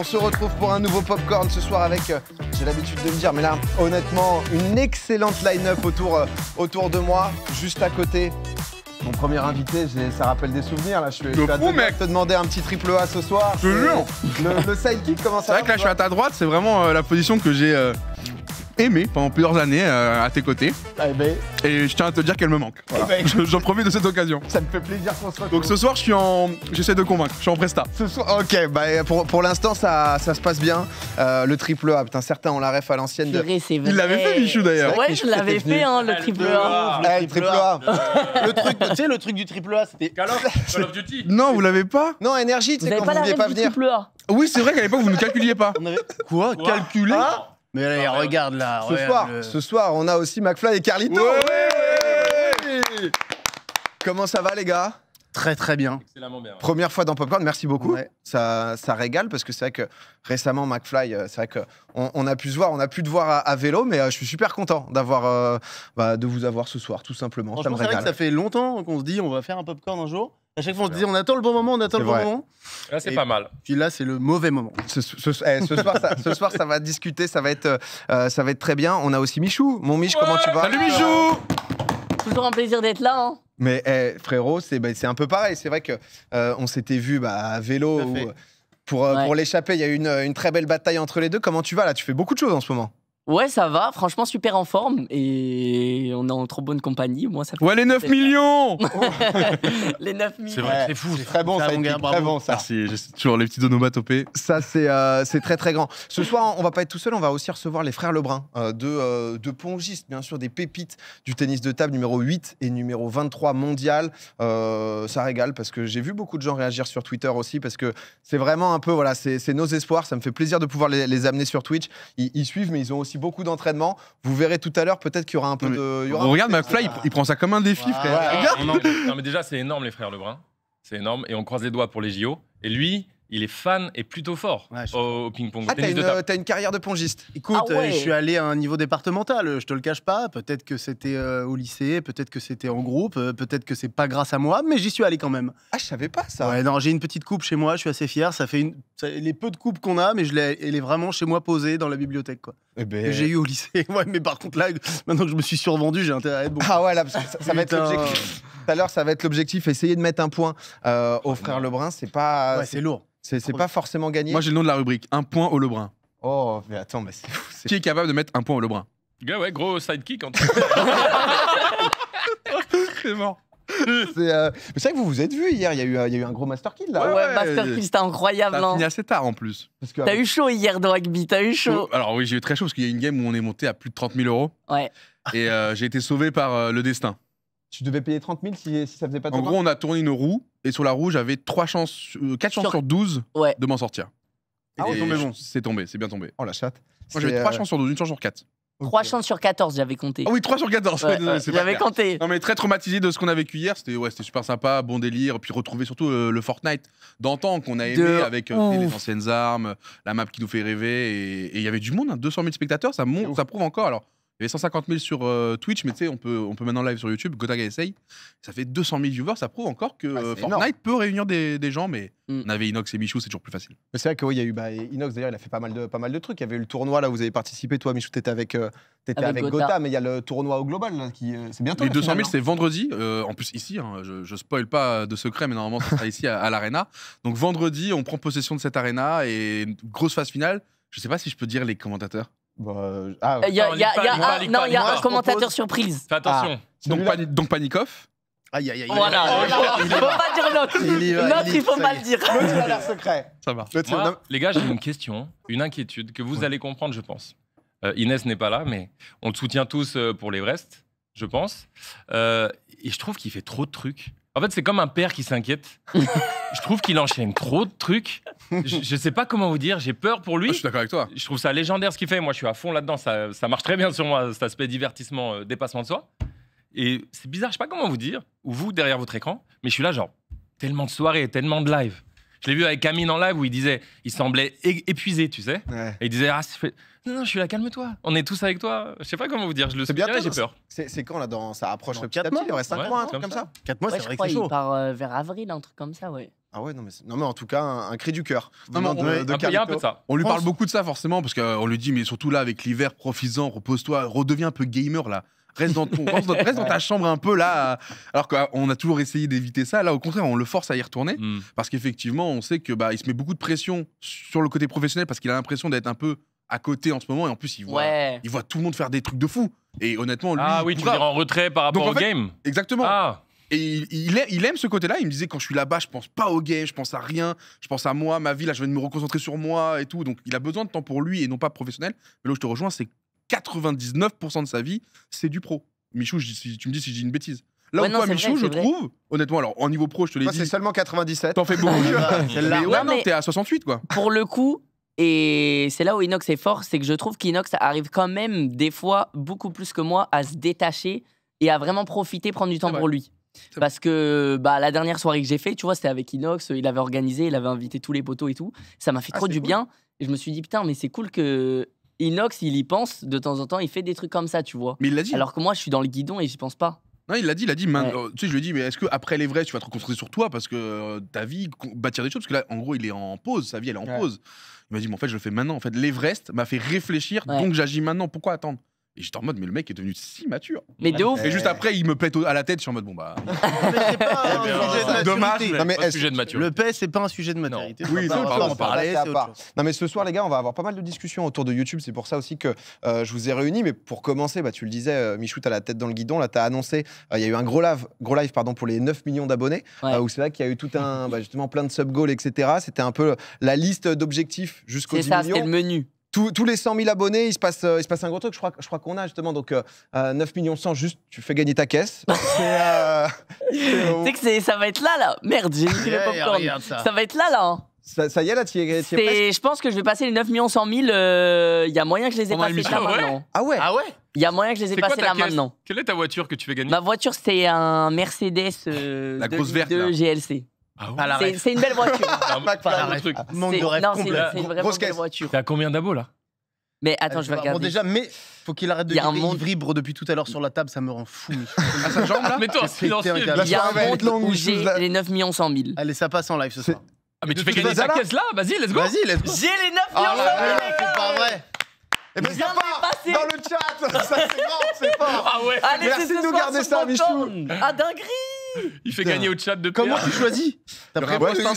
On se retrouve pour un nouveau popcorn ce soir avec, euh, j'ai l'habitude de me dire, mais là, honnêtement, une excellente line-up autour, euh, autour de moi, juste à côté. Mon premier invité, ça rappelle des souvenirs. Là, je suis te demander un petit triple A ce soir. Je jure. Le, le sidekick, comment ça C'est vrai que là, je suis à ta droite, c'est vraiment euh, la position que j'ai aimé pendant plusieurs années euh, à tes côtés. Ah, eh ben. Et je tiens à te dire qu'elle me manque. Eh ben. J'en profite de cette occasion. ça me fait plaisir qu'on Donc ce soir, je suis en. J'essaie de convaincre. Je suis en presta. Ce soir, ok, bah, eh, pour, pour l'instant ça, ça se passe bien. Euh, le triple A, putain, certains ont la ref à l'ancienne Il l'avait fait, Michou, d'ailleurs. Ouais, je l'avais fait, hein, ah, le triple A. le triple A. truc, tu sais, le truc du triple A, c'était. Call of, Duty. Non, vous l'avez pas Non, énergie, tu Vous pas vous la venir. triple A Oui, c'est vrai qu'à l'époque, vous ne calculiez pas. Quoi Calculer hein? Mais ah, regarde là. Ce, soir, ce soir, on a aussi McFly et Carlito. Comment ça va, les gars Très très bien. bien. Première fois dans Popcorn, merci beaucoup. Ça, ça régale parce que c'est vrai que récemment, McFly, euh, c'est vrai on a pu se voir, on a pu te voir à, vélo, mais euh, je suis super content d'avoir euh, bah, de vous avoir ce soir, tout simplement. Ça me que ça fait longtemps qu'on se dit on va faire un Popcorn un jour. À chaque fois, on se disait, on attend le bon moment, on attend le bon moment. Là, c'est pas mal. Puis là, c'est le mauvais moment. Ce, eh, soir, ça, va discuter, ça va, être, euh, euh, ça va être très bien. On a aussi Michou. Mon Mich, comment tu vas Salut Michou Toujours un plaisir d'être là. Hein. Mais eh, frérot, bah, c'est un peu pareil. C'est vrai que euh, on s'était vu bah, à vélo. pour, pour l'échapper, il y a eu une très belle bataille entre les deux. Comment tu vas là Tu fais beaucoup de choses en ce moment Ouais, ça va. Franchement, super en forme. Et on est en trop bonne compagnie. Moi, ça ouais, les 9 millions oh. Les 9 millions. C'est vrai, c'est fou. C'est très bon, ça. c'est très bon, ça. Merci. toujours les petits onomatopées. Ça, c'est euh, très, très grand. Ce soir, on va pas être tout seul. On va aussi recevoir les frères Lebrun, euh, deux, euh, pongistes, bien sûr, des pépites du tennis de table numéro 8 et numéro 23 mondial. Euh, ça régale parce que j'ai vu beaucoup de gens réagir sur Twitter aussi parce que c'est vraiment un peu, voilà, c'est nos espoirs. Ça me fait plaisir de pouvoir les, amener sur Twitch. Ils, ils suivent, mais ils ont aussi beaucoup d'entraînement. Vous verrez tout à l'heure, peut-être qu'il y aura un peu de. regarde McFly, il, prend ça comme un défi, frère. non, mais déjà, c'est énorme, les frères Lebrun. C'est énorme. Et on croise les doigts pour les JO. Et lui, il est fan et plutôt fort au, ping-pong. Ah, t'as une, carrière de pongiste. Écoute, ah euh, je suis allé à un niveau départemental, euh, je te le cache pas. Peut-être que c'était euh, au lycée, peut-être que c'était en groupe, peut-être que c'est pas grâce à moi, mais j'y suis allé quand même. Ah, je savais pas ça. non, j'ai une petite coupe chez moi, je suis assez fier. Ça fait une... les peu de coupes qu'on a, mais je elle est vraiment chez moi posée dans la bibliothèque, eh ben. j'ai eu au lycée. mais par contre, là, maintenant que je me suis survendu, j'ai intérêt à être bon. Ah ouais, là, ça, va être l'objectif. Tout à l'heure, ça va être l'objectif, essayer de mettre un point au frère Lebrun, c'est pas. c'est lourd. C'est pas forcément gagné. Moi, j'ai le nom de la rubrique. Un point au Lebrun. Oh, mais attends, mais c'est fou. Qui est capable de mettre un point au Lebrun Ouais, ouais, gros sidekick en tout C'est mort. C'est euh... vrai que vous vous êtes vu hier, il y, a eu, y a eu un gros master kill là. Ouais, master euh, kill, c'était incroyable. y hein. fini assez tard en plus. T'as eu chaud hier dans rugby, t'as eu chaud. Oh, alors oui, j'ai eu très chaud parce qu'il y a une game où on est monté à plus de 30 000 euros. Ouais. Et euh, j'ai été sauvé par euh, le destin. Tu devais payer 30 000 si, ça faisait pas de En gros, on a tourné une roue, et sur la roue, j'avais 3 chances, 4 euh, chances Sur- 12 de m'en sortir. Ah ouais, c'est tombé bon. C'est tombé, c'est bien tombé. Oh la chatte. Moi, j'avais 3 euh, chances sur 12, une chance sur 4. 3 chances sur 14, j'avais compté. Ah oui, 3 sur 14. j'avais compté. Non mais très traumatisé de ce qu'on a vécu hier, c'était ouais, super sympa, bon délire, puis retrouver surtout euh, le Fortnite d'antan qu'on a aimé avec les anciennes armes, la map qui nous fait rêver et il y avait du monde, 200 hein, 000 spectateurs, ça ça prouve encore. Alors il y avait 150 000 sur euh, Twitch, mais tu sais, on peut, on peut maintenant live sur YouTube, Gotaga essaye. Ça fait 200 000 viewers, ça prouve encore que ah, euh, Fortnite peut réunir des, gens, mais mm. on avait Inox et Michou, c'est toujours plus facile. C'est vrai qu'il y a eu bah, Inox, d'ailleurs, il a fait pas mal, de, pas mal de trucs. Il y avait eu le tournoi là où vous avez participé, toi, Michou, t'étais avec, euh, mais il y a le tournoi au global là, qui euh, c'est bientôt. Les 200 000, hein. c'est vendredi. en plus, ici, hein, je, je spoil pas de secret, mais normalement, ça sera ici à, l'Arena. Donc vendredi, on prend possession de cette Arena et grosse phase finale. Je sais pas si je peux dire les commentateurs. Bah, Il euh, ah, euh, y a, y un- commentateur surprise. Fais attention. Ah, donc, pas Panikov Aïe, aïe, aïe. Voilà. Oh il faut pas dire l'autre. il L'autre, faut pas le dire. L'autre, a secret. Ça marche. les gars, j'ai une question, une inquiétude que vous allez comprendre, je pense. Euh, Inès n'est pas là, mais on le soutient tous pour l'Everest, je pense. et je trouve qu'il fait trop de trucs. En fait, c'est comme un père qui s'inquiète. je trouve qu'il enchaîne trop de trucs. Je, ne sais pas comment vous dire, j'ai peur pour lui. Ah, je suis d'accord avec toi. Je trouve ça légendaire ce qu'il fait. Moi, je suis à fond là-dedans. Ça, marche très bien sur moi, cet aspect divertissement, euh, dépassement de soi. Et c'est bizarre, je sais pas comment vous dire, ou vous derrière votre écran, mais je suis là, genre, tellement de soirées, tellement de lives. Je l'ai vu avec Camille en live où il disait, il semblait épuisé, tu sais. Et il disait, ah, non, non, je suis là, calme-toi. On est tous avec toi. Je sais pas comment vous dire, je le sais bien, j'ai peur. C'est quand là dans ça approche le 4 mois, petit, il reste 5 mois, un truc comme ça. 4 mois, ouais, c'est vrai que c'est chaud. Il part euh, vers avril, un truc comme ça, ouais. Ah ouais, non mais, non mais en tout cas, un, cri du cœur. Non, de, un peu ça. On lui parle beaucoup de ça forcément, parce qu'on euh, lui dit, mais surtout là, avec l'hiver, profitant, repose-toi, redeviens un peu gamer là reste dans, ta chambre un peu là. Alors qu'on a toujours essayé d'éviter ça. Là, au contraire, on le force à y retourner hmm. parce qu'effectivement, on sait que bah, il se met beaucoup de pression sur le côté professionnel parce qu'il a l'impression d'être un peu à côté en ce moment et en plus il voit, tout le monde faire des trucs de fou. Et honnêtement, lui, ah oui, tu en retrait par rapport au game. Exactement. Ah. Et il, aime, ce côté-là. Il me disait quand je suis là-bas, je pense pas au game, je pense à rien, je pense à moi, ma vie. Là, je vais me reconcentrer sur moi et tout. Donc, il a besoin de temps pour lui et non pas professionnel. Mais là où je te rejoins, c'est 99% de sa vie, c'est du pro. Michou, tu me dis si je dis une bêtise. Là ouais, Michou, je trouve, honnêtement, alors en niveau pro, je te l'ai dit. c'est seulement 97. T'en fais beaucoup. non, t'es à 68, quoi. Pour le coup, et c'est là où Inox est fort, c'est que je trouve qu'Inox arrive quand même, des fois, beaucoup plus que moi, à se détacher et à vraiment profiter, prendre du temps pour lui. Parce que bah, la dernière soirée que j'ai fait, tu vois, c'était avec Inox, il avait organisé, il avait invité tous les poteaux et tout. Ça m'a fait ah, trop du bien. Et je me suis dit, putain, mais c'est cool que Inox, il y pense de temps en temps, il fait des trucs comme ça, tu vois. Mais il l'a dit. Alors hein. que moi, je suis dans le guidon et j'y pense pas. Non, il l'a dit, il a dit. Euh, tu sais, je lui ai dit, mais est-ce que après les tu vas te concentrer sur toi parce que euh, ta vie bâtir des choses Parce que là, en gros, il est en pause, sa vie, elle est en pause. Il m'a dit, mais en fait, je le fais maintenant. En fait, l'Everest m'a fait réfléchir, donc j'agis maintenant. Pourquoi attendre et j'étais en mode, mais le mec est devenu si mature. Mais de ouf. Et juste après, il me pète à la tête, sur suis en mode, bon bah. c'est pas un sujet de Le paix, c'est pas un sujet de maturité. Oui, en parler, Non, mais ce soir, les gars, on va avoir pas mal de discussions autour de YouTube. C'est pour ça aussi que euh, je vous ai réunis. Mais pour commencer, bah, tu le disais, euh, Michou, t'as la tête dans le guidon. Là, t'as annoncé, euh, il y a eu un gros live, gros live pardon, pour les 9 millions d'abonnés, où c'est là qu'il y a eu tout un, bah, justement, plein de sub-goals, etc. C'était un peu la liste d'objectifs jusqu'aux C'est ça, c'était le menu tous, tous les 100 000 abonnés, il se passe, euh, il se passe un gros truc. Je crois, je crois qu'on a justement donc 9 euh, euh, millions 100 juste, tu fais gagner ta caisse. tu sais que c'est, ça va être là là. Merde, j'ai mis le popcorn. Ça. ça va être là là. Hein. Ça, ça y est là, tu y es, es presque. Je pense que je vais passer les 9 millions 100 000. Il y a moyen que je les ai passés là maintenant. Ah ouais. Ah ouais Il y a moyen que je les ai passés là maintenant. Quelle est ta voiture que tu fais gagner Ma voiture, c'est un Mercedes euh, GLC. Ah ouais. C'est, une belle voiture. Pas la truc. Manque de rêve Non, c'est- c'est une vraiment Grosse belle voiture. T'as combien d'abos là Mais attends, je vais regarder. Bon, déjà, mais faut qu'il arrête de Il y a un monde- vibre depuis tout à l'heure sur la table, ça me rend fou. À sa jambe là Mais toi, silencieux. Il y a un monde long où j'ai les 9 100 000. Allez, ça passe en live ce soir. Ah, mais tu fais gagner ta caisse là Vas-y, let's go Vas-y, let's go. J'ai les 9 Ah 100 000 c'est pas vrai. Et eh ben, Bien ça part dans le chat Ça, c'est grand, c'est pas. fort ah Allez, Merci de nous garder ça, Michou. Ah, dinguerie il fait gagner au chat de Comment tu choisis T'as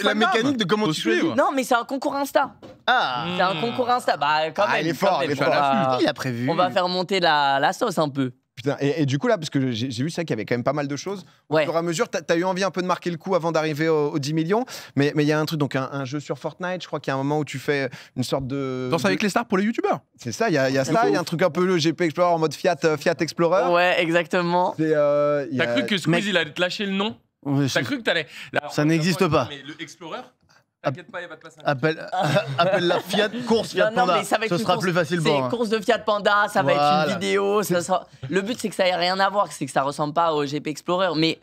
la mécanique de comment tu choisis Non, mais c'est un concours Insta. Ah C'est un concours Insta. Bah, quand Ah, même. il est fort, il est Il a prévu. On va faire monter la sauce un peu et, du coup, là, parce que j'ai vu ça qu'il y avait quand même pas mal de choses. Ouais. Au fur et à mesure, tu as, eu envie un peu de marquer le coup avant d'arriver aux, 10 millions. Mais il y a un truc, donc un, jeu sur Fortnite, je crois qu'il y a un moment où tu fais une sorte de. Danse ça, avec les stars pour les youtubeurs. C'est ça, il y a, ça, il y a un truc un peu le GP Explorer en mode Fiat, euh, Fiat Explorer. Ouais, exactement. Euh, t'as cru que Squeeze, il allait te lâcher le nom T'as cru que t'allais. Ça n'existe pas. Mais le Explorer appelle, appelle la Fiat, course Fiat Panda. ça va être Ce sera plus facile C'est course de Fiat Panda, ça va être une vidéo. Le but, c'est que ça ait rien à voir, c'est que ça ressemble pas au GP Explorer. Mais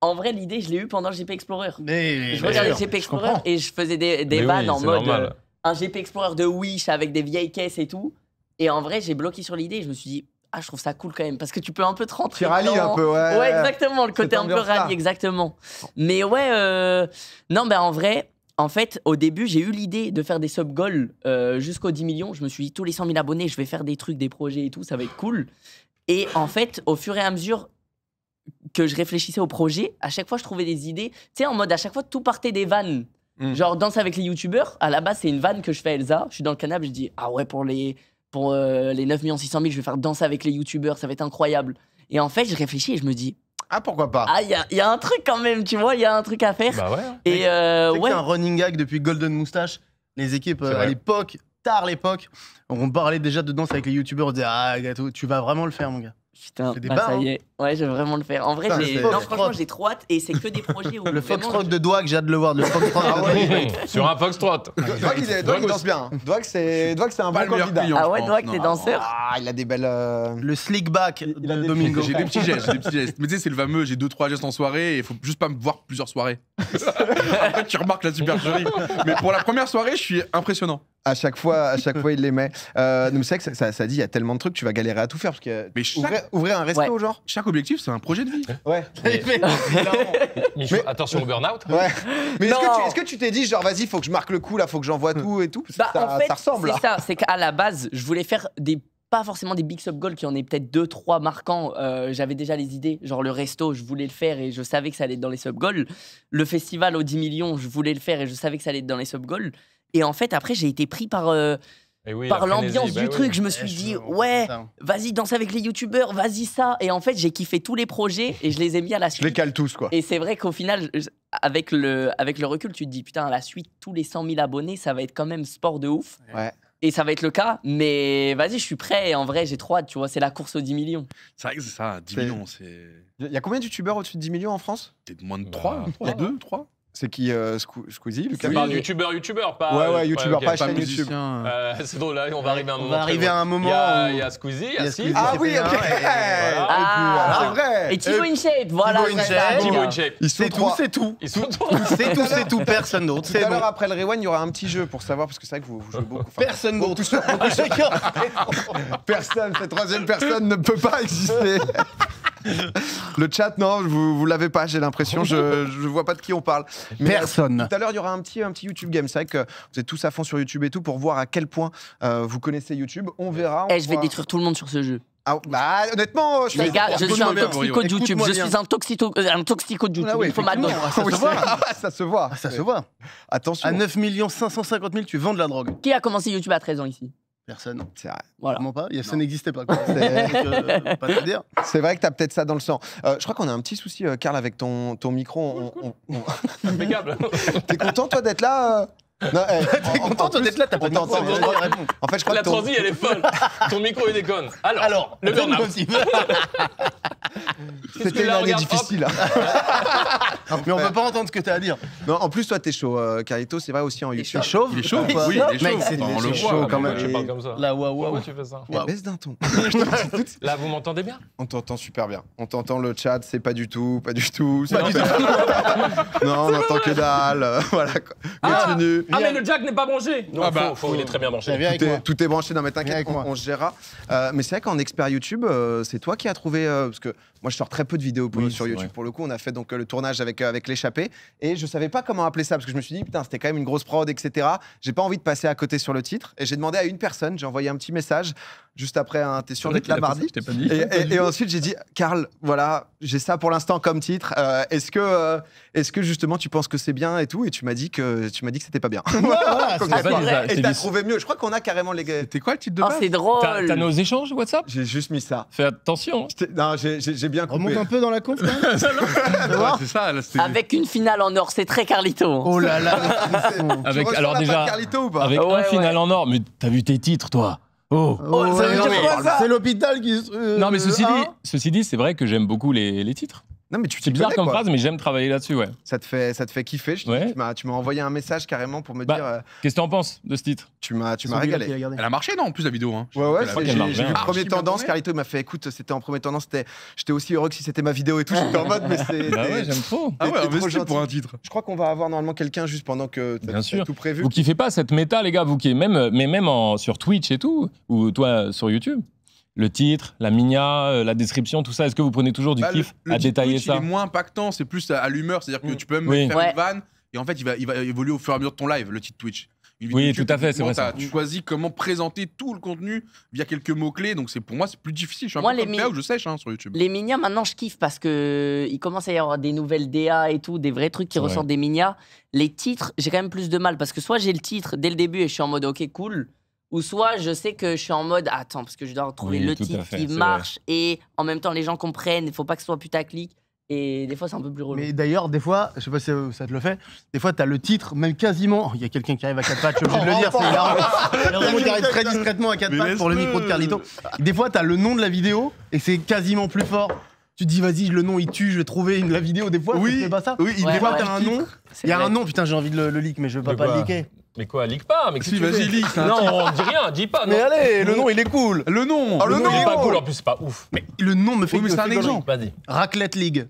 en vrai, l'idée, je l'ai eue pendant le GP Explorer. Mais, je regardais le GP Explorer et je faisais des, des vannes en mode euh, un GP Explorer de Wish avec des vieilles caisses et tout. Et en vrai, j'ai bloqué sur l'idée. Je me suis dit, ah, je trouve ça cool quand même parce que tu peux un peu te rentrer. Tu rallies un peu, ouais. Ouais, exactement, le côté un peu rallye, exactement. Mais ouais, euh, non, ben en vrai, en fait, au début, j'ai eu l'idée de faire des sub goals euh, jusqu'aux 10 millions. Je me suis dit, tous les 100 000 abonnés, je vais faire des trucs, des projets et tout, ça va être cool. Et en fait, au fur et à mesure que je réfléchissais au projet, à chaque fois, je trouvais des idées. Tu sais, en mode, à chaque fois, tout partait des vannes. Mm. Genre, danse avec les youtubeurs, à la base, c'est une vanne que je fais Elsa. Je suis dans le canapé, je dis, ah ouais, pour les, pour, euh, les 9 600 000, je vais faire danse avec les youtubeurs, ça va être incroyable. Et en fait, je réfléchis et je me dis, ah, pourquoi pas Ah, il y, a, un truc quand même, tu vois, il y a un truc à faire. Bah ouais. Hein. Et euh, un running gag depuis Golden Moustache. Les équipes euh, à l'époque, tard l'époque, on parlait déjà de danse avec les youtubeurs. On disait, ah, gâteau, tu vas vraiment le faire, mon gars. Putain, bah, ça y hein. est. Ouais, je vraiment le faire. En vrai, j'ai... non, franchement, j'ai trop hâte et c'est que des projets où. Le fox foxtrot de Douag, j'ai hâte de le voir. Le foxtrot ah Sur un foxtrot. trot il, il danse bien. Hein. Dwag, c'est c'est un bon candidat. Ah ouais, toi, t'es danseur Ah, il a des belles. Euh, le slick back de Domingo. J'ai des petits gestes, des petits gestes. Mais tu sais, c'est le fameux, j'ai deux trois gestes en soirée et il faut juste pas me voir plusieurs soirées. Après, tu remarques la supercherie. Mais pour la première soirée, je suis impressionnant. À chaque fois, à chaque fois, il les met. Euh, c'est que ça, dit, il y a tellement de trucs, tu vas galérer à tout faire parce que ouvrir, un resto, Ouais. genre. Objectif, c'est un projet de vie. Ouais. attention au burn-out. Ouais. Mais est-ce que, tu, est que tu t'es dit, genre, vas-y, faut que je marque le coup, là, faut que j'envoie hmm. tout et tout parce que bah, ça, en fait, ressemble. C'est hein. ça, c'est qu'à la base, je voulais faire des pas forcément des big sub goals qui en est peut-être deux trois marquants euh, j'avais déjà les idées genre le resto je voulais le faire et je savais que ça allait être dans les sub goals le festival aux 10 millions je voulais le faire et je savais que ça allait être dans les sub goals et en fait après j'ai été pris par euh, par l'ambiance du bah truc, je me suis eh, dit, ouais, vas-y, danse avec les youtubeurs, vas-y ça. Et en fait, j'ai kiffé tous les projets et je les ai mis à la suite. Je les cale tous, quoi. Et c'est vrai qu'au final, avec le, avec le recul, tu te dis, putain, à la suite, tous les 100 000 abonnés, ça va être quand même sport de ouf. Ouais. Et ça va être le cas, mais vas-y, je suis prêt. en vrai, j'ai trop hâte, tu vois, c'est la course aux 10 millions. C'est vrai que c'est ça, 10 millions, c'est. Il y a combien de youtubeurs au-dessus de 10 millions en France peut moins de 3 2, 3 c'est qui euh, Squeezie, Lucas youtubeur, youtubeur, pas. Ouais, ouais, euh, youtubeur, pas, chaîne YouTube. Euh, c'est drôle, là, on va arriver à un moment. On va Il y a, Squeezie, il y a Ah oui, ok. c'est vrai. Et Thibaut InShape, voilà. Thibaut InShape. Ils sont tout, c'est tout. Ils sont tout. C'est tout, c'est tout, personne d'autre. Tout à l'heure, après le rewind, il y aura un petit jeu pour savoir, parce que c'est vrai que vous jouez beaucoup. Personne d'autre. Personne, cette troisième personne ne peut pas exister. Le chat, non, vous, vous l'avez pas, j'ai l'impression. Je, je vois pas de qui on parle. Euh, Personne. Tout à l'heure, il y aura un petit, petit YouTube game. C'est vrai que vous êtes tous à fond sur YouTube et tout pour voir à quel point euh, vous connaissez YouTube. On verra. On et eh, je vais détruire tout le monde sur ce jeu. Ah, bah, honnêtement, je, suis euh, un toxico de YouTube. Je ah suis un, toxico, de YouTube. il faut m'adonner. Ah, ça, se voit. Ça se voit. Attention. À 9 550 000, tu vends de la drogue. Qui a commencé YouTube à 13 ans ici Personne. C'est vrai. pas. ça n'existait pas. C'est C'est vrai que tu as peut-être ça dans le sang. Euh, je crois qu'on a un petit souci, euh, Karl, avec ton, ton micro. On, Impeccable. T'es content, toi, d'être là euh non, eh, T'es content d'être là, t'as pas de En fait, je crois La que la transi, elle est folle. Ton micro, il déconne. Alors, Alors, le burn C'était une année difficile. Hein. Mais on peut pas entendre ce que t'as à dire. Non, en plus, toi, t'es chaud, euh, Carito, c'est vrai aussi en YouTube. Il est chaud Oui, il est chaud. c'est- le chaud quand même. La waouh Pourquoi tu fais ça Baisse d'un ton. Là, vous m'entendez bien On t'entend super bien. On t'entend le chat, c'est pas du tout, pas du tout. non, on entend que dalle. voilà ah. Continue. Ah, mais le Jack n'est pas branché Non, ah bah, il est très bien branché. Tout est, branché, non mais t'inquiète, on, gérera. Euh, mais c'est vrai qu'en expert YouTube, euh, c'est toi qui as trouvé, euh, parce que moi je sors très peu de vidéos pour- sur YouTube pour le coup, on a fait donc le tournage avec, avec l'échappée, et je savais pas comment appeler ça, parce que je me suis dit, putain, c'était quand même une grosse prod, etc. J'ai pas envie de passer à côté sur le titre, et j'ai demandé à une personne, j'ai envoyé un petit message, juste après hein, T'es sûr d'être là mardi et, ensuite, j'ai dit Karl, voilà, j'ai ça pour l'instant comme titre. Euh, est-ce que, euh, est que justement tu penses que c'est bien et tout Et tu m'as dit que tu m'as dit que c'était pas bien. voilà, et t'as trouvé mieux. Je crois qu'on a carrément les. T'es quoi le titre de oh, base C'est drôle. T'as, nos échanges WhatsApp J'ai juste mis ça. Fais attention. Hein. Non, j'ai, bien coupé. Remonte un peu dans la conf. c'est ça. Avec une finale en or, c'est très Carlito. Hein. Oh là là. Avec alors déjà. Carlito ou pas Avec une finale en or, mais t'as vu tes titres, toi Oh. oh, C'est l'hôpital qui. Non, mais ceci euh, dit, hein ceci dit, c'est vrai que j'aime beaucoup les titres. Non, mais tu C'est bizarre comme phrase, mais j'aime travailler là-dessus, ouais. Ça te fait, ça te fait kiffer. Je dis, tu m'as, tu m'as envoyé un message carrément pour me bah, dire. Euh, qu'est-ce que tu en penses de ce titre tu m'as, tu m'as régalé. Elle a marché, non En plus, la vidéo. Hein. Ouais, ouais, j'ai vu ah, premier tendance. Carlito m'a fait écoute, c'était en Première tendance. J'étais aussi heureux que si c'était ma vidéo et tout. J'étais en mode, mais c'est. Bah ouais, j'aime trop. Ah ouais, T'es trop pour un titre. Je crois qu'on va avoir normalement quelqu'un juste pendant que Bien tout prévu. Vous kiffez pas cette méta, les gars, vous qui même, mais même sur Twitch et tout, ou toi sur YouTube le titre, la minia, euh, la description, tout ça Est-ce que vous prenez toujours du bah, kiff à détailler Twitch, ça Il est moins impactant, c'est plus à, l'humeur. C'est-à-dire que mm. tu peux même faire une vanne et en fait, il va, évoluer au fur et à mesure de ton live, le titre Twitch. oui, tout à fait, c'est vrai. Ça. Tu choisis comment présenter tout le contenu via quelques mots-clés. Donc, c'est pour moi, c'est plus difficile. Je suis un moi, peu les comme où je sèche hein, sur YouTube. Les minias, maintenant, je kiffe parce que euh, commence à y avoir des nouvelles DA et tout, des vrais trucs qui ressortent des minias. Les titres, j'ai quand même plus de mal parce que soit j'ai le titre dès le début et je suis en mode OK, cool ou soit je sais que je suis en mode attends parce que je dois retrouver le titre qui marche et en même temps les gens comprennent, il faut pas que ce soit putaclic. Et des fois, c'est un peu plus relou. Mais d'ailleurs, des fois, je sais pas si ça te le fait, des fois, t'as le titre, même quasiment. Oh, il y a quelqu'un qui arrive à 4 pattes, je suis de le dire, c'est Il arrive très discrètement à 4 pattes pour le micro de Carlito. Des fois, t'as le nom de la vidéo et c'est quasiment plus fort tu te dis vas-y le nom il tue je vais trouver une, la vidéo des fois oui pas ça oui des fois t'as un nom il y a un nom putain j'ai envie de le, le leak mais je veux pas, pas le leaker mais quoi, ligue pas mais Si, vas-y, ligue Non, on dit rien, dis pas. Mais allez, le nom il est cool. Le nom ah, le nom, il est pas cool, en plus, c'est pas ouf. Mais le nom me fait Oui, mais c'est un exemple. Raclette League.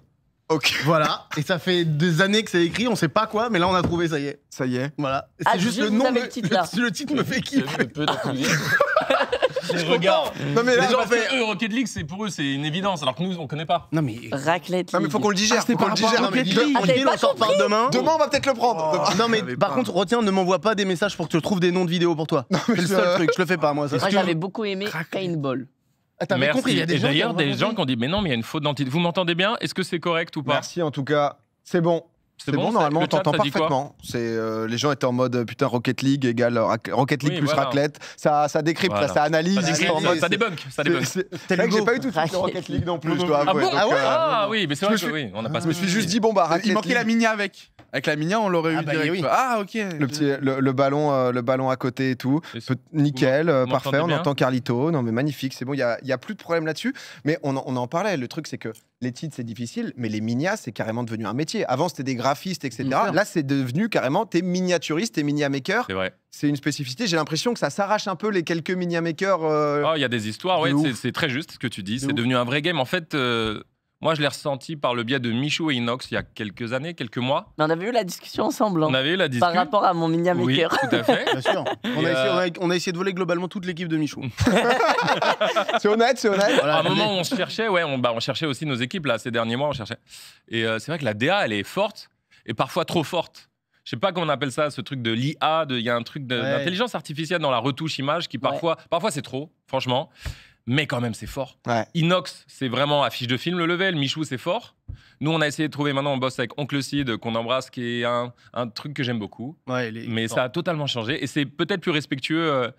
Ok, Voilà. Et ça fait des années que c'est écrit, on sait pas quoi, mais là on a trouvé, ça y est. ça y est. Voilà. C'est ah, juste le nom. le titre, le titre me fait qui les regarde. Non, mais là, les gens eux, Rocket League, c'est pour eux, c'est une évidence, alors que nous, on connaît pas. Non, mais. Raclette. Non, mais faut qu'on le digère. Ah, c'est pas ah, on s'en parle demain. Demain, on va peut-être le prendre. Oh. Non, mais par contre, retiens, ne m'envoie pas des messages pour que je trouve des noms de vidéos pour toi. C'est le seul truc, je le fais pas, moi. ça. Moi, j'avais beaucoup aimé Paintball. Ball ah, Merci. Compris, Et d'ailleurs, des gens qui ont dit Mais non, mais il y a une faute d'orthographe. Vous m'entendez bien Est-ce que c'est correct ou pas Merci en tout cas. C'est bon. C'est bon, normalement, on t'entend parfaitement. Euh, les gens étaient en mode putain Rocket League égale Rocket League plus raclette. Ça, ça décrypte, ça, analyse. Ça, débunk. Ça débunk. C'est vrai que j'ai pas eu tout de Rocket League non plus. Je dois ah, ouais euh, ah oui, mais c'est vrai que oui, on a pas. Je me suis juste dit bon bah Il manquait la mini avec. Avec la mini, on l'aurait ah eu bah direct. Ah ok. Le petit, le, ballon, euh, le ballon à côté et tout. Nickel, parfait. On entend Carlito. Non mais magnifique. C'est bon, il y a plus de problème là-dessus. Mais on en parlait. Le truc c'est que les titres, c'est difficile, mais les minias, c'est carrément devenu un métier. Avant, c'était des graphistes, etc. Là, c'est devenu carrément, t'es miniaturiste, t'es mini C'est vrai. C'est une spécificité. J'ai l'impression que ça s'arrache un peu les quelques miniamakers. makers. Euh, oh, il y a des histoires, oui, c'est très juste ce que tu dis. C'est devenu un vrai game. En fait, euh, moi, je l'ai ressenti par le biais de Michou et Inox il y a quelques années, quelques mois. on avait eu la discussion ensemble. Hein, on avait eu la discussion. Par rapport à mon mini Maker. Oui, tout à fait. Euh, on a, essayé, de voler globalement toute l'équipe de Michou. c'est honnête, c'est honnête. à un moment, on se cherchait, ouais, on, bah, on cherchait aussi nos équipes, là, ces derniers mois, on cherchait. Et euh, c'est vrai que la DA, elle est forte, et parfois trop forte je sais pas comment on appelle ça, ce truc de l'IA, il y a un truc d'intelligence artificielle dans la retouche image qui parfois, parfois c'est trop, franchement mais quand même, c'est fort. Inox, c'est vraiment affiche de film le level. Michou, c'est fort. Nous, on a essayé de trouver maintenant, on bosse avec Oncle Sid, qu'on embrasse, qui est un, truc que j'aime beaucoup. Mais ça a totalement changé. Et c'est peut-être plus respectueux. Euh,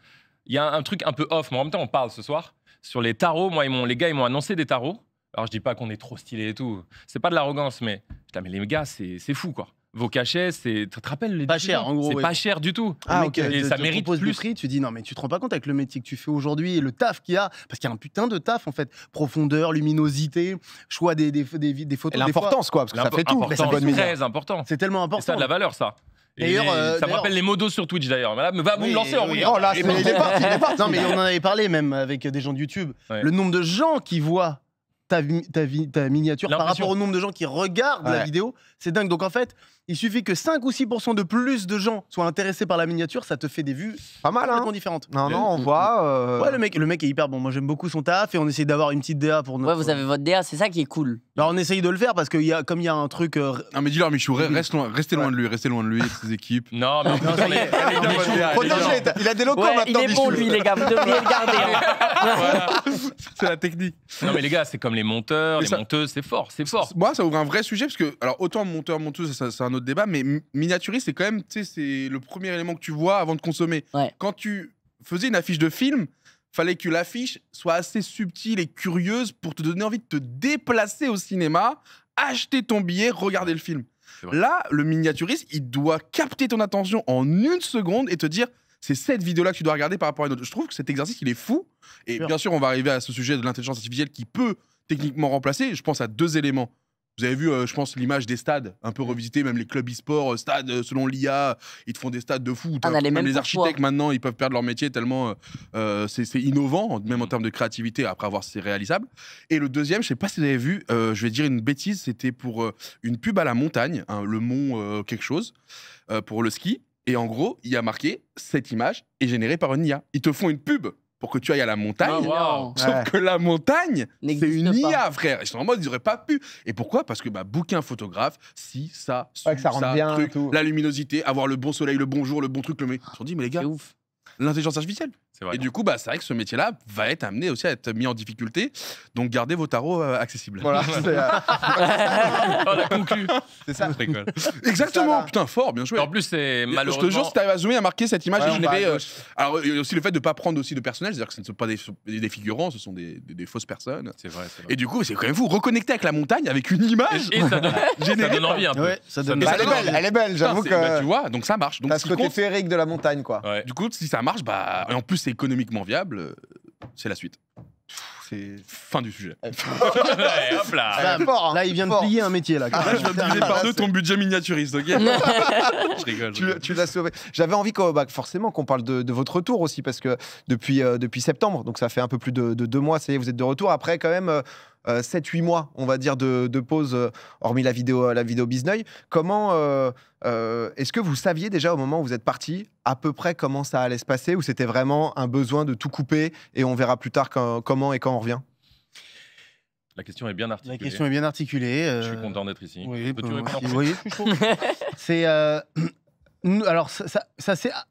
il y a un truc un peu off, mais en même temps, on parle ce soir. Sur les tarots, moi, les gars, ils m'ont annoncé des tarots. Alors, je dis pas qu'on est trop stylé et tout. C'est pas de l'arrogance, mais, mais les gars, c'est fou, quoi vos cachets, c'est. te rappelle les Pas cher, en gros. C'est pas cher du tout. Ah, ok. Et ça mérite plus. Le prix, tu dis non, mais tu te rends pas compte avec le métier que tu fais aujourd'hui et le taf qu'il y a. Parce qu'il y a un putain de taf, en fait. Profondeur, luminosité, choix des, des, des, des photos. L'importance, quoi, parce que ça fait tout. C'est très important. C'est tellement important. C'est ça de la valeur, ça. D'ailleurs, ça me euh, rappelle les modos sur Twitch d'ailleurs. va vous me lancer en oh, là, il est parti, il est parti. Non, mais on en avait parlé même avec des gens de YouTube. Le nombre de gens qui voient ta, ta, ta miniature par rapport au nombre de gens qui regardent la vidéo, c'est dingue. Donc en fait, il suffit que 5 ou 6 de plus de gens soient intéressés par la miniature, ça te fait des vues pas mal, hein. complètement hein. Non, non, on voit. Euh, ouais, le mec, le mec est hyper bon. Moi, j'aime beaucoup son taf et on essaye d'avoir une petite DA pour nous. Ouais, vous avez votre DA, c'est ça qui est cool. Alors, bah, on essaye de le faire parce que y a, comme il y a un truc. Euh, non, mais dis-leur, Michou, reste loin, restez loin de lui, restez loin de lui et de ses équipes. Non, mais non, il a des locaux Il est bon, lui, les gars, vous devriez le garder. Hein. C'est la technique. Non, mais les gars, c'est comme les monteurs, les monteuses, c'est fort, c'est fort. Moi, ça ouvre un vrai sujet parce que, alors, autant monteur, monteuse, c'est un débat, mais miniaturiste c'est quand même, tu sais, c'est le premier élément que tu vois avant de consommer. Quand tu faisais une affiche de film, fallait que l'affiche soit assez subtile et curieuse pour te donner envie de te déplacer au cinéma, acheter ton billet, regarder le film. Là, le miniaturiste, il doit capter ton attention en une seconde et te dire c'est cette vidéo-là que tu dois regarder par rapport à une autre. Je trouve que cet exercice, il est fou. Et bien sûr, on va arriver à ce sujet de l'intelligence artificielle qui peut techniquement remplacer. Je pense à deux éléments. Vous avez vu, euh, je pense, l'image des stades, un peu revisité, même les clubs e-sport, euh, stades euh, selon l'IA, ils te font des stades de fou. Ah, même les architectes, maintenant, ils peuvent perdre leur métier tellement c'est innovant, même en termes de créativité, après avoir c'est réalisable. Et le deuxième, je sais pas si vous avez vu, je vais dire une bêtise, c'était pour une pub à la montagne, hein, le mont quelque chose, pour le ski. Et en gros, il y a marqué cette image est générée par une IA. Ils te font une pub pour que tu ailles à la montagne. Ah, Sauf que la montagne, c'est une IA, frère. Et je en mode, ils n'auraient pas pu. Et pourquoi Parce que bah, bouquin photographe, si, ça, ça, bien, truc, la luminosité, avoir le bon soleil, le bon jour, le bon truc, le. Ils se sont dit, mais les gars, l'intelligence artificielle. Et du coup, bah, c'est vrai que ce métier-là va être amené aussi à être mis en difficulté. Donc, gardez vos tarots euh, accessibles. Voilà. on a conclu. C'est ça. Exactement. Putain, fort, bien joué. En plus, c'est malheureusement Je te jure, si t'arrives à zoomer, à marquer cette image, ouais, euh, alors, il y a aussi le fait de ne pas prendre aussi de personnel, c'est-à-dire que ce ne sont pas des, des figurants, ce sont des, des, fausses personnes. C'est vrai, vrai, Et du coup, c'est quand même fou reconnecter avec la montagne, avec une image. Et, hein. ça, donne, ça, envie un peu. ça donne, elle, est belle, elle est belle, j'avoue que. Bah, tu vois, donc ça marche. donc ce côté féerique de la montagne, quoi. Du coup, si ça marche, bah, en plus, c'est économiquement viable, euh, c'est la suite. Fin du sujet. hop hein. là. il vient de plier un métier. Là, ah, je vais me par deux ton budget miniaturiste, Je rigole. tu, l'as sauvé. J'avais envie, bah, forcément, qu'on parle de, votre retour aussi, parce que depuis, euh, depuis septembre, donc ça fait un peu plus de, deux mois, ça vous êtes de retour. Après, quand même, euh, 7-8 euh, mois, on va dire, de, pause, euh, hormis la vidéo, euh, la vidéo Bisneuil. Comment est-ce que vous saviez déjà au moment où vous êtes parti à peu près comment ça allait se passer ou c'était vraiment un besoin de tout couper et on verra plus tard comment et quand on revient la question est bien articulée. La question est bien articulée. Je suis content d'être ici. Oui, alors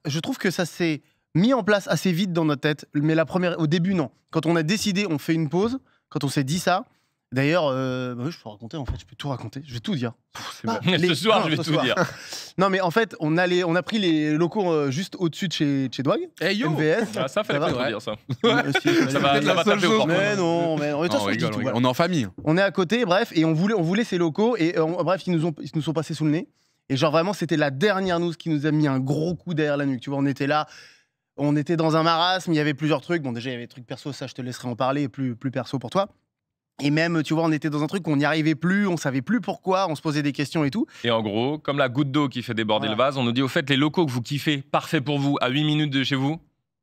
Je trouve que ça s'est mis en place assez vite dans notre tête, mais la première, au début, non. Quand on a décidé, on fait une pause, quand on s'est dit ça, D'ailleurs, euh, bah je peux raconter en fait, je peux tout raconter, je vais tout dire. Ce soir, je vais tout dire. non, mais en fait, on a, on a pris les locaux euh, juste au-dessus de chez, chez Dwag. Hey eh, yo Ça, ah, ça, fallait ça pas dire ça. ça, va, ça va taper au Mais non, mais non, mais non on, rigole, tout, on est en famille. Hein. On est à côté, bref, et on voulait, on voulait ces locaux, et euh, bref, ils nous, ont, ils nous sont passés sous le nez. Et genre, vraiment, c'était la dernière nous qui nous a mis un gros coup derrière la nuque. Tu vois, on était là on était dans un marasme, il y avait plusieurs trucs. Bon, déjà, il y avait des trucs perso, ça, je te laisserai en parler, plus, plus perso pour toi. Et même, tu vois, on était dans un truc où on n'y arrivait plus, on savait plus pourquoi, on se posait des questions et tout. Et en gros, comme la goutte d'eau qui fait déborder le vase, on nous dit au fait, les locaux que vous kiffez, parfait pour vous, à 8 minutes de chez vous,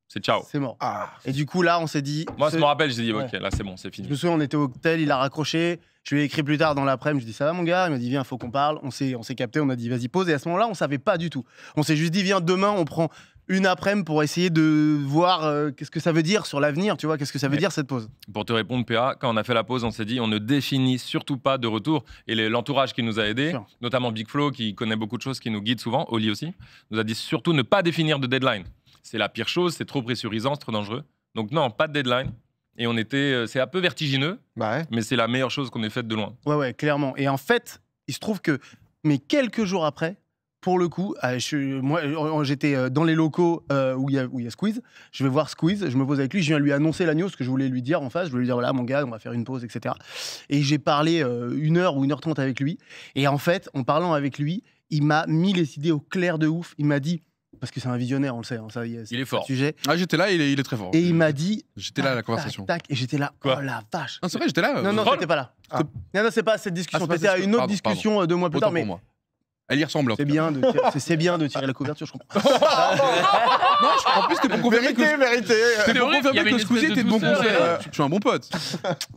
c'est ciao. C'est mort. Ah. Et du coup, là, on s'est dit. Moi, je me rappelle, j'ai dit, ok, là, c'est bon, c'est fini. Je me souviens, on était au hôtel, il a raccroché. Je lui ai écrit plus tard dans l'après-midi, je lui ai dit, ça va, mon gars Il m'a dit, viens, faut qu'on parle. On s'est capté, on a dit, vas-y, pose." Et à ce moment-là, on savait pas du tout. On s'est juste dit, viens, demain, on prend une après-midi pour essayer de voir euh, qu'est-ce que ça veut dire sur l'avenir, tu vois, qu'est-ce que ça veut dire cette pause Pour te répondre, PA, quand on a fait la pause, on s'est dit on ne définit surtout pas de retour. Et l'entourage qui nous a aidés, notamment Big Flow, qui connaît beaucoup de choses, qui nous guide souvent, Oli aussi, nous a dit surtout ne pas définir de deadline. C'est la pire chose, c'est trop pressurisant, c'est trop dangereux. Donc non, pas de deadline. Et on était, euh, c'est un peu vertigineux, bah mais c'est la meilleure chose qu'on ait faite de loin. Ouais, ouais, clairement. Et en fait, il se trouve que, mais quelques jours après, pour le coup, euh, moi, euh, j'étais euh, dans les locaux où il y, a, Squeeze. Je vais voir Squeeze, je me pose avec lui, je viens lui annoncer la news, ce que je voulais lui dire en face. Je voulais lui dire voilà, mon gars, on va faire une pause, etc. Et j'ai parlé une heure ou une heure trente avec lui. Et en fait, en parlant avec lui, il m'a mis les idées au clair de ouf. Il m'a dit parce que c'est un visionnaire, on le sait. Hein, ça, il est, fort. Sujet. Ah, j'étais là, il est, il est, très fort. Et il m'a dit. J'étais là à la conversation. Tac, et j'étais là. oh la vache. Non, c'est vrai, j'étais là. Non, non, j'étais pas là. Ah. Non, non, c'est pas cette ah, discussion. C'était à une autre discussion deux mois plus tard. Mais moi. Elle y ressemble. C'est bien, de tirer- bien de tirer la couverture, je comprends. Non, je- en plus, c'était pour confirmer que. Vérité, vérité. C'était pour confirmer que était bon conseil. Je euh, suis un bon pote.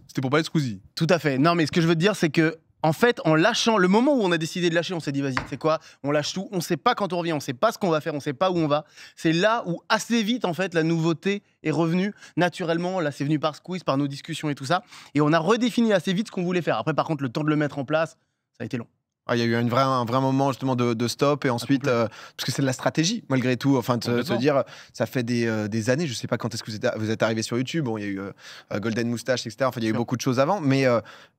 C'était pour pas être Squeezie. Tout à fait. Non, mais ce que je veux te dire, c'est que. En fait, en lâchant, le moment où on a décidé de lâcher, on s'est dit, vas-y, c'est quoi On lâche tout, on sait pas quand on revient, on sait pas ce qu'on va faire, on sait pas où on va. C'est là où, assez vite, en fait, la nouveauté est revenue naturellement. Là, c'est venu par squeeze, par nos discussions et tout ça. Et on a redéfini assez vite ce qu'on voulait faire. Après, par contre, le temps de le mettre en place, ça a été long. Ah, il y a eu un vrai, un vrai moment justement de, stop et ensuite, euh, parce que c'est de la stratégie malgré tout, enfin de se dire, ça fait des, euh, années, je ne sais pas quand est-ce que vous êtes, arrivé sur YouTube, bon, il y a eu euh, Golden Moustache, etc. Enfin, il y a eu beaucoup de choses avant, mais,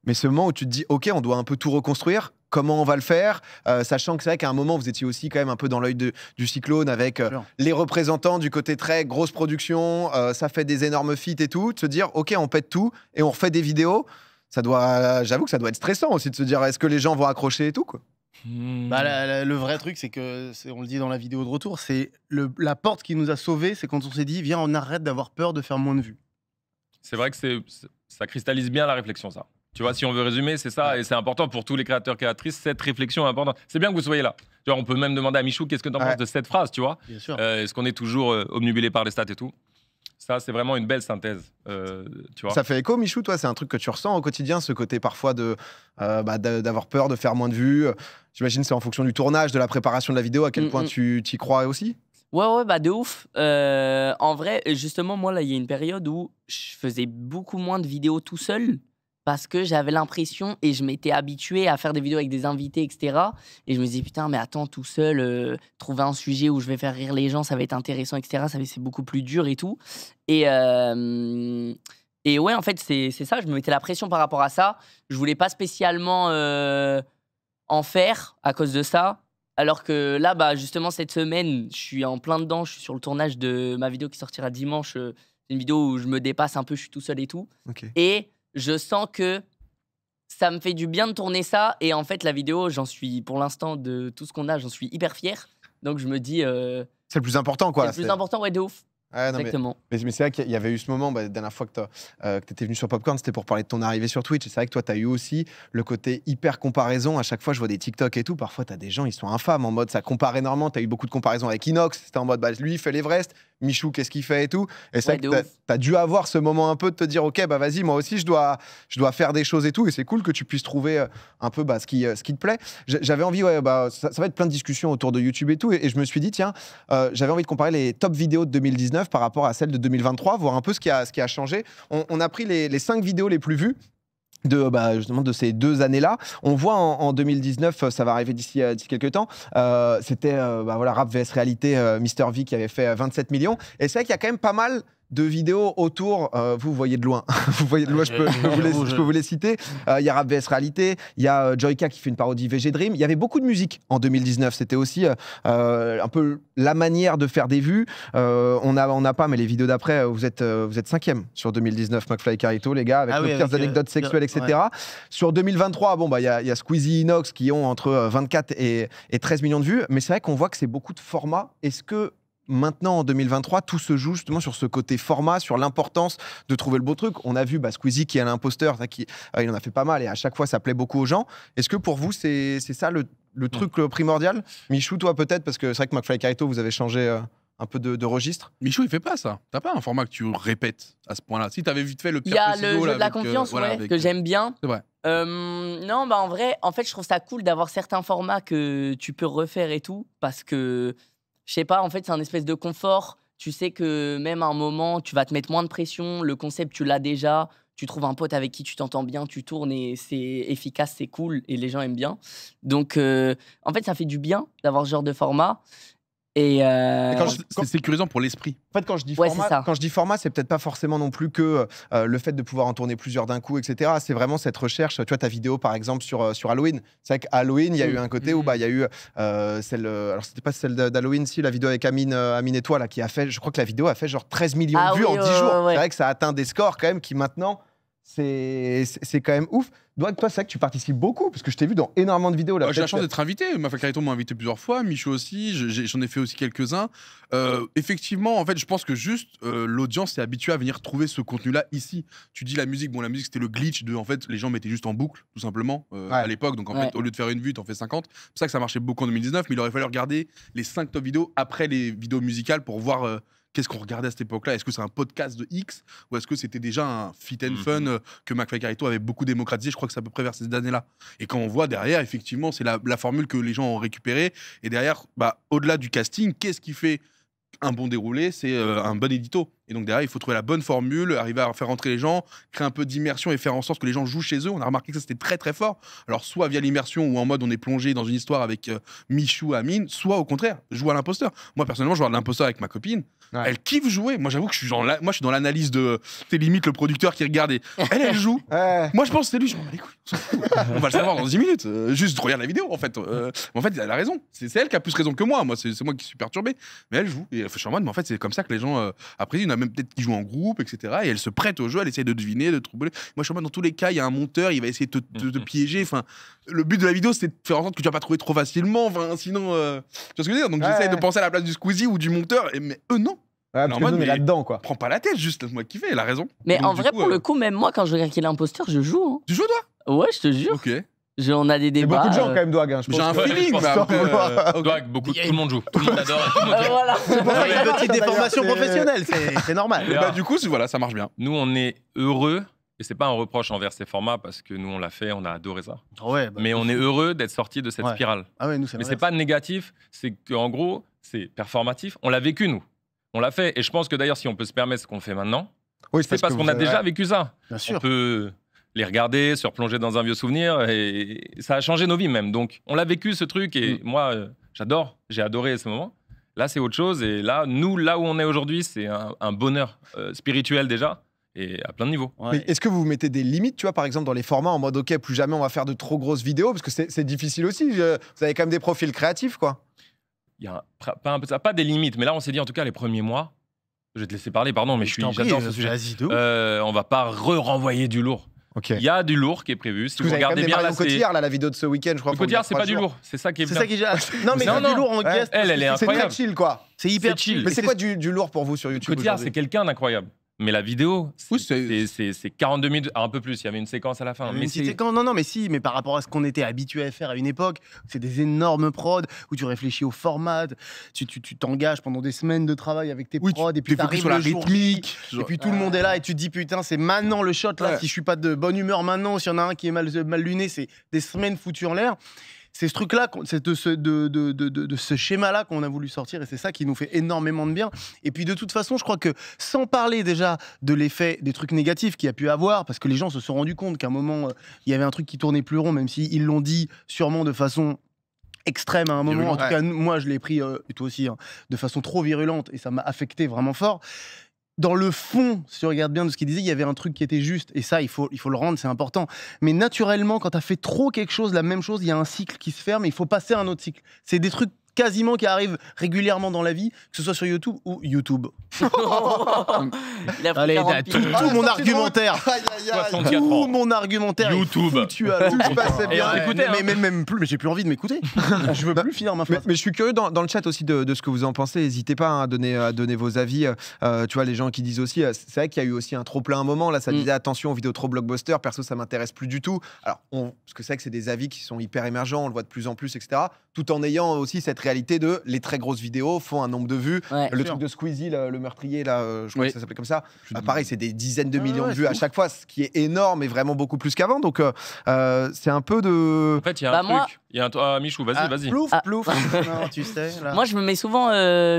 mais ce moment où tu te dis, ok, on doit un peu tout reconstruire, comment on va le faire, sachant que c'est vrai qu'à un moment, vous étiez aussi quand même un peu dans l'œil du cyclone avec les représentants du côté très grosse production, ça fait des énormes fits et tout, de se dire, OK, on pète tout et on refait des vidéos ça doit, j'avoue que ça doit être stressant aussi de se dire est-ce que les gens vont accrocher et tout quoi. Hmm. Bah, le vrai truc, c'est que, on le dit dans la vidéo de retour, c'est la porte qui nous a sauvés, c'est quand on s'est dit, viens, on arrête d'avoir peur de faire moins de vues. C'est vrai que ça cristallise bien la réflexion, ça. Tu vois, si on veut résumer, c'est ça, et c'est important pour tous les créateurs créatrices, cette réflexion est importante. C'est bien que vous soyez là. vois on peut même demander à Michou, qu'est-ce que tu en penses de cette phrase, tu vois euh, Est-ce qu'on est toujours euh, obnubilé par les stats et tout ça, c'est vraiment une belle synthèse. Euh, tu Ça fait écho, Michou, toi, c'est un truc que tu ressens au quotidien, ce côté parfois de euh, bah, d'avoir peur de faire moins de vues. J'imagine c'est en fonction du tournage, de la préparation de la vidéo, à quel mm, point mm. tu t'y crois aussi. Ouais, ouais, bah de ouf. Euh, en vrai, justement, moi, là, il y a une période où je faisais beaucoup moins de vidéos tout seul parce que j'avais l'impression et je m'étais habitué à faire des vidéos avec des invités, etc. Et je me disais, putain, mais attends, tout seul, euh, trouver un sujet où je vais faire rire les gens, ça va être intéressant, etc. Ça c'est beaucoup plus dur et tout. Et, euh, et ouais, en fait, c'est ça. Je me mettais la pression par rapport à ça. Je voulais pas spécialement euh, en faire à cause de ça. Alors que là, bah, justement, cette semaine, je suis en plein dedans. Je suis sur le tournage de ma vidéo qui sortira dimanche. Une vidéo où je me dépasse un peu, je suis tout seul et tout. Et je sens que ça me fait du bien de tourner ça. Et en fait, la vidéo, j'en suis, pour l'instant, de tout ce qu'on a, j'en suis hyper fier. Donc je me dis. Euh, c'est le plus important, quoi. C'est le plus important, ouais, de ouf. Exactement. Mais, c'est vrai qu'il y avait eu ce moment, bah, la dernière fois que tu euh, étais venu sur Popcorn, c'était pour parler de ton arrivée sur Twitch. Et c'est vrai que toi, tu as eu aussi le côté hyper comparaison. À chaque fois, je vois des TikTok et tout. Parfois, tu as des gens, ils sont infâmes en mode ça compare énormément. Tu as eu beaucoup de comparaisons avec Inox. C'était en mode bah, lui, il fait l'Everest. Michou, qu'est-ce qu'il fait et tout. Et c'est vrai que tu as, dû avoir ce moment un peu de te dire ok, bah vas-y, moi aussi, je dois, je dois faire des choses et tout. Et c'est cool que tu puisses trouver euh, un peu bah, ce, qui, euh, ce qui te plaît. J'avais envie, ouais, bah, ça, va être plein de discussions autour de YouTube et tout. Et, je me suis dit, tiens, j'avais envie de comparer les top vidéos de 2019 par rapport à celle de 2023, voir un peu ce qui a, changé. On, a pris les, cinq vidéos les plus vues de bah, justement de ces deux années-là. On voit en, 2019, euh, ça va arriver d'ici euh, quelques temps, euh, c'était bah, voilà, rap vs réalité, Mister V qui avait fait 27 millions. Et c'est vrai qu'il y a quand même pas mal de vidéos autour, euh, vous voyez de loin, vous voyez de loin, je peux, vous, les, citer. Euh, il y a Rap VS Réalité, il y a euh, Joyka qui fait une parodie VG Dream. Il y avait beaucoup de musique en 2019. C'était aussi un peu la manière de faire des vues. on n'a a pas, mais les vidéos d'après, vous êtes, cinquième sur 2019, McFly et Carito, les gars, avec ah anecdotes sexuelles, etc. Sur 2023, bon, bah, il y a, y a, Inox qui ont entre 24 et, et 13 millions de vues. Mais c'est vrai qu'on voit que c'est beaucoup de formats. Est-ce que maintenant en 2023, tout se joue justement sur ce côté format, sur l'importance de trouver le beau truc. On a vu bah, Squeezie qui est l'imposteur, qui euh, il en a fait pas mal et à chaque fois ça plaît beaucoup aux gens. Est-ce que pour vous c'est ça le, le mm. truc le primordial Michou, toi peut-être parce que c'est vrai que McFly Carito, vous avez changé. Euh, un peu de, registre. Michou, il fait pas ça. T'as pas un format que tu répètes à ce point-là. Si tu avais vite fait le. Il y a le jeu de la euh, confiance, que j'aime bien. C'est vrai. Hum, non, bah en vrai, en fait, je trouve ça cool d'avoir certains formats que tu peux refaire et tout, parce que je sais pas, en fait, c'est un espèce de confort. Tu sais que même à un moment, tu vas te mettre moins de pression. Le concept, tu l'as déjà. Tu trouves un pote avec qui tu t'entends bien, tu tournes et c'est efficace, c'est cool et les gens aiment bien. Donc, euh, en fait, ça fait du bien d'avoir ce genre de format. Et euh, C'est sécurisant pour l'esprit. En fait, quand je dis format, quand je dis format, c'est peut-être pas forcément non plus que euh, le fait de pouvoir en tourner plusieurs d'un coup, etc. C'est vraiment cette recherche. Tu vois ta vidéo par exemple sur euh, sur Halloween. C'est vrai Halloween il y a mm. eu un côté où mm. bah il y a eu celle, alors c'était pas celle d'Halloween, si la vidéo avec Amine Amine et toi là qui a fait, je crois que la vidéo a fait genre 13 millions ah de vues en 10 jours. C'est vrai que ça a atteint des scores quand même qui maintenant c'est quand même ouf. Doig, toi, c'est que tu participes beaucoup, parce que je t'ai vu dans énormément de vidéos. là. J'ai la chance d'être invité. Ma Carito m'a invité plusieurs fois, Michou aussi, j'en ai, fait aussi quelques-uns. Euh, effectivement, en fait, je pense que juste euh, l'audience est habituée à venir trouver ce contenu-là ici. Tu dis la musique, bon, la musique, c'était le glitch de, en fait, les gens mettaient juste en boucle, tout simplement, euh, à l'époque. Donc, en fait, au lieu de faire une vue, t'en fais 50. C'est pour ça que ça marchait beaucoup en 2019, mais il aurait fallu regarder les 5 top vidéos après les vidéos musicales pour voir Qu'est-ce qu'on regardait à cette époque-là Est-ce que c'est un podcast de X ou est-ce que c'était déjà un fit and mhm. fun euh, que McFly Carito avait beaucoup démocratisé Je crois que c'est à peu près vers ces années-là. Et quand on voit derrière, effectivement, c'est la, formule que les gens ont récupérée. Et derrière, bah, au-delà du casting, qu'est-ce qui fait un bon déroulé C'est euh, un bon édito. Et donc derrière, il faut trouver la bonne formule, arriver à faire rentrer les gens, créer un peu d'immersion et faire en sorte que les gens jouent chez eux. On a remarqué que ça, c'était très très fort. Alors soit via l'immersion ou en mode on est plongé dans une histoire avec euh, Michou, Amine, soit au contraire, jouer à l'imposteur. Moi personnellement, je joue à l'imposteur avec ma copine. Elle kiffe jouer. Moi j'avoue que je suis dans moi je suis dans l'analyse de t'es limite le producteur qui regarde elle elle joue. Moi je pense que c'est lui, je m'en On va le savoir dans 10 minutes. Euh, juste regarde la vidéo en fait. Euh, en fait, elle a raison. C'est elle qui a plus raison que moi. Moi c'est moi qui suis perturbé, mais elle joue et je suis en mode mais en fait, c'est comme ça que les gens apprécient même peut-être qu'ils jouent en groupe, etc. Et elle se prête au jeu, elle essaye de deviner, de troubler. Moi, je suis dans tous les cas, il y a un monteur, il va essayer de te, mm-hmm. piéger. Enfin, le but de la vidéo, c'est de faire en sorte que tu vas pas trouver trop facilement. Enfin, sinon, euh, tu vois ce que je veux dire Donc, j'essaie j'essaye de penser à la place du Squeezie ou du monteur, et... mais eux, non. Normalement, parce mais là-dedans, quoi. Prends pas la tête, juste laisse-moi kiffer, elle a raison. Mais en vrai, pour euh, le coup, même moi, quand je regarde qu'il est imposteur, je joue. Hein. Tu joues, toi Ouais, je te jure. Ok on a des débats. beaucoup de gens, euh, quand même, doigent. Hein, J'ai un feeling, euh, tout le monde joue. Tout le monde adore. Euh, voilà. C'est pour ça qu'il y a une petite déformation professionnelle, c'est normal. Bah, du coup, voilà, ça marche bien. Nous, on est heureux, et c'est pas un reproche envers ces formats, parce que nous, on l'a fait, on a adoré ça. Ah ouais, bah, Mais on est heureux d'être sorti de cette spirale. Ah ouais, nous, Mais c'est n'est pas négatif, c'est qu'en gros, c'est performatif. On l'a vécu, nous. On l'a fait. Et je pense que d'ailleurs, si on peut se permettre ce qu'on fait maintenant, c'est parce qu'on a déjà vécu ça. Bien On sûr. peut les regarder, se replonger dans un vieux souvenir. Et ça a changé nos vies même. Donc, on l'a vécu ce truc. Et mm. moi, euh, j'adore. J'ai adoré ce moment. Là, c'est autre chose. Et là, nous, là où on est aujourd'hui, c'est un, bonheur euh, spirituel déjà. Et à plein de niveaux. Est-ce que vous mettez des limites, tu vois, par exemple, dans les formats en mode OK, plus jamais on va faire de trop grosses vidéos Parce que c'est difficile aussi. vous avez quand même des profils créatifs, quoi. Il y a pas, des limites, mais là, on s'est dit, en tout cas, les premiers mois, je vais te laisser parler, pardon, mais, je suis, j'adore ce euh, sujet. Euh, on va pas re-renvoyer du lourd. Il y a du lourd qui est prévu. Si vous, regardez bien, la vidéo de ce week-end, je crois. d'Ir c'est pas du lourd. C'est ça qui est. C'est ça qui est. Non, mais c'est du lourd en guest. Elle, elle est incroyable. C'est chill, quoi. C'est hyper chill. Mais c'est quoi du lourd pour vous sur YouTube Cotillard, c'est quelqu'un d'incroyable. Mais la vidéo, c'est 42 minutes, un peu plus, il y avait une séquence à la fin. Mais si non, non, mais si, mais par rapport à ce qu'on était habitué à faire à une époque, c'est des énormes prods où tu réfléchis au format, tu t'engages pendant des semaines de travail avec tes oui, prods, et puis sur la rythmique, et puis tout le monde est là, et tu te dis putain, c'est maintenant le shot, là, si je suis pas de bonne humeur maintenant, s'il y en a un qui est mal, mal luné, c'est des semaines foutues en l'air c'est ce truc-là, c'est de ce, de, ce schéma-là qu'on a voulu sortir et c'est ça qui nous fait énormément de bien. Et puis de toute façon, je crois que sans parler déjà de l'effet des trucs négatifs qu'il a pu avoir, parce que les gens se sont rendus compte qu'à un moment, euh, il y avait un truc qui tournait plus rond, même s'ils l'ont dit sûrement de façon extrême à un moment. en tout cas, moi, je l'ai pris, euh, toi aussi, hein, de façon trop virulente, et ça m'a affecté vraiment fort dans le fond, si tu regardes bien de ce qu'il disait, il y avait un truc qui était juste. Et ça, il faut, il faut le rendre, c'est important. Mais naturellement, quand tu as fait trop quelque chose, la même chose, il y a un cycle qui se ferme et il faut passer à un autre cycle. C'est des trucs quasiment qui arrive régulièrement dans la vie, que ce soit sur YouTube ou YouTube. Allez, tout, mon ah, argumentaire. Tout mon argumentaire. YouTube. bien. Hein. mais, même plus, mais j'ai plus envie de m'écouter. je veux bah, plus finir ma phrase. Mais, je suis curieux dans, dans, le chat aussi de, de, ce que vous en pensez. N'hésitez pas hein, à, donner, à donner vos avis. Euh, tu vois, les gens qui disent aussi, euh, c'est vrai qu'il y a eu aussi un trop plein un moment. Là, ça mm. disait attention vidéo trop blockbuster. Perso, ça m'intéresse plus du tout. Alors, on, que c'est que c'est des avis qui sont hyper émergents, on le voit de plus en plus, etc. Tout en ayant aussi cette réalité de les très grosses vidéos font un nombre de vues. Le truc de Squeezie, le, meurtrier, là, euh, je crois que ça s'appelait comme ça. Bah, pareil, c'est des dizaines de ah millions de vues à chaque fois, ce qui est énorme et vraiment beaucoup plus qu'avant. Donc, euh, euh, c'est un peu de. En fait, il y a un bah, truc. Il y a un. Ah, Michou, vas-y, ah, vas-y. Plouf, plouf. tu sais. Moi, je me mets souvent,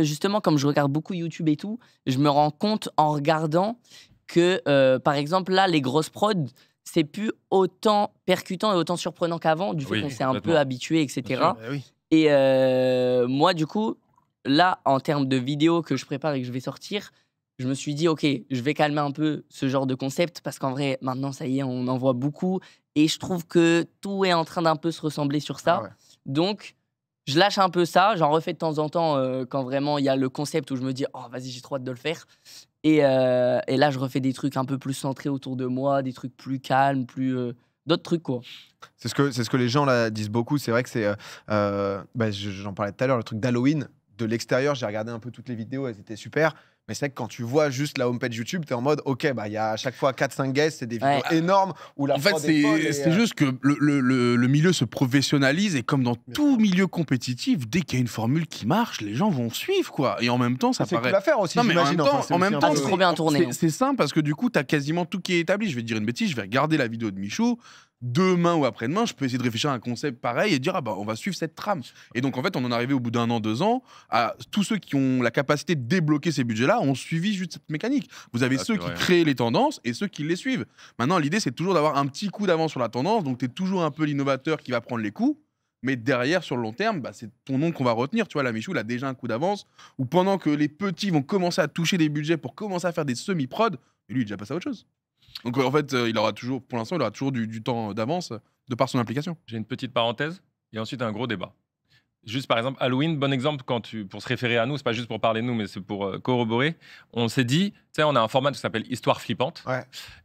justement, comme je regarde beaucoup YouTube et tout, je me rends compte en regardant que, par exemple, là, les grosses prods, c'est plus autant percutant et autant surprenant qu'avant, du fait qu'on s'est un peu habitué, etc. Eh oui. Et euh, moi, du coup, là, en termes de vidéos que je prépare et que je vais sortir, je me suis dit, OK, je vais calmer un peu ce genre de concept parce qu'en vrai, maintenant, ça y est, on en voit beaucoup. Et je trouve que tout est en train d'un peu se ressembler sur ça. Ah Donc, je lâche un peu ça. J'en refais de temps en temps euh, quand vraiment il y a le concept où je me dis, oh, vas-y, j'ai trop hâte de le faire. Et, euh, et, là, je refais des trucs un peu plus centrés autour de moi, des trucs plus calmes, plus d'autres trucs quoi. C'est ce que c'est ce que les gens disent beaucoup. C'est vrai que c'est, euh, euh, bah, j'en parlais tout à l'heure, le truc d'Halloween de l'extérieur. J'ai regardé un peu toutes les vidéos, elles étaient super. Mais c'est que quand tu vois juste la homepage YouTube, tu es en mode, ok, bah il y a à chaque fois 4-5 guests, c'est des vidéos énormes. Où la en fait, c'est euh, juste que le, milieu se professionnalise et comme dans tout milieu compétitif, dès qu'il y a une formule qui marche, les gens vont suivre, quoi. Et en même temps, ça paraît. C'est faire aussi. Non, mais en même temps, c'est trop bien tourné. Hein. c'est simple parce que du coup, tu as quasiment tout qui est établi. Je vais te dire une bêtise, je vais regarder la vidéo de Michou demain ou après-demain, je peux essayer de réfléchir à un concept pareil et dire ah bah on va suivre cette trame. Et donc en fait, on en est arrivé au bout d'un an, deux ans à tous ceux qui ont la capacité de débloquer ces budgets-là ont suivi juste cette mécanique. Vous avez ah, ceux qui créent les tendances et ceux qui les suivent. Maintenant, l'idée c'est toujours d'avoir un petit coup d'avance sur la tendance, donc tu es toujours un peu l'innovateur qui va prendre les coups. Mais derrière, sur le long terme, bah, c'est ton nom qu'on va retenir. Tu vois, la Michou, il a déjà un coup d'avance. Ou pendant que les petits vont commencer à toucher des budgets pour commencer à faire des semi-prod, lui, il est déjà passé à autre chose. Donc en fait, euh, il aura toujours, pour l'instant, il aura toujours du, temps d'avance de par son implication. J'ai une petite parenthèse et ensuite un gros débat. Juste par exemple, Halloween, bon exemple quand tu, pour se référer à nous, c'est pas juste pour parler de nous, mais c'est pour euh, corroborer. On s'est dit, tu sais, on a un format qui s'appelle Histoire flippante,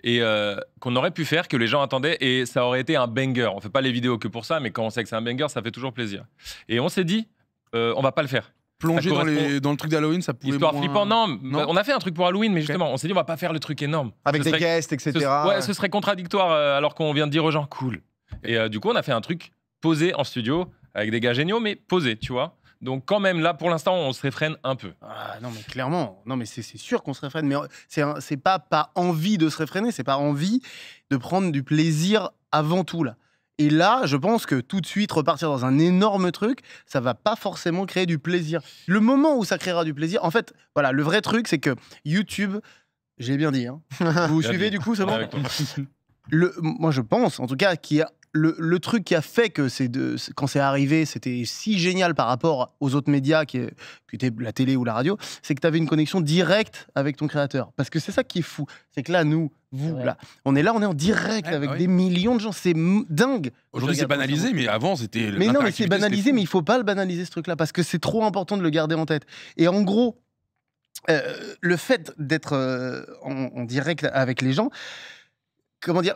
et euh, qu'on aurait pu faire, que les gens attendaient, et ça aurait été un banger. On fait pas les vidéos que pour ça, mais quand on sait que c'est un banger, ça fait toujours plaisir. Et on s'est dit, euh, on va pas le faire plonger dans, le truc d'Halloween, ça pouvait Histoire moins... flippant, non, On a fait un truc pour Halloween, mais justement, on s'est dit, on va pas faire le truc énorme. Avec des guests, etc. ouais, ce serait contradictoire euh, alors qu'on vient de dire aux gens, cool. Et euh, du coup, on a fait un truc posé en studio, avec des gars géniaux, mais posé, tu vois. Donc quand même, là, pour l'instant, on se réfrène un peu. Ah, non, mais clairement, non, mais c'est sûr qu'on se réfrène, mais euh, c'est pas pas envie de se réfréner, c'est pas envie de prendre du plaisir avant tout, là. Et là, je pense que tout de suite, repartir dans un énorme truc, ça va pas forcément créer du plaisir. Le moment où ça créera du plaisir, en fait, voilà, le vrai truc, c'est que YouTube, j'ai bien dit, hein, vous suivez du coup, c'est bon le, Moi, je pense, en tout cas, qu'il y a le, truc qui a fait que c'est quand c'est arrivé, c'était si génial par rapport aux autres médias qui, étaient la télé ou la radio, c'est que tu avais une connexion directe avec ton créateur. Parce que c'est ça qui est fou. C'est que là, nous, vous, là, on est là, on est en direct avec des millions de gens. C'est dingue. Aujourd'hui, c'est banalisé, mais avant, c'était. Mais non, c'est banalisé, mais il faut pas le banaliser, ce truc-là, parce que c'est trop important de le garder en tête. Et en gros, euh, le fait d'être euh, en, direct avec les gens, comment dire,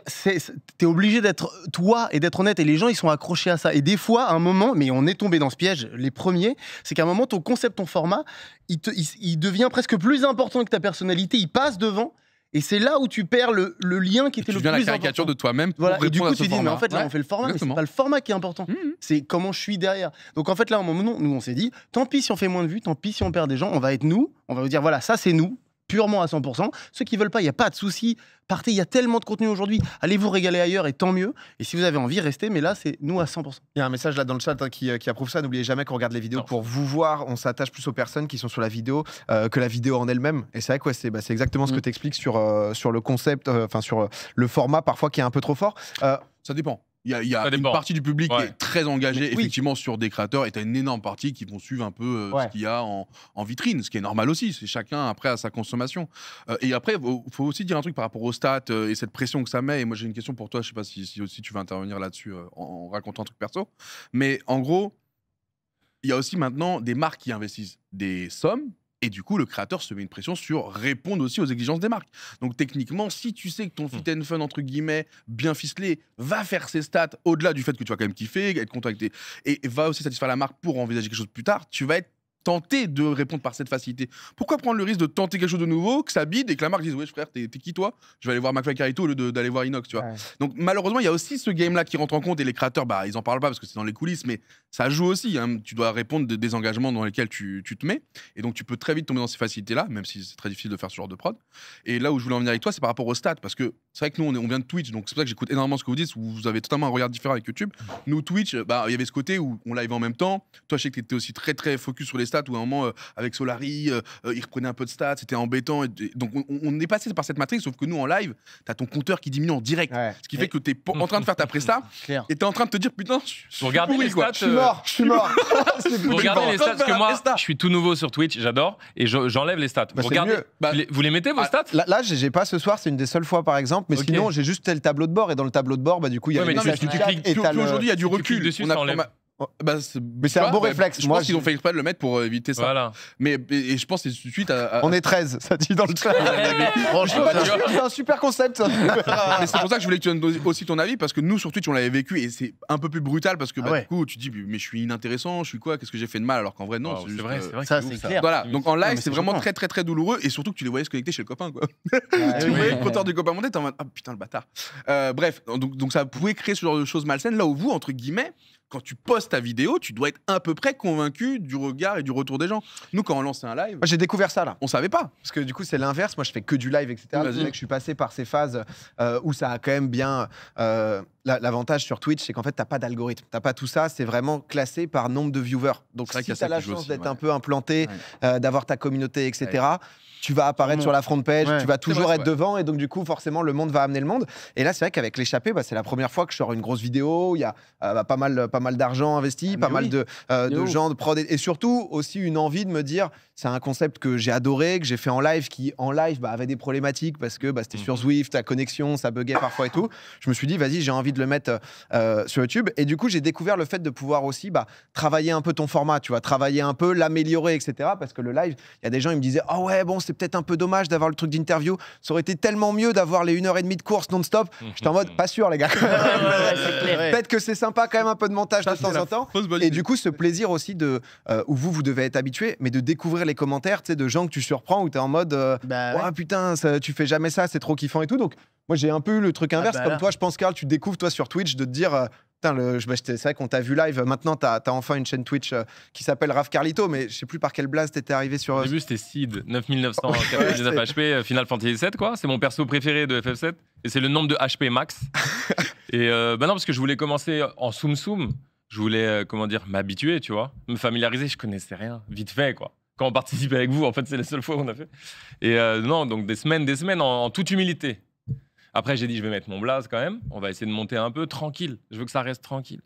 t'es obligé d'être toi et d'être honnête. Et les gens, ils sont accrochés à ça. Et des fois, à un moment, mais on est tombé dans ce piège, les premiers, c'est qu'à un moment, ton concept, ton format, il, devient presque plus important que ta personnalité. Il passe devant. Et c'est là où tu perds le, lien qui était le plus important. Tu la caricature de toi-même voilà. et du coup, dis, mais en fait, là, on fait le format, mais c'est pas le format qui est important. Mmh, mmh. C'est comment je suis derrière. Donc, en fait, là, à un moment, nous, on s'est dit, tant pis si on fait moins de vues, tant pis si on perd des gens, on va être nous. On va vous dire, voilà, ça, c'est nous purement à 100%. Ceux qui veulent pas, il n'y a pas de souci. Partez, il y a tellement de contenu aujourd'hui. Allez vous régaler ailleurs et tant mieux. Et si vous avez envie, restez. Mais là, c'est nous à 100%. Il y a un message là dans le chat hein, euh, qui, approuve ça. N'oubliez jamais qu'on regarde les vidéos pour vous voir. On s'attache plus aux personnes qui sont sur la vidéo euh, que la vidéo en elle-même. Et c'est vrai que bah, c'est exactement ce que mm. tu expliques sur, euh, sur le concept, enfin sur le format parfois qui est un peu trop fort. Ça dépend. Il y a, une partie du public qui est très engagée effectivement sur des créateurs et tu as une énorme partie qui vont suivre un peu euh, ce qu'il y a en, vitrine, ce qui est normal aussi. C'est chacun après à sa consommation. Euh, et après, il faut, aussi dire un truc par rapport au stats euh, et cette pression que ça met. Et moi, j'ai une question pour toi. Je sais pas si, si, tu veux intervenir là-dessus en, racontant un truc perso. Mais en gros, il y a aussi maintenant des marques qui investissent des sommes et du coup, le créateur se met une pression sur répondre aussi aux exigences des marques. Donc techniquement, si tu sais que ton hmm. fit and fun, entre guillemets, bien ficelé, va faire ses stats, au-delà du fait que tu vas quand même kiffer, être contacté, et va aussi satisfaire la marque pour envisager quelque chose plus tard, tu vas être tenter de répondre par cette facilité. Pourquoi prendre le risque de tenter quelque chose de nouveau, que ça bide et que la marque dise Ouais, frère, t'es qui toi Je vais aller voir McFly Carito au lieu d'aller voir Inox, tu vois. Donc malheureusement, il y a aussi ce game-là qui rentre en compte et les créateurs, bah, ils en parlent pas parce que c'est dans les coulisses, mais ça joue aussi. Hein. Tu dois répondre des engagements dans lesquels tu, tu, te mets. Et donc tu peux très vite tomber dans ces facilités-là, même si c'est très difficile de faire ce genre de prod. Et là où je voulais en venir avec toi, c'est par rapport au stats, parce que c'est vrai que nous, on, vient de Twitch, donc c'est pour ça que j'écoute énormément ce que vous dites, vous avez totalement un regard différent avec YouTube. Nous, Twitch, bah, il y avait ce côté où on live en même temps. Toi, je sais que tu étais aussi très, très focus sur les stats où à un moment, euh, avec Solari, euh, euh, il reprenait un peu de stats, c'était embêtant. donc on, est passé par cette matrice, sauf que nous en live, t'as ton compteur qui diminue en direct. Ce qui fait que t'es en train de faire ta presta et t'es en train de te dire putain, je suis je suis mort, je suis mort. regardez les stats que moi, je suis tout nouveau sur Twitch, j'adore et j'enlève les stats. Bah, bah, vous les mettez vos ah, stats Là, j'ai pas ce soir, c'est une des seules fois par exemple, mais sinon j'ai juste le tableau de bord et dans le tableau de bord, bah du coup il y a. Aujourd'hui il y a du recul. Oh, bah, mais c'est un beau bah, réflexe. Je pense qu'ils ont fait exprès de le mettre pour euh, éviter ça. Mais et, je pense c'est tout de suite On est 13, ça dit dans le chat. Bah, c'est un super concept. c'est pour ça que je voulais que tu donnes aussi ton avis parce que nous sur Twitch on l'avait vécu et c'est un peu plus brutal parce que ah du coup tu dis mais je suis inintéressant, je suis quoi, qu'est-ce que j'ai fait de mal alors qu'en vrai non. Ah, euh, c'est vrai, c'est vrai. Ça c'est clair. Voilà. Donc en live c'est vraiment très très très douloureux et surtout que tu les voyais se connecter chez le copain quoi. Tu voyais le compteur du copain monter, en mode ah putain le bâtard. Euh, bref donc ça pouvait créer ce genre de choses malsaines là où vous entre guillemets quand tu postes ta vidéo, tu dois être à peu près convaincu du regard et du retour des gens. Nous, quand on lance un live. J'ai découvert ça là. On savait pas. Parce que du coup, c'est l'inverse. Moi, je fais que du live, etc. je suis passé par ces phases euh, où ça a quand même bien. Euh, l'avantage sur Twitch, c'est qu'en fait, tu n'as pas d'algorithme. Tu n'as pas tout ça. C'est vraiment classé par nombre de viewers. Donc, si tu as la chance d'être un peu implanté, euh, d'avoir ta communauté, etc tu vas apparaître mmh. sur la front page, tu vas toujours être devant, et donc du coup, forcément, le monde va amener le monde. Et là, c'est vrai qu'avec l'échappée, bah, c'est la première fois que je sors une grosse vidéo, il y a euh, bah, pas mal, pas mal d'argent investi, ah, pas mal de, euh, gens de prod, et, surtout aussi une envie de me dire, c'est un concept que j'ai adoré, que j'ai fait en live, qui en live bah, avait des problématiques parce que bah, c'était mmh. sur Zwift, la connexion, ça buguait parfois et tout. Je me suis dit, vas-y, j'ai envie de le mettre euh, sur YouTube, et du coup, j'ai découvert le fait de pouvoir aussi travailler un peu ton format, tu vois, travailler un peu, l'améliorer, etc. Parce que le live, il y a des gens, ils me disaient, ah oh ouais, bon, c'est peut-être un peu dommage d'avoir le truc d'interview. Ça aurait été tellement mieux d'avoir les 1h30 de course non-stop. J'étais en mode, pas sûr, les gars. peut-être que c'est sympa quand même un peu de montage de temps en temps. Et du coup, ce plaisir aussi de, euh, où vous, vous devez être habitué, mais de découvrir les commentaires de gens que tu surprends, où tu es en mode, euh, bah oh, putain, tu fais jamais ça, c'est trop kiffant et tout. Donc, moi, j'ai un peu eu le truc ah, inverse. Bah comme toi, je pense, Carl, tu découvres, toi, sur Twitch, de te dire. Euh, c'est vrai qu'on t'a vu live. Maintenant, t'as as enfin une chaîne Twitch euh, qui s'appelle Raf Carlito, mais je sais plus par quel blase t'étais arrivé sur. Au euh, début, c'était Seed, 9900 HP, euh, Final Fantasy 7 quoi. C'est mon perso préféré de FF7. Et c'est le nombre de HP max. et bah non, parce que je voulais commencer en Soum Soum. Je voulais, comment dire, m'habituer, tu vois, me familiariser. Je connaissais rien, vite fait, quoi. Quand on participait avec vous, en fait, c'est la seule fois qu'on a fait. Et non, donc des semaines, des semaines en toute humilité. Après, j'ai dit, je vais mettre mon blaze quand même. On va essayer de monter un peu tranquille. Je veux que ça reste tranquille.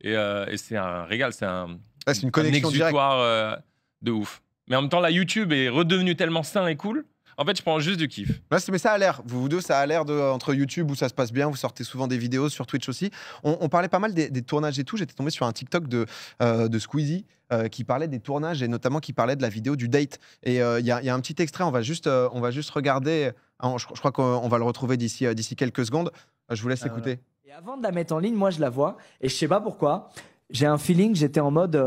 Et, euh, c'est un régal, c'est un, ah, une connexion exutoire euh, de ouf. Mais en même temps, la YouTube est redevenue tellement sain et cool en fait, je prends juste du kiff. Bah, mais ça a l'air, vous, vous deux, ça a l'air de, entre YouTube où ça se passe bien, vous sortez souvent des vidéos sur Twitch aussi. On, parlait pas mal des, tournages et tout. J'étais tombé sur un TikTok de, euh, de Squeezie. Euh, qui parlait des tournages et notamment qui parlait de la vidéo du date. Et euh, il y, a un petit extrait, on va juste, on va juste regarder. je, crois qu'on va le retrouver d'ici d'ici quelques secondes. je vous laisse ah, écouter. Et avant de la mettre en ligne, moi je la vois et je sais pas pourquoi. J'ai un feeling, j'étais en mode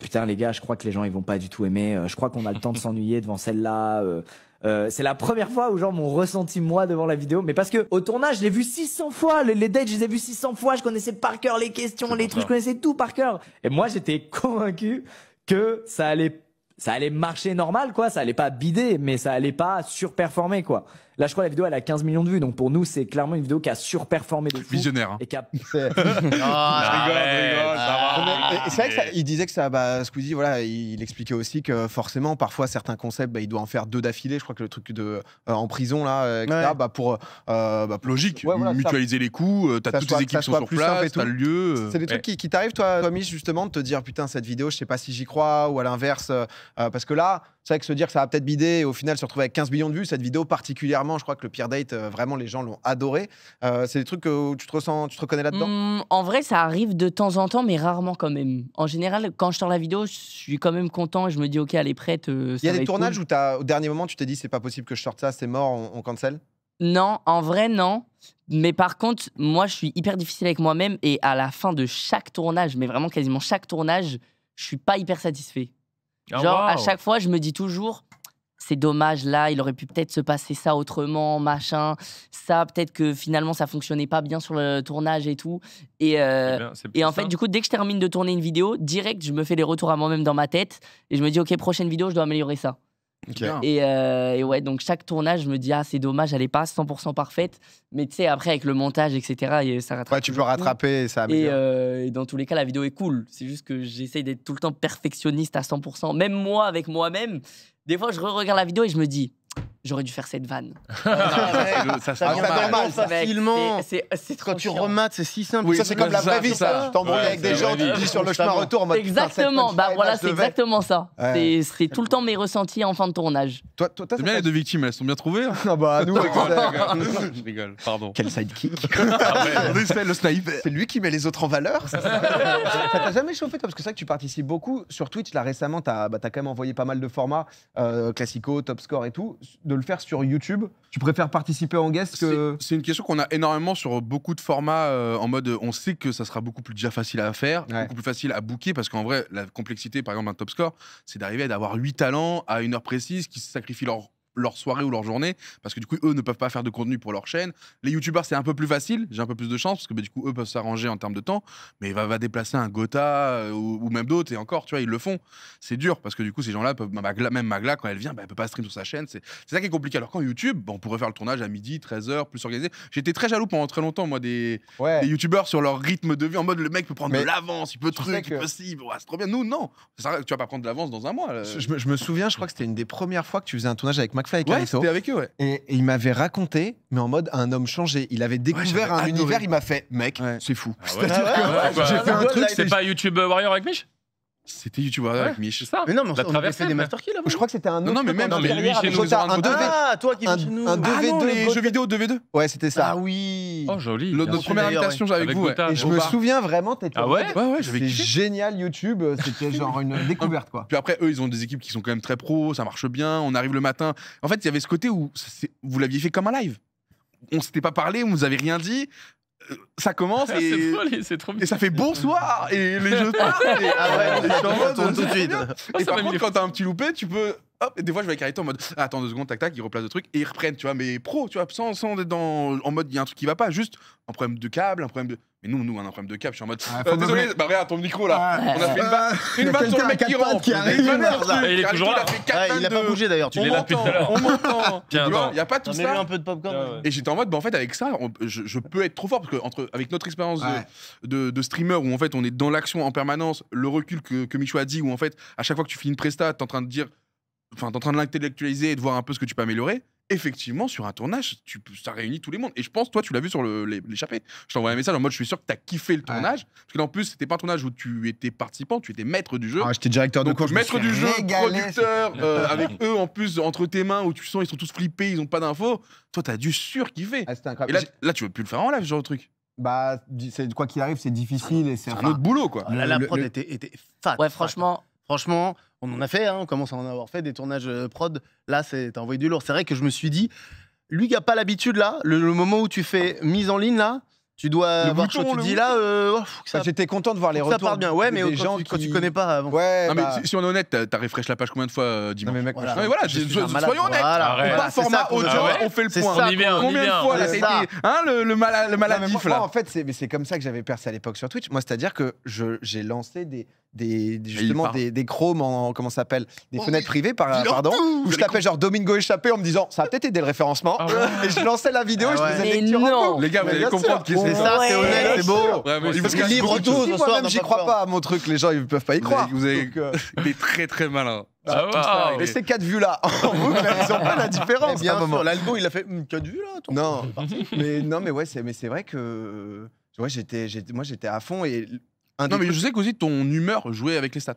putain les gars, je crois que les gens ils vont pas du tout aimer. je crois qu'on a le temps de s'ennuyer devant celle-là. Euh, c'est la première fois où genre mon ressenti moi devant la vidéo, mais parce que au tournage, je l'ai vu 600 fois, les, dates, je les ai vu 600 fois, je connaissais par cœur les questions, les trucs, je connaissais tout par cœur. Et moi, j'étais convaincu que ça allait ça allait marcher normal quoi, ça allait pas bider, mais ça allait pas surperformer quoi. Là, je crois que la vidéo, elle a 15 millions de vues. Donc pour nous, c'est clairement une vidéo qui a surperformé de fou. Visionnaire. Hein. Et qui a. rigole, rigole. c'est vrai qu'il disait que ça, bah, Squeezie, voilà, il, expliquait aussi que forcément, parfois, certains concepts, bah, il doit en faire deux d'affilée. Je crois que le truc de euh, en prison, là, euh, etc., bah, euh, bah, pour. logique, mutualiser les coûts, t'as toutes les équipes sont sur place, t'as le lieu. C'est des trucs qui, t'arrivent, toi, Thomas, justement, de te dire putain, cette vidéo, je sais pas si j'y crois, ou à l'inverse, parce que là, c'est vrai que se dire que ça va peut-être bider et au final se retrouver avec 15 millions de vues, cette vidéo particulièrement je crois que le pire Date, euh, vraiment, les gens l'ont adoré. Euh, c'est des trucs où tu te, ressens, tu te reconnais là-dedans mmh, En vrai, ça arrive de temps en temps, mais rarement quand même. En général, quand je sors la vidéo, je suis quand même content et je me dis, OK, elle est prête. Euh, Il y a des tournages où as, au dernier moment, tu t'es dit, c'est pas possible que je sorte ça, c'est mort, on, on cancel non, en vrai, non. Mais par contre, moi, je suis hyper difficile avec moi-même et à la fin de chaque tournage, mais vraiment quasiment chaque tournage, je suis pas hyper satisfait. Ah, Genre, à chaque fois, je me dis toujours, c'est dommage là, il aurait pu peut-être se passer ça autrement, machin, ça, peut-être que finalement ça fonctionnait pas bien sur le tournage et tout. Et, euh, et en fait, du coup, dès que je termine de tourner une vidéo, direct, je me fais les retours à moi-même dans ma tête et je me dis, ok, prochaine vidéo, je dois améliorer ça. Euh, et, ouais, donc chaque tournage, je me dis, ah, c'est dommage, elle n'est pas 100% parfaite. Mais tu sais, après, avec le montage, etc., ça rattrape. Ouais, tu peux rattraper et ça et, euh, et, dans tous les cas, la vidéo est cool. C'est juste que j'essaye d'être tout le temps perfectionniste à 100%. Même moi, avec moi-même, des fois, je re-regarde la vidéo et je me dis, j'aurais dû faire cette vanne. Ah, ça ouais. ça, ça, normal, facilement. C'est Quand tu remates, c'est si simple. ça, c'est comme la vraie vie, ça. Tu t'embrouilles avec des gens, tu dis sur le chemin retour en mode. Exactement, bah voilà, c'est exactement ça. C'est tout le temps mes ressentis en fin de tournage. Toi, toi, c'est bien les deux victimes, elles sont bien trouvées. non, hein. ah bah, nous, Je rigole, pardon. Quel sidekick. Ah le sniper. C'est lui qui met les autres en valeur. Ça t'a jamais chauffé, toi Parce que c'est vrai que tu participes beaucoup. Sur Twitch, là, récemment, t'as bah, quand même envoyé pas mal de formats euh, classiques, top score et tout de le faire sur YouTube Tu préfères participer en guest C'est une question qu'on a énormément sur beaucoup de formats euh, en mode on sait que ça sera beaucoup plus déjà facile à faire, beaucoup plus facile à booker parce qu'en vrai, la complexité, par exemple, d'un top score, c'est d'arriver à avoir huit talents à une heure précise qui sacrifient leur leur soirée ou leur journée, parce que du coup, eux ne peuvent pas faire de contenu pour leur chaîne. Les youtubeurs, c'est un peu plus facile, j'ai un peu plus de chance, parce que bah, du coup, eux peuvent s'arranger en termes de temps, mais va, va déplacer un Gotha euh, ou, même d'autres, et encore, tu vois, ils le font. C'est dur, parce que du coup, ces gens-là peuvent, même Magla, quand elle vient, elle bah, elle peut pas stream sur sa chaîne, c'est ça qui est compliqué. Alors qu'en YouTube, on pourrait faire le tournage à midi, 13h, plus organisé. J'étais très jaloux pendant très longtemps, moi, des, youtubeurs sur leur rythme de vie, en mode le mec peut prendre de l'avance, il peut truc, que... il ah, c'est trop bien. Nous, non, ça, tu vas pas prendre de l'avance dans un mois. Je, je, me souviens, je crois que c'était une des premières fois que tu faisais un tournage avec avec eux, Et, il m'avait raconté, mais en mode un homme changé. Il avait découvert un univers, il m'a fait, mec, c'est fou. C'est pas YouTube Warrior avec Mich c'était YouTube avec Mich. Ça. Mais non, mais on, des master Kill là Je crois que c'était un autre. Non, non, mais même, mais lui, chez nous, un 2v. Ah, toi qui nous. Un ah 2v2 les jeux vidéo 2v2 Ouais, c'était ça. Ah oui. Oh, joli. Notre première invitation avec, vous. Et je me souviens vraiment, t'étais. Ah ouais Ouais, ouais, j'avais génial YouTube, c'était genre une découverte quoi. Puis après, eux, ils ont des équipes qui sont quand même très pros, ça marche bien, on arrive le matin. En fait, il y avait ce côté où vous l'aviez fait comme un live. On s'était pas parlé, on vous avait rien dit ça commence et, c'est trop et ça fait bonsoir et les jeux partent et, ah ouais, et, tout de et, par contre quand t'as un petit loupé tu peux hop, et des fois je vais avec en mode ah, attends deux secondes, tac tac, ils replacent le truc et ils reprennent, tu vois, mais pro, tu vois, sans, sans être dans, en mode il y a un truc qui va pas, juste un problème de câble, un problème de. Mais nous, nous, on a un problème de câble, je suis en mode ah, euh, désolé, bah regarde ton micro là, ah, on a fait une, euh, batte une sur le mec qui rentre. il, est toujours là, il a pas bougé d'ailleurs, tu l'es là depuis tout à l'heure. On m'entend, il y a pas tout ça. un peu de popcorn. Et j'étais en mode bah en fait avec ça, je peux être trop fort parce que entre avec notre expérience de streamer où en fait on est dans l'action en permanence, le recul que Michou a dit où en fait à chaque fois que tu fais une presta, t'es en train de dire enfin, t'es en train de l'intellectualiser et de voir un peu ce que tu peux améliorer. Effectivement, sur un tournage, tu, ça réunit tous les monde. Et je pense, toi, tu l'as vu sur l'échappée. Je t'envoie un message en mode, je suis sûr que t'as kiffé le tournage. Parce que, en plus, c'était pas un tournage où tu étais participant, tu étais maître du jeu. Ah, j'étais directeur de coach. Maître du jeu, producteur, euh, avec eux en plus, entre tes mains, où tu sens, ils sont tous flippés, ils ont pas d'infos. Toi, tu as dû sûr kiffer. Ah, et là, tu veux plus le faire en live, genre de truc bah quoi qu'il arrive c'est difficile et c'est un autre boulot quoi. Ah la prod était, était fat. Ouais franchement franchement on en a fait, hein, on commence à en avoir fait des tournages euh, prod. Là, c'est envoyé du lourd. C'est vrai que je me suis dit, lui il n'a pas l'habitude, là, le, moment où tu fais mise en ligne, là, tu dois le voir tu dis là. Euh, oh, bah, j'étais content de voir les retours. Ça part bien, ouais, mais des gens tu, qui... quand tu connais pas avant. Ouais, mais bah. si, on est honnête, t'as rafraîchi la page combien de fois euh, dimanche non, mais mec, voilà, je, soyons honnêtes. Voilà, on voilà, format audio, on fait le point. Ça, combien de fois hein, le, mal, maladif là En fait, c'est comme ça que j'avais percé à l'époque sur Twitch. Moi, c'est à dire que j'ai lancé des des justement des, des chromes en comment s'appelle des oh, fenêtres privées par, pardon où je tapais genre Domingo échappé en me disant ça a peut-être été le référencement ah et je lançais la vidéo et je ah faisais lecture non. les gars vous allez comprendre qui c'est ça c'est honnête c'est beau parce que libre tout moi-même j'y crois pas à mon truc les gens ils peuvent pas y croire vous êtes euh, très très malin ah Mais ces 4 vues là, en boucle, ils ont pas la différence. Mais bien sûr, l'algo il a fait 4 hmm, vues là. non, mais non, mais ouais, c'est vrai que ouais, j'étais, moi j'étais à fond et non, mais je sais qu'aussi ton humeur jouait avec les stats.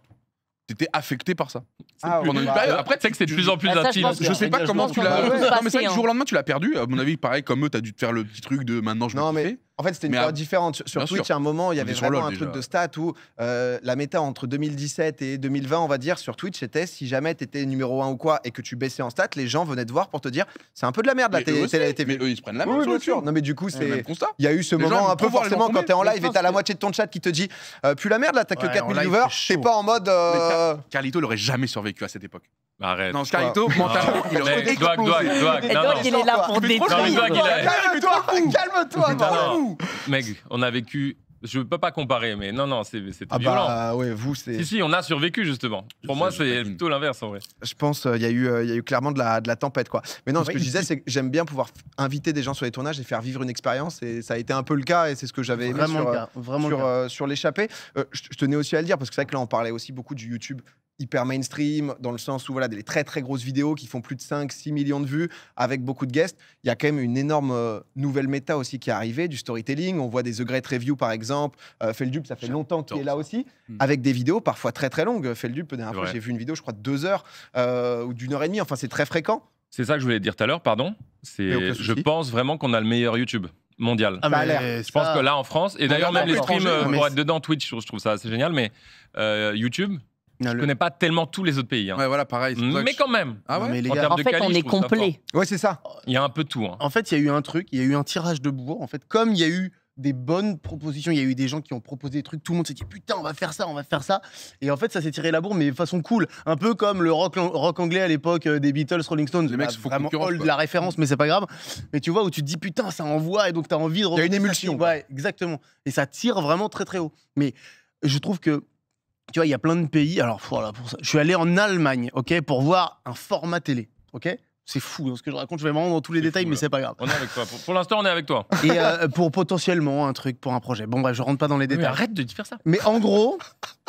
T'étais affecté par ça. Ah bah, bah, après, tu sais que c'est de plus en plus bah, intime. Je, sais pas comment tu l'as. Non, mais c'est vrai que du jour au hein. lendemain, tu l'as perdu. À mon avis, pareil, comme eux, t'as dû te faire le petit truc de maintenant je me fais. En fait, c'était une période différente. Sur Twitch, il un moment, il y avait vraiment un truc de stats où euh, la méta entre 2017 et 2020, on va dire, sur Twitch, c'était si jamais tu étais numéro 1 ou quoi et que tu baissais en stats, les gens venaient te voir pour te dire c'est un peu de la merde la télé. Mais eux, ils se prennent la merde. sûr. Non, mais du coup, c'est. Il y a eu ce moment un peu forcément quand t'es en live et t'as la moitié de ton chat qui te dit euh, plus la merde là, t'as que 4000 viewers, t'es pas en mode. Euh, Carlito, il aurait jamais survécu à cette époque. Bah, arrête. Non, je ah. mentalement, il aurait non, il est là pour détruire. Calme-toi, calme-toi. Mec, on a vécu... Je ne peux pas comparer, mais non, non, c'est ah violent. Bah, ouais, vous, c'est... Si, si, on a survécu, justement. Pour moi, c'est plutôt l'inverse, en vrai. Je pense euh, il y, a eu, euh, y a eu clairement de la, de la tempête, quoi. Mais non, ce que je disais, c'est que j'aime bien pouvoir inviter des gens sur les tournages et faire vivre une expérience, et ça a été un peu le cas, et c'est ce que j'avais aimé sur, euh, sur, sur l'échappée. je tenais aussi à le dire, parce que c'est vrai que là, on parlait aussi beaucoup du YouTube hyper mainstream, dans le sens où voilà, des très très grosses vidéos qui font plus de 5-6 millions de vues avec beaucoup de guests, il y a quand même une énorme euh, nouvelle méta aussi qui est arrivée, du storytelling. On voit des The Great Review par exemple. Euh, Feldup, ça fait longtemps qu'il est là aussi, hmm. avec des vidéos parfois très très longues. Feldup, dernière fois, j'ai vu une vidéo, je crois, de deux heures euh, ou d'une heure et demie. Enfin, c'est très fréquent. C'est ça que je voulais dire tout à l'heure, pardon. C'est, je pense vraiment qu'on a le meilleur YouTube mondial. Ah, je pense que là en France, et d'ailleurs même les streams pour être dedans, Twitch, je trouve ça assez génial, mais YouTube, je connais pas tellement tous les autres pays. Hein. voilà, pareil. mais quand même, Ah ouais fait, on est complet. Ouais, c'est ça. il y a un peu tout. Hein. En fait, il y a eu un truc, il y a eu un tirage de bourre. En fait, comme il y a eu des bonnes propositions, il y a eu des gens qui ont proposé des trucs, tout le monde s'est dit putain, on va faire ça, on va faire ça. Et en fait, ça s'est tiré la bourre, mais de façon cool. Un peu comme le rock, anglais à l'époque euh, des Beatles, Rolling Stones. Les mecs bah, vraiment la référence, mais c'est pas grave. Mais tu vois, où tu te dis putain, ça envoie, et donc t'as envie de. Il y a une émulsion, Ouais, exactement. Et ça tire vraiment très très haut. Mais je trouve que tu vois, il y a plein de pays. Alors, voilà, pour ça. Je suis allé en Allemagne, OK, pour voir un format télé, OK c'est fou dans hein, ce que je raconte, je vais vraiment rendre dans tous les détails, mais c'est pas grave. On est avec toi. Pour, l'instant, on est avec toi. Et euh, pour potentiellement un truc, pour un projet. Bon, bref, je rentre pas dans les détails. arrête de dire ça. Mais en gros,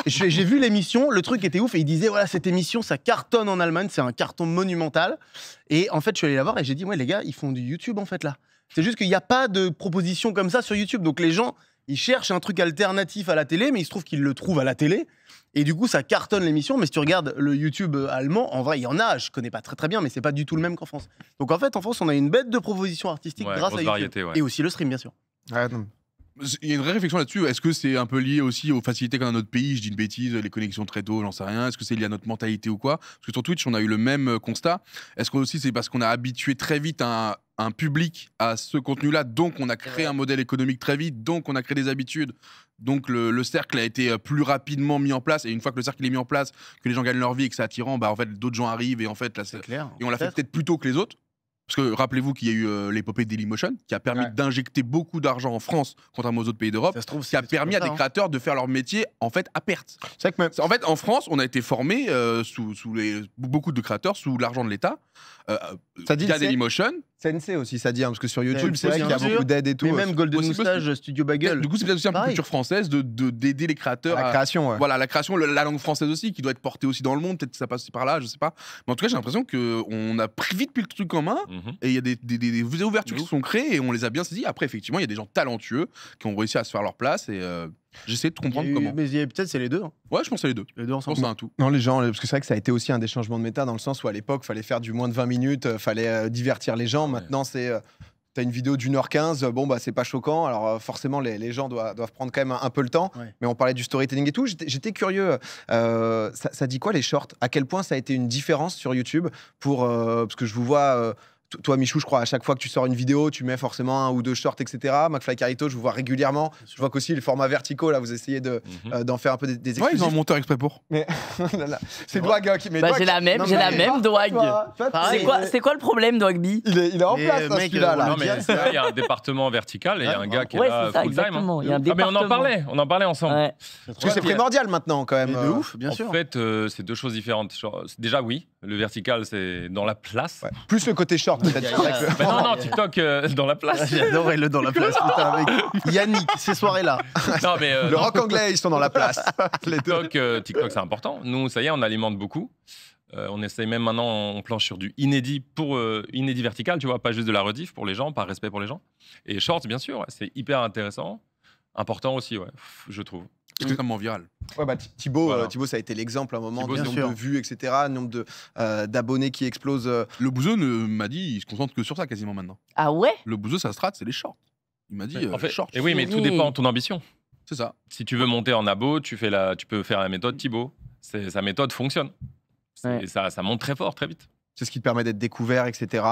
j'ai vu l'émission, le truc était ouf, et il disait voilà, cette émission, ça cartonne en Allemagne, c'est un carton monumental. Et en fait, je suis allé la voir et j'ai dit ouais, les gars, ils font du YouTube en fait là. C'est juste qu'il n'y a pas de proposition comme ça sur YouTube. Donc les gens, ils cherchent un truc alternatif à la télé, mais il se trouve qu'ils le trouvent à la télé. Et du coup, ça cartonne l'émission. Mais si tu regardes le YouTube euh, allemand, en vrai, il y en a. Je connais pas très très bien, mais c'est pas du tout le même qu'en France. Donc en fait, en France, on a une bête de propositions artistiques grâce à YouTube et aussi le stream, bien sûr. Il y a une vraie réflexion là-dessus. Est-ce que c'est un peu lié aussi aux facilités qu'on a dans notre pays Je dis une bêtise, les connexions très tôt, j'en sais rien. Est-ce que c'est lié à notre mentalité ou quoi Parce que sur Twitch, on a eu le même euh, constat. Est-ce que aussi c'est parce qu'on a habitué très vite un, un public à ce contenu-là, donc on a créé un modèle économique très vite, donc on a créé des habitudes donc le, cercle a été euh, plus rapidement mis en place et une fois que le cercle est mis en place, que les gens gagnent leur vie et que c'est attirant, bah, en fait d'autres gens arrivent et en fait là c'est clair. Et on l'a fait peut-être plus tôt que les autres. Parce que rappelez-vous qu'il y a eu euh, l'épopée Dailymotion qui a permis d'injecter beaucoup d'argent en France, contrairement aux autres pays d'Europe, qui a permis à des hein. créateurs de faire leur métier en fait à perte. En fait, en France, on a été formé, euh, sous, beaucoup de créateurs sous l'argent de l'État euh, ça CNC aussi, ça dit, hein, parce que sur YouTube, c'est qu'il y a beaucoup d'aide et tout. Mais même Golden Moustache, Studio Bagel. Du coup, c'est peut-être aussi un peu culture française de d'aider les créateurs. la création, Voilà, la création, la, langue française aussi, qui doit être portée aussi dans le monde. Peut-être que ça passe aussi par là, je sais pas. Mais en tout cas, j'ai l'impression qu'on a pris vite plus le truc en main. Mhm. Et il y a des, ouvertures qui sont créées et on les a bien saisies. Après, effectivement, il y a des gens talentueux qui ont réussi à se faire leur place. Et. Euh, J'essaie de comprendre comment. Mais peut-être c'est les deux. Hein. Ouais, je pense c'est les deux. Les deux ensemble. pense un tout. Non, les gens, parce que c'est vrai que ça a été aussi un des changements de méta dans le sens où à l'époque, fallait faire du moins de 20 minutes, euh, fallait euh, divertir les gens. Maintenant, c'est. Euh, t'as une vidéo d'une heure 15 bon bah c'est pas choquant. Alors forcément les, les gens doivent, doivent, prendre quand même un, peu le temps. Mais on parlait du storytelling et tout. J'étais curieux. Ça, ça, dit quoi les shorts À quel point ça a été une différence sur YouTube pour parce que je vous vois toi, Michou, je crois, à chaque fois que tu sors une vidéo, tu mets forcément un ou deux shorts, etc. McFly Carito, je vous vois régulièrement. Je vois qu'aussi le format verticaux, là, vous essayez mhm. euh, d'en de, faire un peu des, des Ouais, ils ont un monteur exprès pour. Mais... Oh c'est Dwag hein, qui met. Bah, j'ai la même, j'ai la même Dwag. C'est quoi, quoi le problème, de B il est, en place, là mais il y a un département vertical et il y a un gars qui est là full time. Hein. Ah, mais on en parlait, on en parlait ensemble. Parce que c'est primordial maintenant, quand même. De euh, ouf, bien sûr. En fait, euh, c'est deux choses différentes. Déjà, oui. Le vertical, c'est dans la place. Plus le côté short, bah non, non, TikTok euh, dans la place. J'adorais le dans la place, Yannick, ces soirées-là. Euh, le rock anglais, ils sont dans la place. Euh, TikTok, c'est important. Nous, ça y est, on alimente beaucoup. on essaye même maintenant, on planche sur du inédit pour inédit vertical, tu vois, pas juste de la rediff pour les gens, par respect pour les gens. Et short, bien sûr, c'est hyper intéressant. Important aussi, ouais, je trouve extrêmement viral. Ouais, bah, Thibaut, euh, Thibaut, ça a été l'exemple à un moment, Thibaut, nombre de vues, etc., nombre de d'abonnés qui explosent. Euh. Le Bouzeux m'a dit, il se concentre que sur ça quasiment maintenant. Ah ouais Le Bouzeux, sa strat, c'est les shorts. Il m'a dit, euh, fait, shorts. Et oui, mais tout dépend de ton ambition. C'est ça. Si tu veux monter en abo, tu, fais la, tu peux faire la méthode Thibaut. Sa méthode fonctionne. Et ça, ça monte très fort, très vite. C'est ce qui te permet d'être découvert, etc.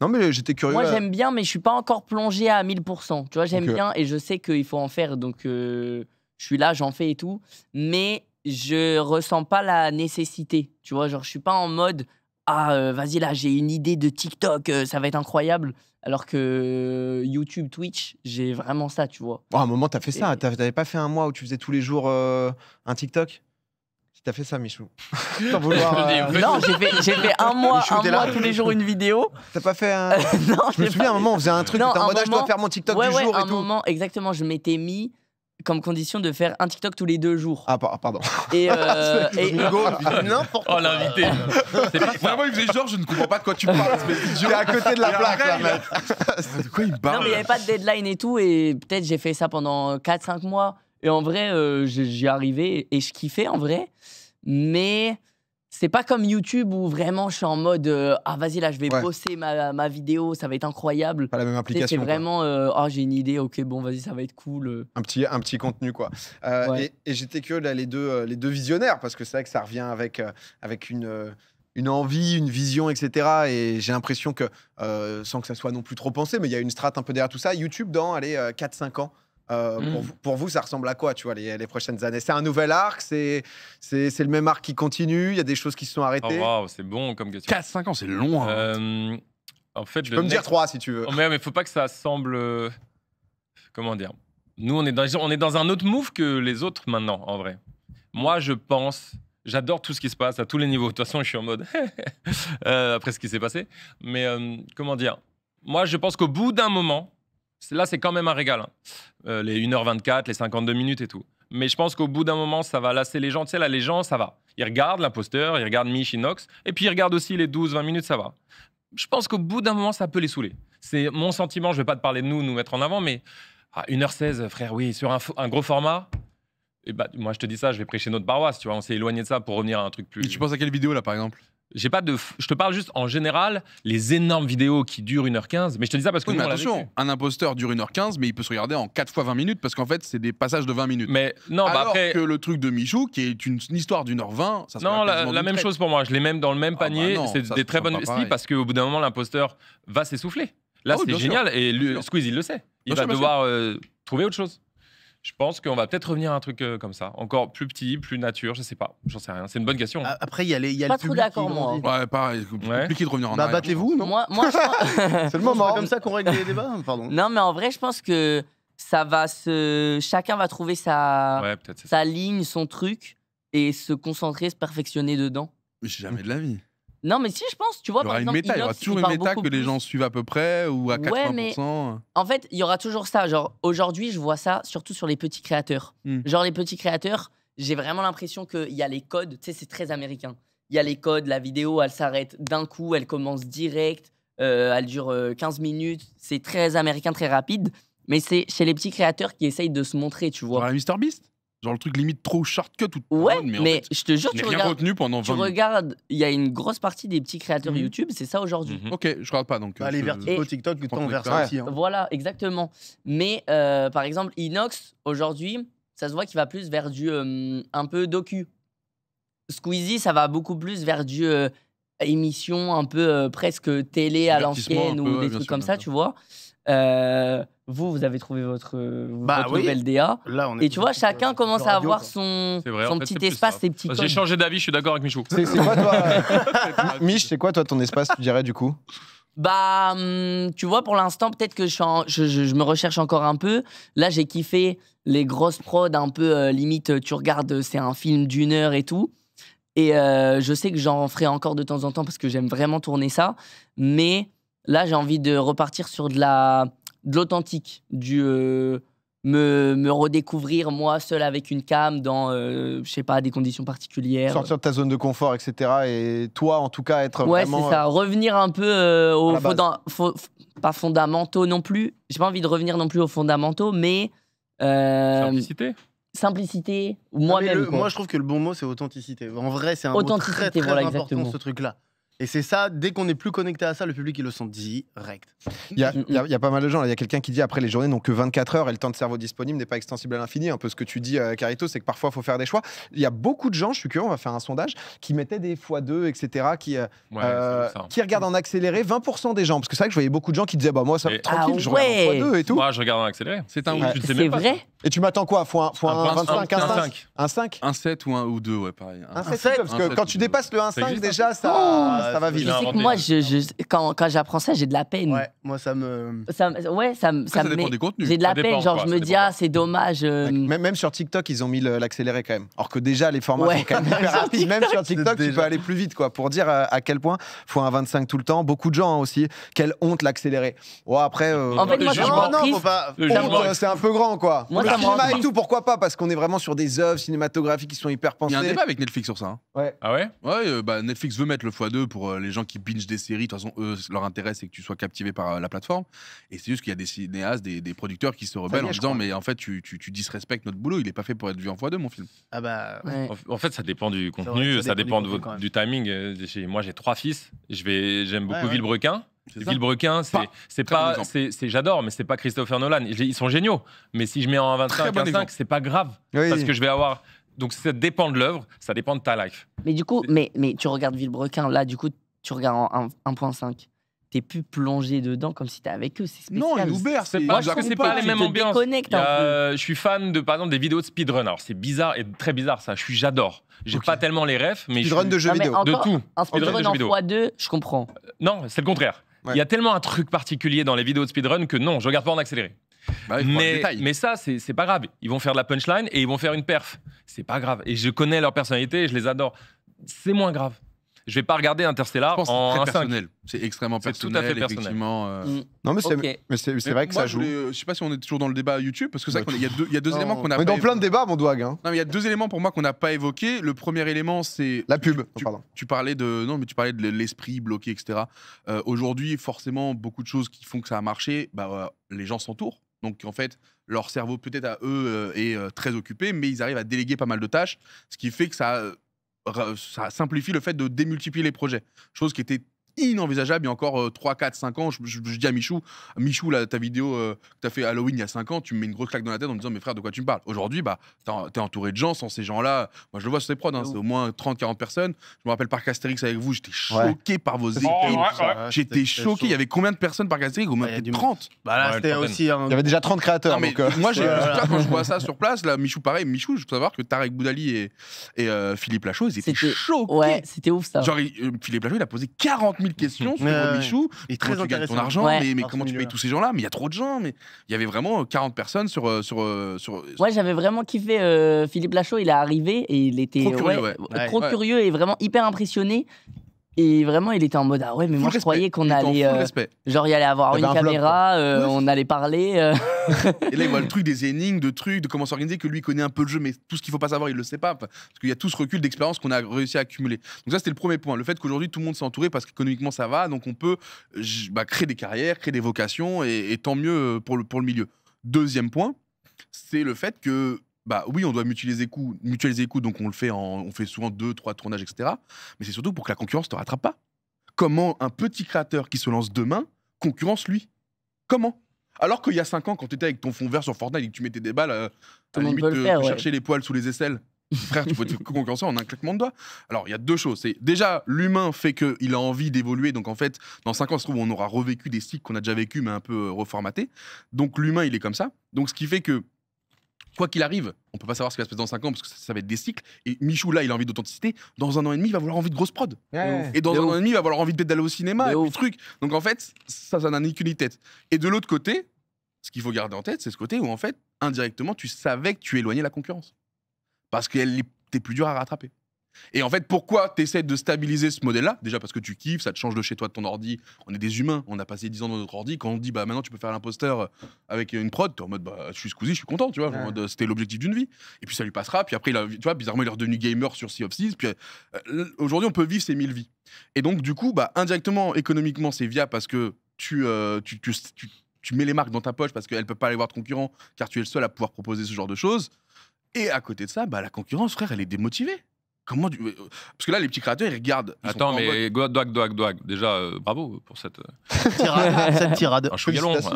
Non, mais j'étais curieux. Moi, j'aime bien, mais je suis pas encore plongé à 1000%. Tu vois, j'aime bien et je sais qu'il faut en faire. Donc, je suis là, j'en fais et tout, mais je ressens pas la nécessité. Tu vois, genre, je suis pas en mode ah euh, vas-y là j'ai une idée de TikTok euh, ça va être incroyable alors que YouTube Twitch j'ai vraiment ça tu vois oh, à un moment t'as fait ça t'avais pas fait un mois où tu faisais tous les jours euh, un TikTok si t'as fait ça Michou non j'ai fait, un mois, un mois tous les jours une vidéo t'as pas fait un non je me souviens un moment on faisait un truc non, un en ah, je dois faire mon TikTok du jour un et tout moment exactement je m'étais mis comme condition de faire un TikTok tous les deux jours. Ah, pardon. Et, euh, et- N'importe Oh, l'invité. Vraiment, il faisait genre, je ne comprends pas de quoi tu parles. Tu es à côté de la plaque, là, mec. De quoi il parle non, mais il n'y avait pas de deadline et tout. Et peut-être j'ai fait ça pendant 4-5 mois. Et en vrai, euh, j'y arrivais et je kiffais en vrai. Mais c'est pas comme YouTube où vraiment je suis en mode euh, ah vas-y là je vais bosser ma, ma, vidéo ça va être incroyable pas la même application c'est vraiment Ah, oh, j'ai une idée ok bon vas-y ça va être cool euh. un petit un petit contenu quoi et, j'étais que les deux les deux visionnaires parce que c'est vrai que ça revient avec avec une une envie, une vision, etc. Et j'ai l'impression que, sans que ça soit non plus trop pensé, mais il y a une strate un peu derrière tout ça. YouTube, dans, allez, 4-5 ans, euh, mm. pour, vous, ça ressemble à quoi, tu vois, les, prochaines années C'est un nouvel arc C'est le même arc qui continue Il y a des choses qui se sont oh, arrêtées oh, wow, C'est bon comme question. 4-5 ans, c'est long. Hein. Euh, en fait, tu peux me dire 3 si tu veux. Mais oh, mais, mais faut pas que ça semble... Euh, comment dire Nous, on est, dans, on est dans un autre move que les autres maintenant, en vrai. Moi, je pense... J'adore tout ce qui se passe à tous les niveaux. De toute façon, je suis en mode après ce qui s'est passé. Mais comment dire Moi, je pense qu'au bout d'un moment, Là, c'est quand même un régal. Hein. Euh, les 1h24, les 52 minutes et tout. Mais je pense qu'au bout d'un moment, ça va lasser les gens. Tu sais, là, les gens, ça va. Ils regardent l'imposteur, ils regardent Michi Nox, et puis ils regardent aussi les 12-20 minutes, ça va. Je pense qu'au bout d'un moment, ça peut les saouler. C'est mon sentiment, je ne vais pas te parler de nous, nous mettre en avant, mais à ah, 1h16, frère, oui, sur un, gros format, et eh bah, ben, moi je te dis ça, je vais prêcher notre paroisse, tu vois, on s'est éloigné de ça pour revenir à un truc plus... Et tu penses à quelle vidéo là, par exemple j'ai pas de. Je te parle juste en général, les énormes vidéos qui durent 1h15, mais je te dis ça parce que. Oui, mais attention, un imposteur dure 1h15, mais il peut se regarder en 4 fois 20 minutes parce qu'en fait, c'est des passages de 20 minutes. Mais non, bah Alors bah après... que le truc de Michou, qui est une, histoire d'une heure 20, ça Non, la, même chose pour moi. Je l'ai même dans le même ah panier. Bah c'est des très bonnes. Si, parce qu'au bout d'un moment, l'imposteur va s'essouffler. Là, ah c'est génial. Et lui, Squeeze, il le sait. Il va devoir euh, trouver autre chose. Je pense qu'on va peut-être revenir à un truc euh, comme ça, encore plus petit, plus nature, je sais pas, j'en sais rien. C'est une bonne question. Hein. Après, il y a les. il Y a Pas le trop d'accord, moi. Ouais, pareil, plus Ouais. qui de revenir en Bah, battez-vous, non Moi, moi C'est le moment. C'est hein. comme ça qu'on règle les débats hein, Pardon. Non, mais en vrai, je pense que ça va se. Chacun va trouver sa, sa ligne, son truc, et se concentrer, se perfectionner dedans. Mais Jamais de la vie. Non, mais si, je pense, tu vois, par exemple, il y aura toujours une méta que les gens suivent à peu près ou à 80%. En fait, il y aura toujours ça. Genre, aujourd'hui, je vois ça surtout sur les petits créateurs. Hmm. Genre, les petits créateurs, j'ai vraiment l'impression qu'il y a les codes, tu sais, c'est très américain. Il y a les codes, la vidéo, elle s'arrête d'un coup, elle commence direct, euh, elle dure 15 euh, minutes. C'est très américain, très rapide. Mais c'est chez les petits créateurs qui essayent de se montrer, tu vois. Un vois. MrBeast Genre le truc limite trop shortcut ou Ouais, mais, en fait, je te jure, tu rien regardes, retenu pendant 20 tu regardes, il y a une grosse partie des petits créateurs mhm. YouTube, c'est ça aujourd'hui. Mhm. Ok, je regarde pas donc. Bah, vers TikTok, tu vers aussi. Voilà, exactement. Mais euh, par exemple, Inox, aujourd'hui, ça se voit qu'il va plus vers du euh, un peu docu. Squeezie, ça va beaucoup plus vers du euh, émission un peu presque télé à l'ancienne ou des trucs comme ça, tu vois. Euh, vous, vous avez trouvé votre, euh, bah nouvelle DA. et tu vois, euh, chacun commence à avoir son, son petit espace, ses petits J'ai changé d'avis, je suis d'accord avec Michou. C'est quoi, toi Mich, c'est quoi, toi, ton espace, tu dirais, du coup bah, hum, tu vois, pour l'instant, peut-être que je, je, me recherche encore un peu. Là, j'ai kiffé les grosses prods, un peu euh, limite, tu regardes, c'est un film d'une heure et tout. Et je sais que j'en ferai encore de temps en temps parce que j'aime vraiment tourner ça. Mais là, j'ai envie de repartir sur de la de l'authentique, du euh, me, me, redécouvrir moi seul avec une cam dans, euh, je sais pas, des conditions particulières. Sortir de ta zone de confort, etc. Et toi, en tout cas, être ouais, Ouais, c'est ça. Euh, revenir un peu aux pas fondamentaux non plus. J'ai pas envie de revenir non plus aux fondamentaux, mais simplicité simplicité ah, moi-même. Moi, je trouve que le bon mot, c'est authenticité. En vrai, c'est un mot très, très important, exactement. ce truc-là. Et c'est ça, dès qu'on est plus connecté à ça, le public, il le sent direct. Il y a, pas mal de gens. Il y a quelqu'un qui dit après les journées n'ont que 24 heures et le temps de cerveau disponible n'est pas extensible à l'infini. Un peu ce que tu dis, euh, Carito, c'est que parfois, il faut faire des choix. Il y a beaucoup de gens, je suis curieux, on va faire un sondage, qui mettaient des fois 2 etc., qui, euh, euh, qui regardent en accéléré 20% des gens. Parce que c'est vrai que je voyais beaucoup de gens qui disaient Bah, moi, ça et... tranquille, je regarde en ah x et tout. Moi, je regarde en accéléré. C'est un tu sais vrai. Et tu m'attends quoi Faut un, 25, un 5 Un 7 ou un ou 2, ouais, pareil. Un, 7, parce que quand tu dépasses le 1,5 déjà, ça ça va vite. Je sais que moi, je, quand, j'apprends ça, j'ai de la peine. Ouais, moi, ça me. Ça, ouais, ça, me. Ça, dépend J'ai de la peine. genre, je me dis, ah, c'est dommage. Euh. Même, sur TikTok, ils ont mis l'accéléré quand même. Alors que déjà, les formats sont quand même rapides. Même sur TikTok, tu peux aller plus vite, quoi. Pour dire euh, à quel point faut un 25 tout le temps. Beaucoup de gens hein, aussi. Quelle honte l'accéléré. Ouais, après. Euh, en fait, moi, c'est un peu grand, quoi. Le cinéma et tout, pourquoi pas Parce qu'on est vraiment sur des œuvres cinématographiques qui sont hyper pensées. Il y a un débat avec Netflix sur ça. Hein. Ouais. Ah ouais Ouais, bah, Netflix veut mettre le x2 pour euh, les gens qui binge des séries. De toute façon, eux, leur intérêt, c'est que tu sois captivé par euh, la plateforme. Et c'est juste qu'il y a des cinéastes, des, des producteurs qui se rebellent en disant Mais en fait, tu, tu, tu disrespectes notre boulot. Il n'est pas fait pour être vu en fois de mon film. Ah bah. En, fait, ça dépend du contenu, ça, dépend, du, timing. Euh, moi, j'ai trois fils. J'aime beaucoup Villebrequin. Villebrequin, c'est pas, j'adore, mais c'est pas Christopher Nolan. Ils sont géniaux, mais si je mets en 23 25, c'est pas grave parce que je vais avoir donc ça dépend de l'œuvre, ça dépend de ta life. Mais du coup, mais, mais tu regardes Villebrequin, là, du coup, tu regardes en 1.5 t'es plus plongé dedans comme si t'es avec eux. C'est spécial. Non, il C'est pas, c'est pas les mêmes ambiances. Euh, je suis fan de, par exemple, des vidéos de speedrun. Alors, c'est bizarre et très bizarre ça. Je suis, j'adore. J'ai pas tellement les refs, mais speedrun je suis... de jeux vidéo, de tout. Un speedrun en x2, je comprends. Euh, non, c'est le contraire. Il y a tellement un truc particulier dans les vidéos de speedrun que non, je regarde pas en accéléré. Bah mais, mais, ça, c'est pas grave. Ils vont faire de la punchline et ils vont faire une perf. C'est pas grave. Et je connais leur personnalité et je les adore. C'est moins grave. Je vais pas regarder Interstellar je en très personnel. C'est extrêmement personnel. Tout à personnel. Euh. Mm. Non, mais c'est vrai que ça joue. Euh, je, sais pas si on est toujours dans le débat YouTube parce que c'est vrai bah, qu'il y a deux, y a deux éléments qu'on a. On est dans plein de débats, mon doigt. Hein. Non, mais il y a deux éléments pour moi qu'on n'a pas évoqués. Le premier élément, c'est la pub. Tu, oh, parlais de non, mais tu parlais de l'esprit bloqué, etc. Euh, aujourd'hui, forcément, beaucoup de choses qui font que ça a marché. Bah, les gens s'entourent donc en fait, leur cerveau peut-être à eux euh, est euh, très occupé, mais ils arrivent à déléguer pas mal de tâches, ce qui fait que ça, euh, simplifie le fait de démultiplier les projets. Chose qui était inenvisageable il y a encore 3, 4, 5 ans. Je, dis à Michou, Michou, là, ta vidéo euh, que tu as fait Halloween il y a 5 ans, tu me mets une grosse claque dans la tête en me disant, mais frère, de quoi tu me parles Aujourd'hui, bah, tu es entouré de gens, sans ces gens-là. Moi, je le vois sur tes prods, hein, c'est au moins 30, 40 personnes. Je me rappelle par Castérix avec vous, j'étais choqué par vos équipes. J'étais choqué. Il y avait combien de personnes par Castérix Au moins 30. Bah là, c'était aussi. Hein. Il y avait déjà 30 créateurs. Euh, moi, euh, quand je vois ça sur place, là, Michou, pareil, Michou, je peux savoir que Tarek Boudali et, et Philippe Lachaud, ils étaient choqués. Ouais, c'était ouf ça. Genre, Philippe Lachaud, il a posé 40 de questions sur Michou. Et très tu gagnes ton argent, mais, comment tu payes tous ces gens-là Mais il y a trop de gens, mais il y avait vraiment 40 euh, personnes sur. Euh, sur, euh, sur, Ouais, j'avais vraiment kiffé Philippe Lachaud, il est arrivé et il était trop curieux et vraiment hyper impressionné. Et vraiment, il était en mode ah ouais, mais moi je croyais qu'on allait euh, genre il allait avoir une caméra, euh, on allait parler. Euh. et là il voit le truc des énigmes, de trucs, de comment s'organiser, que lui connaît un peu le jeu, mais tout ce qu'il faut pas savoir, il le sait pas, parce qu'il y a tout ce recul d'expérience qu'on a réussi à accumuler. Donc ça c'était le premier point, le fait qu'aujourd'hui tout le monde s'est entouré parce qu'économiquement ça va, donc on peut bah, créer des carrières, créer des vocations, et, et tant mieux pour le pour le milieu. Deuxième point, c'est le fait que bah oui, on doit mutualiser les coûts, mutualiser donc on le fait, en, on fait souvent deux, trois tournages, etc. Mais c'est surtout pour que la concurrence ne te rattrape pas. Comment un petit créateur qui se lance demain concurrence lui Comment alors qu'il y a cinq ans, quand tu étais avec ton fond vert sur Fortnite et que tu mettais des balles, euh, tu à limite, de, euh, chercher les poils sous les aisselles. Frère, tu peux te concurrencer en un claquement de doigts. Alors, il y a deux choses. C'est déjà l'humain fait qu'il a envie d'évoluer. Donc, en fait, dans cinq ans, se trouve, on aura revécu des cycles qu'on a déjà vécu, mais un peu euh, reformatés. Donc, l'humain, il est comme ça. Donc, ce qui fait que quoi qu'il arrive, on peut pas savoir ce qui va se passer dans 5 ans parce que ça, va être des cycles. Et Michou, là, il a envie d'authenticité. Dans un an et demi, il va vouloir envie de grosse prod. Et dans un an et demi, il va vouloir envie d'aller au cinéma et puis truc. Donc en fait, ça, ça n'a ni qu'une tête. Et de l'autre côté, ce qu'il faut garder en tête, c'est ce côté où en fait, indirectement, tu savais que tu éloignais la concurrence. Parce qu'elle était plus dur à rattraper. Et en fait, pourquoi tu essaies de stabiliser ce modèle-là Déjà parce que tu kiffes, ça te change de chez toi, de ton ordi. On est des humains, on a passé 10 ans dans notre ordi. Quand on dit, bah maintenant tu peux faire l'imposteur euh, avec une prod, t'es en mode, bah je suis scousi, je suis content, tu vois. Euh, c'était l'objectif d'une vie. Et puis ça lui passera. Puis après, il a, tu vois, bizarrement, il est redevenu gamer sur Sea of Thieves. Puis euh, aujourd'hui, on peut vivre ces 1000 vies. Et donc, du coup, bah indirectement, économiquement, c'est via parce que tu, tu, mets les marques dans ta poche parce qu'elles ne peuvent pas aller voir de concurrents, car tu es le seul à pouvoir proposer ce genre de choses. Et à côté de ça, bah, la concurrence, frère, elle est démotivée. Euh, parce que là, les petits créateurs, ils regardent. Attends, mais Doag, Doag, Doag, déjà, euh, bravo pour euh, cette, tirade. cette tirade. Un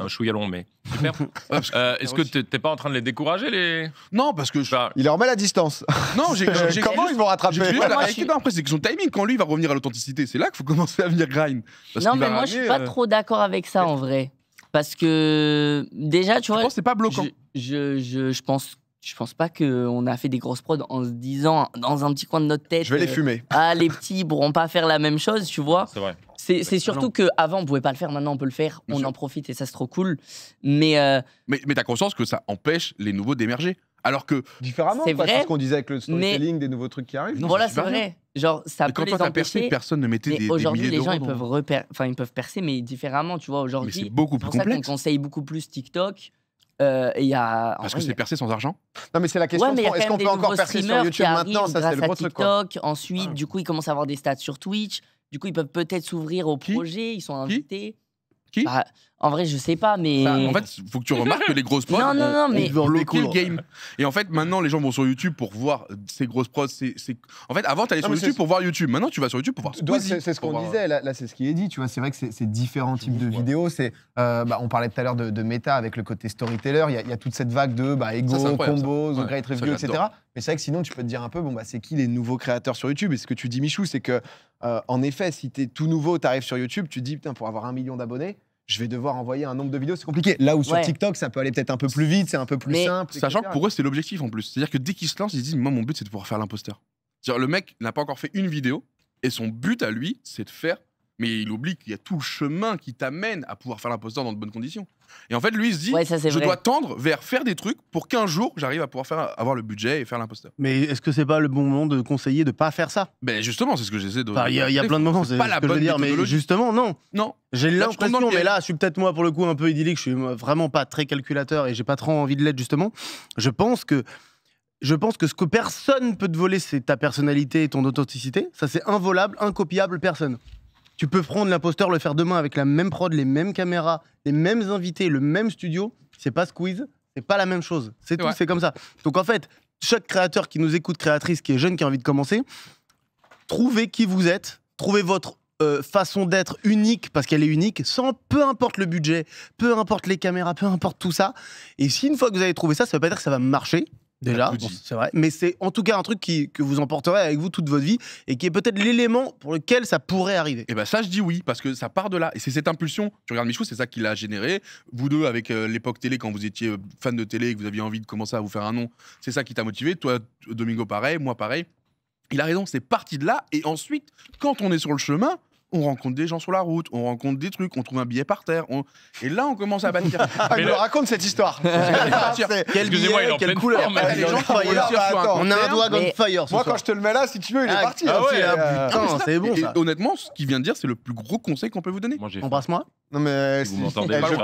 chouïa long, mais super. Ah, est-ce que t'es pas en train de les décourager les... Non, parce que il est met la distance. Non, j'ai comment ils vont rattraper ouais, la Après, c'est que son timing. Quand lui, va revenir à l'authenticité, c'est là qu'il faut commencer à venir grind. non, mais moi, je suis pas trop d'accord avec ça en vrai, parce que déjà, tu vois. Je pense c'est pas bloquant. je pense je pense pas qu'on a fait des grosses prods en se disant dans un petit coin de notre tête. Je vais les euh, fumer. ah, les petits pourront pas faire la même chose, tu vois. C'est vrai. C'est bah, surtout qu'avant, on pouvait pas le faire, maintenant on peut le faire, on en profite et ça, c'est trop cool. Euh, mais, mais, t'as conscience que ça empêche les nouveaux d'émerger alors que. Différemment, c'est vrai. ce qu'on disait avec le storytelling, des nouveaux trucs qui arrivent. voilà, c'est vrai. Genre, ça peut quand les empêcher. Percé, personne ne mettait des, Aujourd'hui, les gens, ils peuvent, enfin, ils peuvent percer, mais différemment, tu vois. Aujourd'hui, c'est beaucoup plus complexe. on conseille beaucoup plus TikTok euh, Parce que c'est percé sans argent Non, mais c'est la question. Est-ce qu'on peut encore percer sur YouTube maintenant Ça, c'est le gros truc. Ensuite, du coup, ils commencent à avoir des stats sur Twitch. Du coup, ils peuvent peut-être s'ouvrir au projet. ils sont invités. Qui, bah, en vrai, je sais pas, mais. en fait, faut que tu remarques que les grosses pros, non, non, non, mais... le game. Et en fait, maintenant, les gens vont sur YouTube pour voir ces grosses pros. En fait, avant, allais sur YouTube pour voir YouTube. Maintenant, tu vas sur YouTube pour voir C'est, ce qu'on disait, là, c'est ce qui est dit. Tu vois, c'est vrai que c'est, différents types de vidéos. Euh, bah, on parlait tout à l'heure de, méta avec le côté storyteller. Il y, a toute cette vague de bah, Ego, ça, Great Review, etc. Mais c'est vrai que sinon, tu peux te dire un peu, bon, bah, c'est qui les nouveaux créateurs sur YouTube Et ce que tu dis, Michou, c'est que, euh, en effet, si es tout nouveau, t'arrives sur YouTube, tu dis, putain, pour avoir un million d'abonnés je vais devoir envoyer un nombre de vidéos, c'est compliqué. Là où sur TikTok, ça peut aller peut-être un peu plus vite, c'est un peu plus simple. Sachant que pour eux, c'est l'objectif en plus. C'est-à-dire que dès qu'ils se lancent, ils se disent Moi, mon but, c'est de pouvoir faire l'imposteur. C'est-à-dire, le mec n'a pas encore fait une vidéo et son but à lui, c'est de faire mais il oublie qu'il y a tout le chemin qui t'amène à pouvoir faire l'imposteur dans de bonnes conditions. Et en fait, lui, il se dit, je dois tendre vers faire des trucs pour qu'un jour, j'arrive à pouvoir faire, avoir le budget et faire l'imposteur. Mais est-ce que c'est pas le bon moment de conseiller de pas faire ça Ben justement, c'est ce que j'essaie de. Il y, a, plein de moments, c'est pas ce la que bonne je veux dire, mais justement, non. Non. J'ai l'impression, mais là, je suis peut-être moi pour le coup un peu idyllique, je suis vraiment pas très calculateur et j'ai pas trop envie de l'être justement. Je pense que je pense que ce que personne peut te voler, c'est ta personnalité et ton authenticité. Ça, c'est involable, incopiable, personne. Tu peux prendre l'imposteur, le faire demain avec la même prod, les mêmes caméras, les mêmes invités, le même studio. C'est pas squeeze, c'est pas la même chose. C'est tout, c'est comme ça. Donc en fait, chaque créateur qui nous écoute, créatrice qui est jeune, qui a envie de commencer, trouvez qui vous êtes, trouvez votre euh, façon d'être unique parce qu'elle est unique, sans peu importe le budget, peu importe les caméras, peu importe tout ça. Et si une fois que vous avez trouvé ça, ça veut pas dire que ça va marcher, Déjà, c'est vrai. Mais c'est en tout cas un truc qui, que vous emporterez avec vous toute votre vie et qui est peut-être l'élément pour lequel ça pourrait arriver. Et eh bien, ça, je dis oui, parce que ça part de là. Et c'est cette impulsion. Tu regardes Michou, c'est ça qui l'a généré. Vous deux, avec euh, l'époque télé, quand vous étiez euh, fan de télé et que vous aviez envie de commencer à vous faire un nom, c'est ça qui t'a motivé. Toi, Domingo, pareil. Moi, pareil. Il a raison, c'est parti de là. Et ensuite, quand on est sur le chemin, on rencontre des gens sur la route, on rencontre des trucs, on trouve un billet par terre. Et là, on commence à bâtir. ah, il raconte cette histoire. Ah, quel billet, il quelle couleur On a un doigt fire Moi, quand je te le mets là, si tu veux, il est ah, parti. Ah hein. ouais, euh, ah, putain, c'est bon. ça Honnêtement, ce qu'il vient de dire, c'est le plus gros conseil qu'on peut vous donner. Embrasse-moi. Non mais si vous m'entendez pas, je...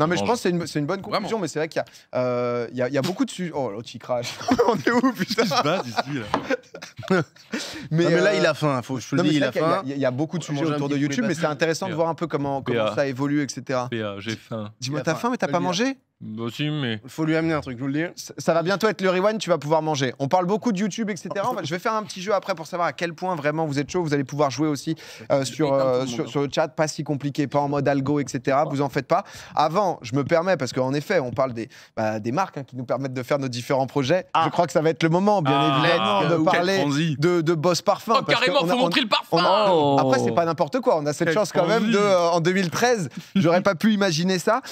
Non mais je pense que c'est une, bonne conclusion, mais c'est vrai qu'il euh, y, a, beaucoup de sujets. Oh l'autre il crache. On est où putain se passe ici là mais, non, mais là euh, il a faim, faut il a faim. Il y, a beaucoup de sujets autour de YouTube, mais c'est intéressant de voir un peu comment, ça évolue, etc. j'ai faim. Dis-moi, t'as faim, mais t'as pas mangé bah, faut lui amener un truc, je vous le dis. Ça, va bientôt être le rewind, tu vas pouvoir manger. On parle beaucoup de YouTube, etc. je vais faire un petit jeu après pour savoir à quel point vraiment vous êtes chaud. Vous allez pouvoir jouer aussi bah, euh, sur, le euh, sur, le chat. Pas si compliqué, pas en mode algo, etc. Vous en faites pas. Avant, je me permets, parce qu'en effet, on parle des, bah, des marques hein, qui nous permettent de faire nos différents projets. Ah. Je crois que ça va être le moment, bien ah, évidemment, de parler de, de Boss Parfum. Oh, carrément, on a- faut montrer le parfum oh. Après, c'est pas n'importe quoi. On a cette chance quand même de, euh, en 2013. J'aurais pas pu imaginer ça.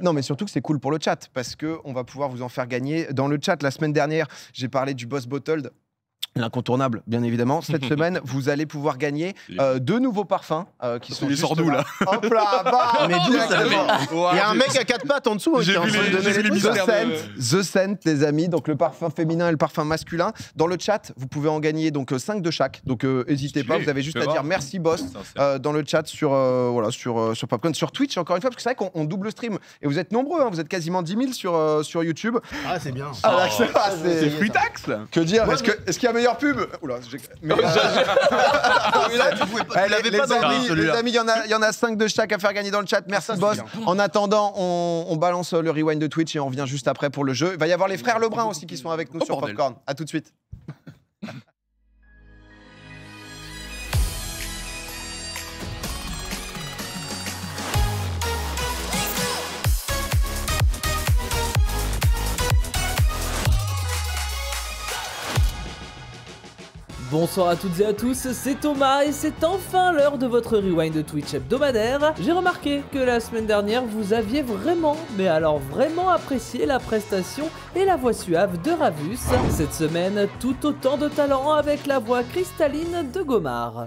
non, mais surtout que c'est cool pour le chat parce qu'on va pouvoir vous en faire gagner. Dans le chat, la semaine dernière, j'ai parlé du Boss Bottled L'incontournable, bien évidemment. Cette semaine, vous allez pouvoir gagner euh, deux nouveaux parfums euh, qui sont. Les là Hop mais Il y a un mec à quatre pattes en dessous The Scent, les amis. Donc le parfum féminin et le parfum masculin. Dans le chat, vous pouvez en gagner donc 5 euh, de chaque. Donc n'hésitez pas. Vous avez juste à dire merci boss dans le chat sur voilà sur sur sur Twitch encore une fois parce que c'est vrai qu'on double stream et vous êtes nombreux. Hein. vous êtes quasiment 10 000 sur sur YouTube. Ah c'est bien. Ah, ah, c'est fruitax. Que dire Est-ce qu'il y a pub Oula, j'ai. Mais les, amis, il y, en a, cinq de chaque à faire gagner dans le chat. Merci, boss. En attendant, on, balance le rewind de Twitch et on revient juste après pour le jeu. va y avoir les frères Lebrun aussi qui sont avec nous oh, sur Popcorn. À tout de suite. Bonsoir à toutes et à tous, c'est Thomas et c'est enfin l'heure de votre rewind de Twitch hebdomadaire. J'ai remarqué que la semaine dernière vous aviez vraiment, mais alors vraiment apprécié la prestation et la voix suave de Ravus. Cette semaine, tout autant de talent avec la voix cristalline de Gomard.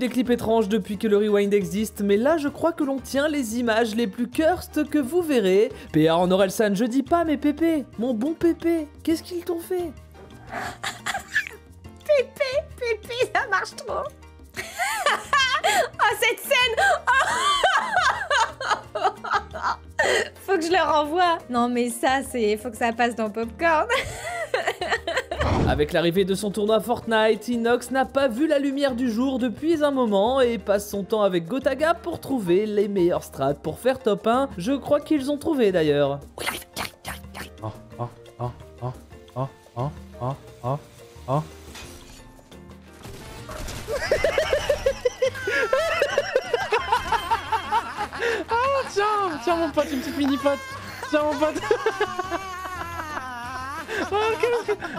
des clips étranges depuis que le rewind existe, mais là je crois que l'on tient les images les plus cursed que vous verrez. PA en Orelsan, je dis pas, mais Pépé, mon bon Pépé, qu'est-ce qu'ils t'ont fait Pépé, Pépé, ça marche trop Oh, cette scène oh. Faut que je leur envoie. Non, mais ça, c'est... Faut que ça passe dans Popcorn avec l'arrivée de son tournoi Fortnite, Inox n'a pas vu la lumière du jour depuis un moment et passe son temps avec Gotaga pour trouver les meilleures strats pour faire top 1. Je crois qu'ils ont trouvé d'ailleurs. Oh, oh, oh, oh, tiens, tiens mon pote, une petite mini pote. Tiens mon pote.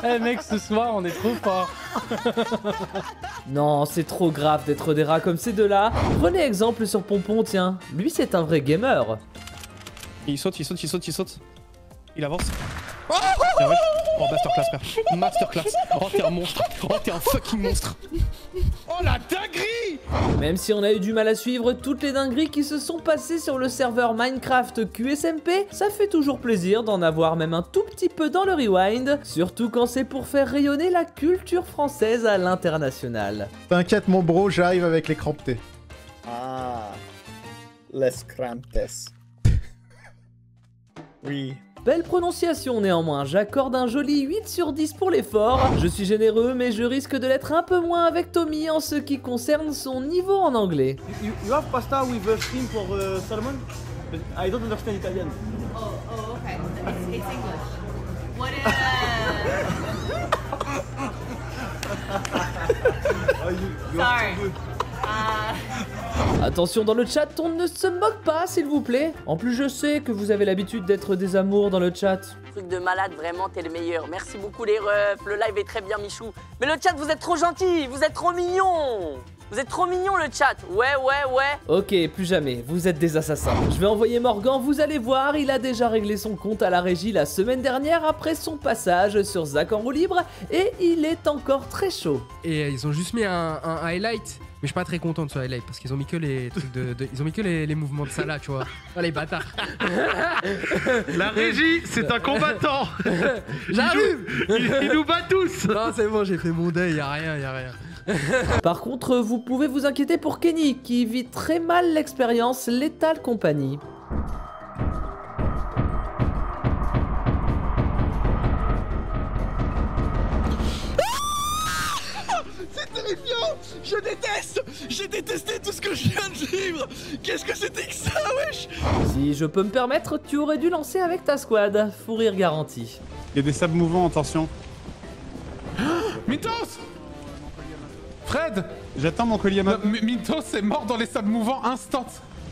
Eh mec, ce soir, on est trop fort. non, c'est trop grave d'être des rats comme ces deux-là. Prenez exemple sur Pompon, tiens. Lui, c'est un vrai gamer. Il saute, il saute, il saute, il saute. Il avance. Oh, oh, oh Oh masterclass frère. Masterclass. Oh t'es un monstre. Oh t'es un fucking monstre. Oh la dinguerie Même si on a eu du mal à suivre toutes les dingueries qui se sont passées sur le serveur Minecraft QSMP, ça fait toujours plaisir d'en avoir même un tout petit peu dans le rewind, surtout quand c'est pour faire rayonner la culture française à l'international. T'inquiète mon bro, j'arrive avec les crampetés. Ah, les crampes. oui, Belle prononciation néanmoins, j'accorde un joli 8 sur 10 pour l'effort. Je suis généreux mais je risque de l'être un peu moins avec Tommy en ce qui concerne son niveau en anglais. You, have pasta with uh, for uh, salmon? I don't understand Italian. Oh, oh okay. English. What uh, oh, Sorry. Attention dans le chat, on ne se moque pas s'il vous plaît En plus je sais que vous avez l'habitude d'être des amours dans le chat. Truc de malade, vraiment, t'es le meilleur. Merci beaucoup les refs, le live est très bien Michou. Mais le chat, vous êtes trop gentil, vous êtes trop mignon vous êtes trop mignon le chat. Ouais, ouais, ouais. Ok, plus jamais. Vous êtes des assassins. Je vais envoyer Morgan. Vous allez voir, il a déjà réglé son compte à la régie la semaine dernière après son passage sur Zach en roue libre et il est encore très chaud. Et euh, ils ont juste mis un, highlight. Mais je suis pas très content de ce highlight parce qu'ils ont mis que les de, ils ont mis que les, mouvements de Salah, tu vois. Oh, les bâtards. La régie, c'est un combattant. J'arrive. Il, nous bat tous. Non, c'est bon, j'ai fait mon deuil, y a rien, y a rien. Par contre, vous pouvez vous inquiéter pour Kenny, qui vit très mal l'expérience Lethal Company. Ah je déteste J'ai détesté tout ce que je viens de vivre Qu'est-ce que c'était que ça, wesh Si je peux me permettre, tu aurais dû lancer avec ta squad. Fou rire garanti. Il y a des sables mouvants, attention. Ah Mythos Fred J'attends mon collier à c'est est mort dans les sables mouvants instant.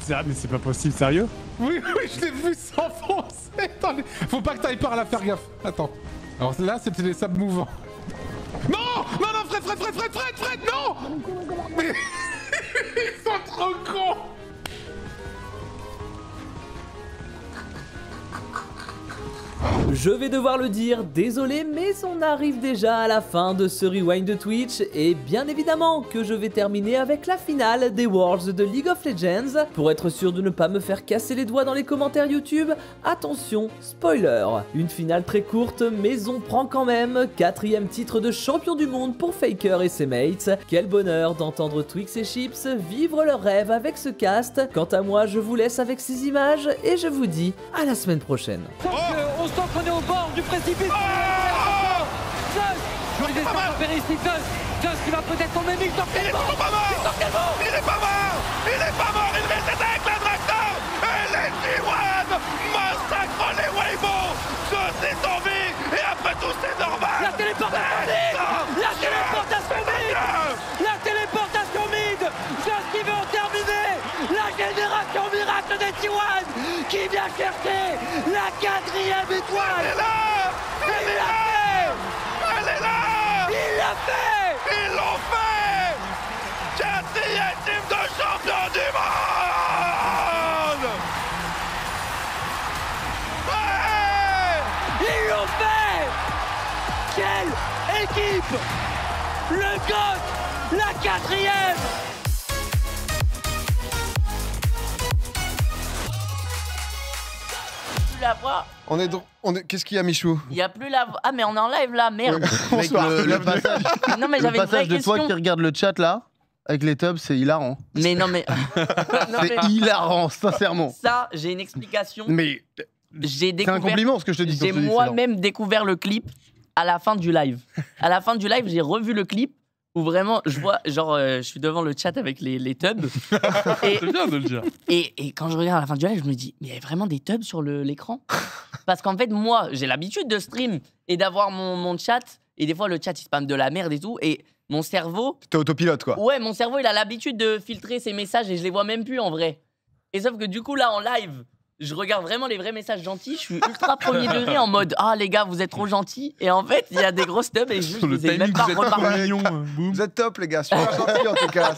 Mais c'est pas possible, sérieux Oui, oui, je l'ai vu s'enfoncer Faut pas que t'ailles par là, faire gaffe. Attends. Alors là, c'était les sables mouvants. Non Non, non, Fred, Fred, Fred, Fred, Fred, Fred, non Mais... Ils sont trop cons je vais devoir le dire, désolé, mais on arrive déjà à la fin de ce rewind de Twitch et bien évidemment que je vais terminer avec la finale des Worlds de League of Legends. Pour être sûr de ne pas me faire casser les doigts dans les commentaires YouTube, attention, spoiler Une finale très courte, mais on prend quand même quatrième titre de champion du monde pour Faker et ses mates. Quel bonheur d'entendre Twix et Chips vivre leur rêve avec ce cast. Quant à moi, je vous laisse avec ces images et je vous dis à la semaine prochaine. Oh. On est au bord du précipice. Oh ah Zeus Il est pas mal Zeus Zeus qui va peut-être tomber mais Il est pas mort Il est pas mort Il est pas mort Il reste avec la tracteur Et les T1 massacrent les Weibo Zeus est en vie Et après tout c'est normal La téléportation vide La téléportation vide ah, ah. La téléportation vide Zeus qui veut en terminer La génération miracle des T1 qui vient chercher la quatrième étoile. Elle est là Elle est là Elle est là Il l'a fait Ils l'ont fait Quatrième team de champion du monde Ils l'ont fait Quelle équipe Le GOAT La quatrième la voix. On est, on est... Qu'est-ce qu'il y a, Michou Il y a plus la voix. Ah, mais on est en live là, merde. le, passage, non, mais de toi qui regarde le chat là, avec les tubs, c'est hilarant. Mais non, mais. non, mais C'est hilarant, sincèrement. ça, j'ai une explication. Mais J'ai c'est un compliment ce que je te dis. J'ai c'est moi-même découvert le clip à la fin du live. À la fin du live, j'ai revu le clip où vraiment, je vois, genre, euh, je suis devant le chat avec les, tubs. et, C'est bien de le dire. Et, quand je regarde à la fin du live, je me dis, mais il y a vraiment des tubs sur l'écran Parce qu'en fait, moi, j'ai l'habitude de stream et d'avoir mon, chat. Et des fois, le chat, il spam de la merde et tout. Et mon cerveau, T'es autopilote, quoi. ouais, mon cerveau, il a l'habitude de filtrer ses messages et je les vois même plus en vrai. Et sauf que du coup, là, en live, je regarde vraiment les vrais messages gentils. Je suis ultra premier degré en mode Ah les gars, vous êtes trop gentils. Et en fait, il y a des grosses tubs et je, je les ai même pas hein, Vous êtes top, les gars. Super en tout cas.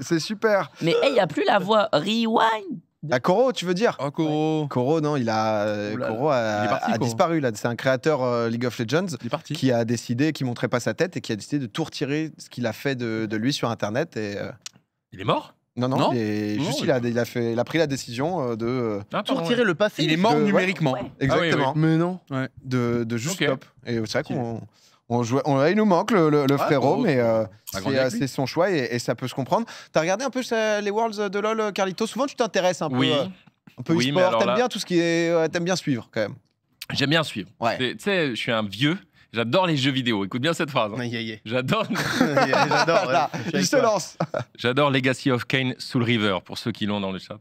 C'est super. Mais il y n'y a plus la voix rewind. De... Ah, Coro tu veux dire Ah, non, il a, Coro a, disparu. là. C'est un créateur euh, League of Legends qui a décidé, qui montrait pas sa tête et qui a décidé de tout retirer ce qu'il a fait de, lui sur Internet. Et, euh, Il est mort non, non, il, juste, il- a, pris la décision euh, de. Euh, retirer le passé. Il est mort numériquement. Ah Exactement. Mais non. De, juste Et c'est vrai qu'on on on- il nous manque le, ah, frérot, mais euh, c'est, son choix et, ça peut se comprendre. T'as regardé un peu les Worlds de LoL, Carlito Souvent, tu t'intéresses un peu. Oui, un peu Oui, T'aimes bien tout ce qui est. bien suivre quand même. j'aime bien suivre. Tu sais, je suis un vieux J'adore les jeux vidéo. Écoute bien cette phrase. Hein. J'adore. J'adore. se lance. J'adore Legacy of Kane Soul River pour ceux qui l'ont dans le chat.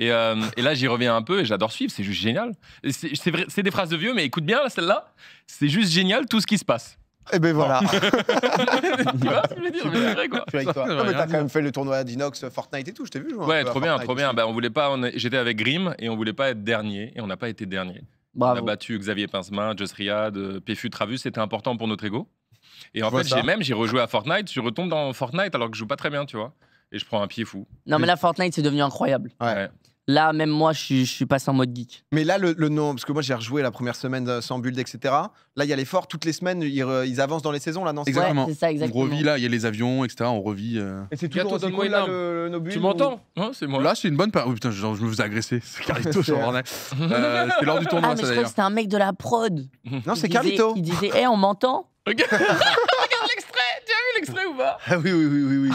Euh, et, là, j'y reviens un peu et j'adore suivre. C'est juste génial. C'est des phrases de vieux, mais écoute bien celle-là. C'est juste génial tout ce qui se passe. Et eh ben voilà. tu vois je veux dire t'as quand hein. même fait le tournoi d'Inox euh, Fortnite et tout, je t'ai vu jouer. Ouais, trop bien, trop bien. Bah, on voulait pas. J'étais avec Grimm et on voulait pas être dernier et on n'a pas été dernier. On a battu Xavier Pincemin, Just Riad, euh, Travus, c'était important pour notre ego. Et en fait, j'ai même j'ai rejoué à Fortnite, je retombe dans Fortnite alors que je joue pas très bien, tu vois. Et je prends un pied fou. Non, mais là, Fortnite, c'est devenu incroyable. Ouais. Là, même moi, je suis, je suis passé en mode geek. Mais là, le, nom, parce que moi, j'ai rejoué la première semaine euh, sans build, etc. Là, il y a l'effort. Toutes les semaines, ils, avancent dans les saisons, là, non Exactement. On revit là, il y a les avions, etc. On revit. Euh. Et c'est toujours c'est là, hein. le, Tu m'entends Non C'est moi. Là, c'est une bonne période. Oh, putain, je, me faisais agresser. C'est Carlito, je m'en rendais. Euh, C'était lors du tournoi, Ah, mais je croyais que c'était un mec de la prod. Non, c'est Carlito. Il disait, hé, eh, on m'entend Regarde l'extrait Tu as vu l'extrait ou pas ah oui, oui, oui, oui. oui.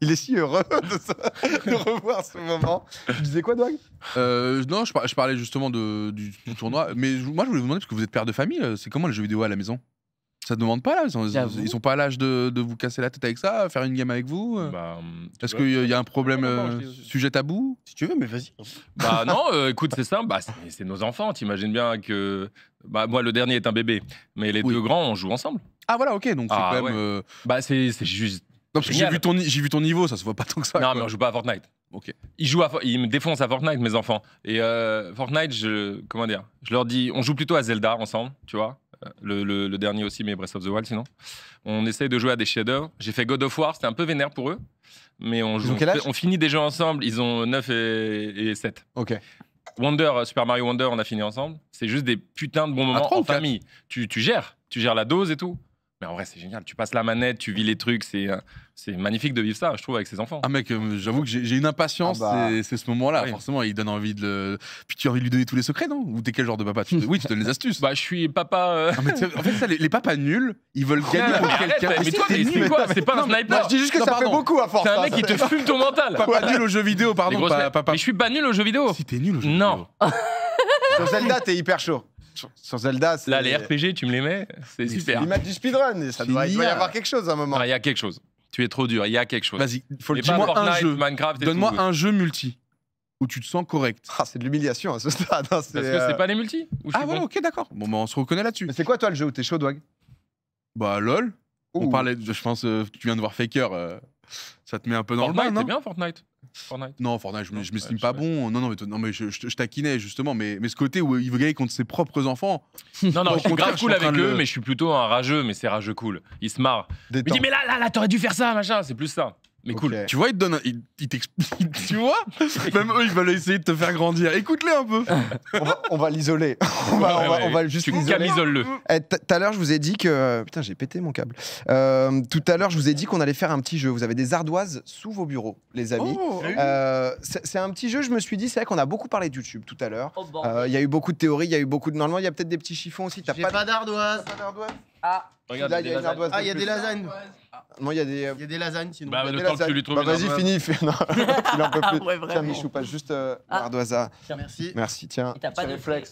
il est si heureux de, de revoir ce moment. Tu disais quoi, Doug euh, Non, je, parlais justement du, tournoi. Mais moi, je voulais vous demander, parce que vous êtes père de famille, euh, c'est comment les jeux vidéo à la maison ça te demande pas là Ils, sont, sont pas à l'âge de, de, vous casser la tête avec ça, faire une game avec vous euh bah, hum, Est-ce qu'il y a un problème sujet tabou Si tu veux, mais vas-y. Bah non, écoute, c'est simple. Bah, c'est nos enfants. T'imagines bien que. Bah, moi, le dernier est un bébé, mais les deux grands, on joue ensemble. Ah voilà, ok. Donc c'est ah, quand même. Bah c'est juste j'ai vu, ton, niveau, ça se voit pas tant que ça. Non, mais on joue pas à Fortnite. Ok. Ils, me défoncent à Fortnite, mes enfants. Et euh, Fortnite, je, comment dire Je leur dis, on joue plutôt à Zelda ensemble, tu vois. Euh, le, dernier aussi, mais Breath of the Wild, sinon. On essaye de jouer à des shaders. J'ai fait God of War, c'était un peu vénère pour eux. Mais on, joue, on, on, finit des jeux ensemble, ils ont 9 et, 7. Ok. Wonder, euh, Super Mario Wonder, on a fini ensemble. C'est juste des putains de bons moments en famille. tu gères, tu gères la dose et tout. Mais en vrai, c'est génial. Tu passes la manette, tu vis les trucs. C'est, euh, magnifique de vivre ça, je trouve, avec ses enfants. Ah, mec, euh, j'avoue que j'ai, une impatience. Ah bah. c'est, ce moment-là. Forcément, il donne envie de le. Puis tu as envie de lui donner tous les secrets, non Ou t'es quel genre de papa Oui, tu donnes les astuces. bah, je suis papa. Euh. Ah, mais en fait, les, papas nuls, ils veulent gagner pour ah, quelqu'un. Mais, toi, quoi C'est pas un sniper. Non, je dis juste que ça pardon. fait beaucoup à force. C'est un hein, mec qui te fume ton mental. Papa nul aux jeux vidéo, pardon. Mais je suis pas nul aux jeux vidéo. Si t'es nul aux jeux vidéo. Non. Sur Zelda, t'es hyper chaud sur, Zelda. Là, les RPG, tu me les mets C'est super. L'image du speedrun, ça doit, il doit y avoir quelque chose à un moment. Ah, il y a quelque chose. Tu es trop dur, il y a quelque chose. Vas-y, faut le dis-moi un jeu. Donne-moi un jeu multi où tu te sens correct. Ah, c'est de l'humiliation à ce stade. Hein, Parce que c'est euh, pas les multi Ah ouais, ok, d'accord. Bon, ben, on se reconnaît là-dessus. Mais c'est quoi toi le jeu où t'es chaud, Dwag Bah lol. On parlait, je pense, euh, tu viens de voir Faker. Euh, ça te met un peu dans, le bain, non bien Fortnite. Fortnite Non, Fortnite, je, non, je m'estime pas bon. Non, non, mais, non, mais je, je, taquinais justement. Mais, mais ce côté où il veut gagner contre ses propres enfants. Non, non, je suis grave cool avec eux, mais je suis plutôt un rageux, mais c'est rageux cool. Il se marre. Il dit, mais là, là, là, t'aurais dû faire ça, machin. C'est plus ça. Mais cool, tu vois, ils te donnent. Un... tu vois Même eux, ils veulent essayer de te faire grandir. Écoute-les un peu. on va l'isoler. On va, on va, ouais, on le eh, Tout à l'heure, je vous ai dit que. Putain, j'ai pété mon câble. Euh, tout à l'heure, je vous ai dit qu'on allait faire un petit jeu. Vous avez des ardoises sous vos bureaux, les amis. Oh, euh, c'est un petit jeu, je me suis dit, c'est vrai qu'on a beaucoup parlé de YouTube tout à l'heure. Oh, euh, il y a eu beaucoup de théories, il y a eu beaucoup de. Normalement, il y a peut-être des petits chiffons aussi. T'as pas, pas d'ardoise. Ah. ah, il y a ardoise. Ah, il y a des lasagnes. Ah. Non, il y a des. Euh, il y a des lasagnes sinon. Bah, bah, vas-y, finis. fais- Non, il en peut plus. Ah, tiens, Michou, pas juste euh, l'ardoise Merci. Merci, tiens. Et t'as pas de réflexe.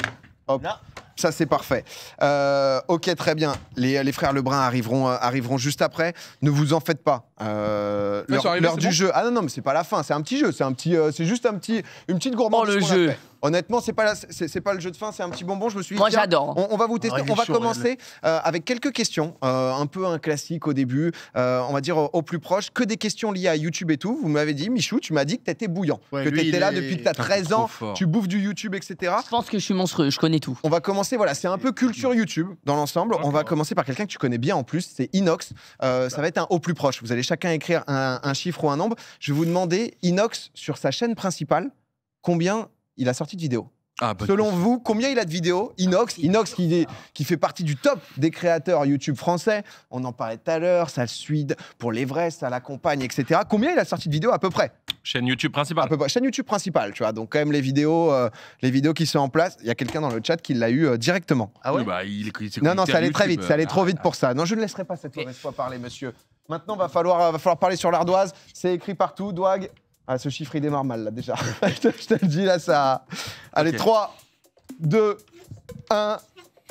Ça, c'est parfait. Euh, ok, très bien. Les, euh, les frères Lebrun arriveront, euh, arriveront juste après. Ne vous en faites pas. Euh, l'heure du jeu. Ah non, non, mais c'est pas la fin. C'est un petit jeu. C'est un petit, c'est juste un petit, une petite gourmandise. Oh, le jeu. Honnêtement, c'est pas, c'est, pas le jeu de fin, c'est un petit bonbon. Je me suis Moi, j'adore. On, va vous tester. on va commencer euh, avec quelques questions, euh, un peu un classique au début, euh, on va dire au, plus proche, que des questions liées à YouTube et tout. Vous m'avez dit, Michou, tu m'as dit que t'étais bouillant, que t'étais là depuis que t'as 13 ans, tu bouffes du YouTube, etc. Je pense que je suis monstrueux, je connais tout. On va commencer, voilà, c'est un peu culture YouTube dans l'ensemble. On va commencer par quelqu'un que tu connais bien en plus, c'est Inox. ça va être un au plus proche. Vous allez chacun écrire un, un chiffre ou un nombre. Je vais vous demander, Inox, sur sa chaîne principale, combien il a sorti de vidéos. Ah, Selon vous, combien il a de vidéos Inox, ah, Inox qui, qui, fait partie du top des créateurs YouTube français. On en parlait tout à l'heure, ça le suit pour l'Everest, ça l'accompagne, etc. Combien il a sorti de vidéos à peu près Chaîne YouTube principale. À peu Chaîne YouTube principale, tu vois. Donc quand même les vidéos, euh, les vidéos qui sont en place. Il y a quelqu'un dans le chat qui l'a eu euh, directement. Ah bah, Non, non, ça allait très vite, ça allait trop ah, vite pour ça. Non, je ne laisserai pas cette mauvaise parler, monsieur. Maintenant, va falloir, euh, va falloir parler sur l'ardoise. C'est écrit partout, Douag. Ah, ce chiffre, il démarre mal, là, déjà. je, te, le dis, là, ça. Allez, 3, 2, 1.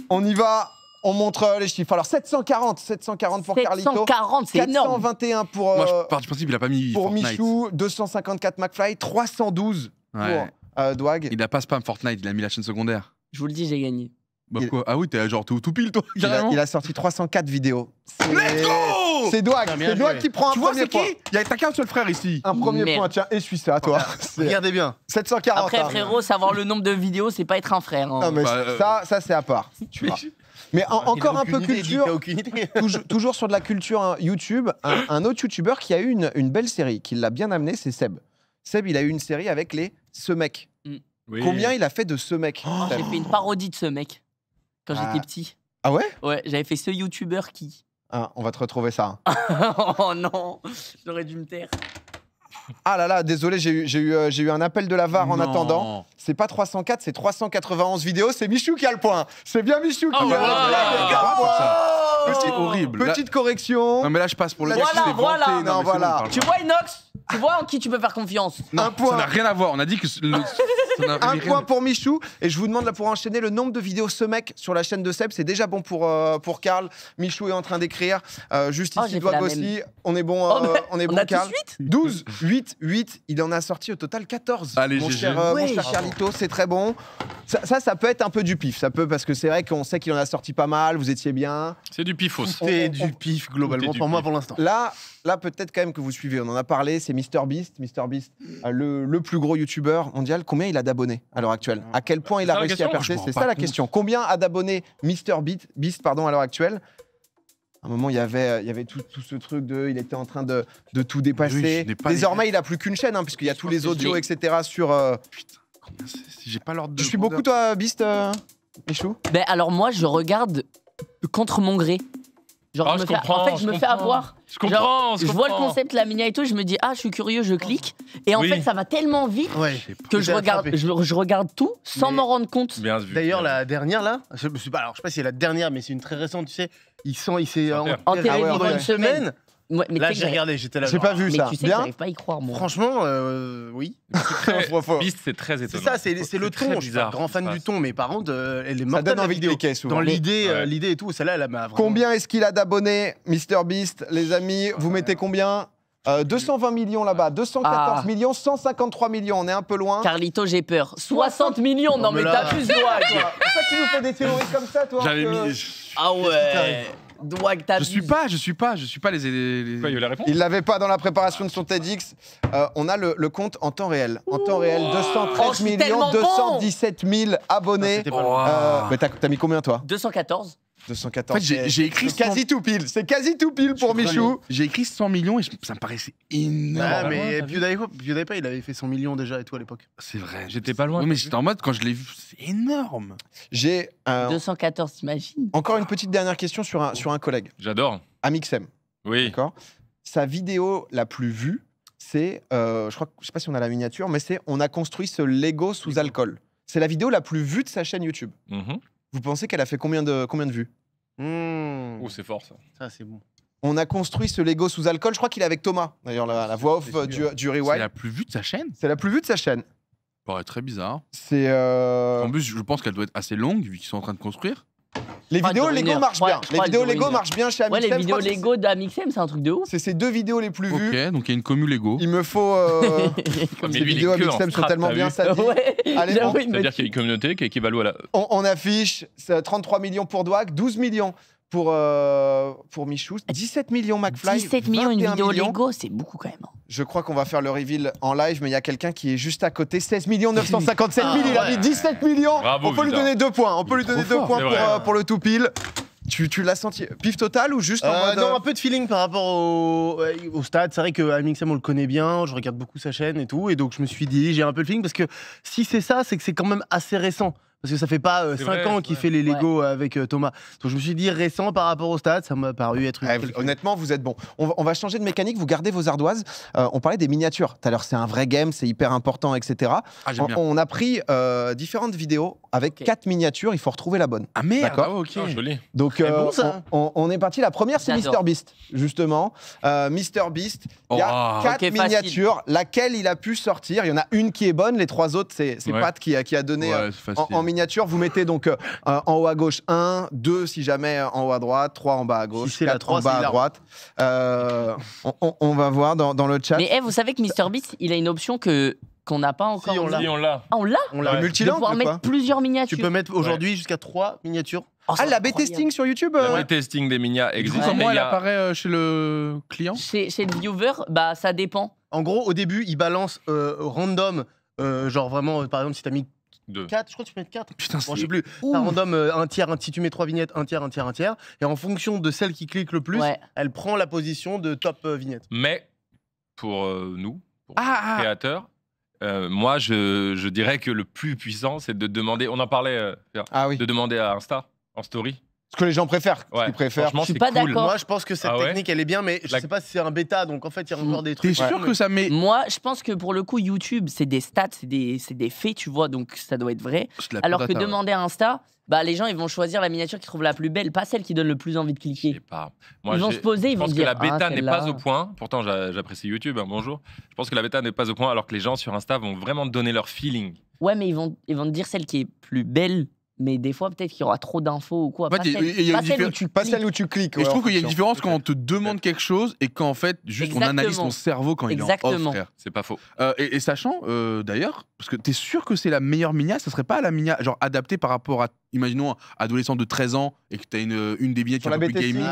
On y va. On montre euh, les chiffres. Alors 740, 740 pour 740, c'est énorme. 421 pour. Moi, je euh, pars du principe, il a pas mis. Pour Michou, 254 McFly, 312 ouais. pour euh, Dwag. Il n'a pas spam Fortnite, il a mis la chaîne secondaire. Je vous le dis, j'ai gagné. Bah Ah oui, t'es genre tout, tout pile, toi, il a, il a, sorti 304 vidéos. C'est Doig c'est Douag qui prend un premier point. il y a t'as qu'un seul frère ici. Un premier point, tiens, et suis ça, toi. Regardez bien. 740. Après, hein. frérot, savoir le nombre de vidéos, c'est pas être un frère. Hein. Non, mais bah, euh, ça, ça c'est à part. Tu vois. Mais encore un peu culture. toujours, sur de la culture hein. YouTube, un, autre YouTuber qui a eu une, une belle série, qui l'a bien amené, c'est Seb. Seb, il a eu une série avec les Ce mec. Mm. Combien il a fait de ce mec J'ai fait une parodie de ce mec quand ah. j'étais petit. Ah ouais Ouais, j'avais fait ce youtubeur qui. Ah, on va te retrouver ça. Hein. oh non, j'aurais dû me taire. Ah là là, désolé, euh, j'ai eu, un appel de la VAR en attendant. C'est pas 304, c'est 391 vidéos. C'est Michou qui a le point. C'est bien Michou qui oh a le point. horrible. petite correction. Non mais là je passe pour le voilà, voilà. Tu vois Inox Tu vois en qui tu peux faire confiance Un point. Ça n'a rien à voir. On a dit que Un point pour Michou. Et je vous demande là pour enchaîner le nombre de vidéos ce mec sur la chaîne de Seb. C'est déjà bon pour, euh, pour Karl. Michou est en train d'écrire. Euh, juste ici, aussi. On est bon, oh, euh, on est bon, Karl. 12, 8, 8, 8, il en a sorti au total 14. Allez, mon, cher, euh, cher c'est très bon. Ça, ça, peut être un peu du pif. Ça peut, parce que c'est vrai qu'on sait qu'il en a sorti pas mal, vous étiez bien. C'est du pif aussi. C'est du pif, globalement, pour moi, pour l'instant. Là, là peut-être quand même que vous suivez. On en a parlé, c'est MrBeast. MrBeast, euh, le, le plus gros YouTuber mondial. Combien il a d'abonnés à l'heure actuelle À quel point il a réussi à percer C'est ça la question. Combien a d'abonnés MrBeast pardon, à l'heure actuelle à un moment, il y avait, il y avait tout, ce truc de. Il était en train de, tout dépasser. Désormais, il a plus qu'une chaîne, hein, puisqu'il y a tous les audios, etc. sur. Euh, Putain, j'ai pas l'ordre de. Je suis beaucoup, toi, Beast, euh, Michou ben, Alors, moi, je regarde contre mon gré. Genre, ah, en fait, je, me fais avoir. Je comprends, je vois le concept la et tout, je me dis, ah, je suis curieux, je clique. Et en fait, ça va tellement vite que je regarde, je, regarde tout sans m'en rendre compte. D'ailleurs, la dernière, là, je, alors, je sais pas si c'est la dernière, mais c'est une très récente, tu sais, il s'est il enterré a une semaine mais là, j'ai regardé, j'étais là. J'ai pas vu Mais ça. tu sais j'arrive pas à y croire, moi. Franchement, euh, oui. C'est très- Beast, c'est très étonnant. C'est ça, c'est le ton. Je suis pas grand fan du ton, mais par contre, euh, elle est Ça mortelle. donne la vidéo. Dans euh, l'idée, et tout, celle-là, elle m'a vraiment. Combien est-ce qu'il a d'abonnés, Mister Beast, les amis Vous mettez combien 220 millions là-bas, 214 ah. millions, 153 millions, on est un peu loin. Carlito, j'ai peur. 60 millions, non mais mais de doigts, toi. Pourquoi tu nous fais des théories comme ça, toi J'avais mis. Ah ouais. Je suis pas, je suis pas, je suis pas les. il l'avait pas dans la préparation de son TEDx. Euh, on a le, compte en temps réel. En temps réel, 213 millions 217 000 abonnés. Euh, mais t'as mis combien toi 214. 214. j'ai écrit. C'est quasi tout pile. C'est quasi tout pile pour Michou. J'ai écrit 100 millions et ça me paraissait ah, énorme. mais PewDiePie, il avait fait 100 millions déjà et tout à l'époque. C'est vrai. J'étais pas loin. mais j'étais en mode quand je l'ai vu, c'est énorme. J'ai. Un... 214, Imagine. Encore une petite dernière question sur un, sur un collègue. J'adore. Amixem. Oui. D'accord Sa vidéo la plus vue, c'est. Euh, je crois je sais pas si on a la miniature, mais c'est On a construit ce Lego sous alcool. C'est la vidéo la plus vue de sa chaîne YouTube. Mm vous pensez qu'elle a fait combien de, combien de vues Oh, c'est fort ça. Ça, c'est bon. On a construit ce Lego sous alcool. Je crois qu'il est avec Thomas, d'ailleurs, la, voix off du, du C'est la plus vue de sa chaîne C'est la... plus vue de sa chaîne. Ça paraît très bizarre. C'est. Euh, en plus, je pense qu'elle doit être assez longue vu qu'ils sont en train de construire. Les vidéos Lego marchent bien. Les vidéos Lego marchent bien chez Ouais, Amixem. les vidéos Lego d'Amixem, c'est un truc de ouf. C'est ses deux vidéos les plus vues. Ok, donc il y a une commu Lego. Il me faut. euh, vidéos Amixem sont tellement bien, ça dit. Ouais, Allez, C'est-à-dire qu'il y a une communauté qui évalue à la. On, affiche 33 millions pour Douac, 12 millions pour, euh, pour Michou. 17 millions McFly. 17 millions, une vidéo Lego, c'est beaucoup quand même. Hein. Je crois qu'on va faire le reveal en live, mais il y a quelqu'un qui est juste à côté. 16 millions 957 000, ah, il a mis 17 millions. on peut lui donner deux points. On peut lui donner deux points pour, euh, pour, le tout pile. Tu, tu l'as senti pif total ou juste en euh, mode... Non, un peu de feeling par rapport au, au stade. C'est vrai que Amixem on le connaît bien, je regarde beaucoup sa chaîne et tout. Et donc, je me suis dit, j'ai un peu de feeling parce que si c'est ça, c'est que c'est quand même assez récent parce que ça fait pas 5 euh, ans qu'il fait les Lego avec euh, Thomas. Donc je me suis dit récent par rapport au stade, ça m'a paru être une. Eh, honnêtement, vous êtes bon. On va, changer de mécanique, vous gardez vos ardoises. Euh, on parlait des miniatures tout à l'heure, c'est un vrai game, c'est hyper important, etc. Ah, on, a pris différentes vidéos avec quatre 4 miniatures, il faut retrouver la bonne. Ah merde, d'accord. Ah, ok. Oh, joli. Donc On, est parti, la première c'est Mister Beast, justement. Mister Beast, il y a 4 miniatures, laquelle il a pu sortir. Il y en a une qui est bonne, les trois autres, c'est Pat qui a, qui a donné en miniature, vous mettez donc euh, euh, en haut à gauche 1, 2 si jamais euh, en haut à droite, 3 en bas à gauche, 4 en bas à droite. on, va voir dans, le chat. Mais eh, vous savez que MrBeast, il a une option que qu'on n'a pas encore. Si, on l'a. Ah, on l'a. on l'a On l'a. mettre plusieurs miniatures. Tu peux mettre aujourd'hui jusqu'à 3 miniatures. Oh, ah, la B-testing sur YouTube La B-testing des minias existe. Comment elle apparaît chez le client chez, le viewer, bah ça dépend. En gros, au début, il balance random, genre vraiment, par exemple, si t'as mis Quatre, je crois que tu peux mettre 4. Putain, bon, sais plus. random euh, un tiers, si tu mets 3 vignettes, un tiers, un tiers, un tiers. Et en fonction de celle qui clique le plus, elle prend la position de top euh, vignette. Mais pour euh, nous, pour ah, ah, ah. créateurs, moi, je, dirais que le plus puissant, c'est de demander. On en parlait, de demander à Insta en story ce que les gens préfèrent. Ce préfèrent. je suis pas Moi, je pense que cette ah technique, elle est bien, mais je sais pas si c'est un bêta, donc en fait, il y a encore des trucs. sûr que ça met. Moi, je pense que pour le coup, YouTube, c'est des stats, c'est des, faits, tu vois, donc ça doit être vrai. Alors que hein, demander à Insta, bah, les gens, ils vont choisir la miniature qu'ils trouvent la plus belle, pas celle qui donne le plus envie de cliquer. Je sais pas. Moi, ils vont se poser, ils vont dire. Je pense que la bêta ah, n'est pas au point. Pourtant, j'apprécie YouTube, hein, bonjour. Je pense que la bêta n'est pas au point, alors que les gens sur Insta vont vraiment donner leur feeling. Ouais, mais ils vont, ils vont te dire celle qui est plus belle mais des fois peut-être qu'il y aura trop d'infos ou quoi. Pas, celle, où tu pas celle où tu cliques. je trouve qu'il y a une différence quand on te demande quelque chose et qu'en fait, juste on analyse ton cerveau quand il est en off, C'est pas faux. Euh, et, sachant, euh, d'ailleurs, parce que t'es sûr que c'est la meilleure Minia Ça serait pas la Minia, genre adaptée par rapport à, imaginons, adolescent de 13 ans et que t'as une, une des vignettes qui est un gaming.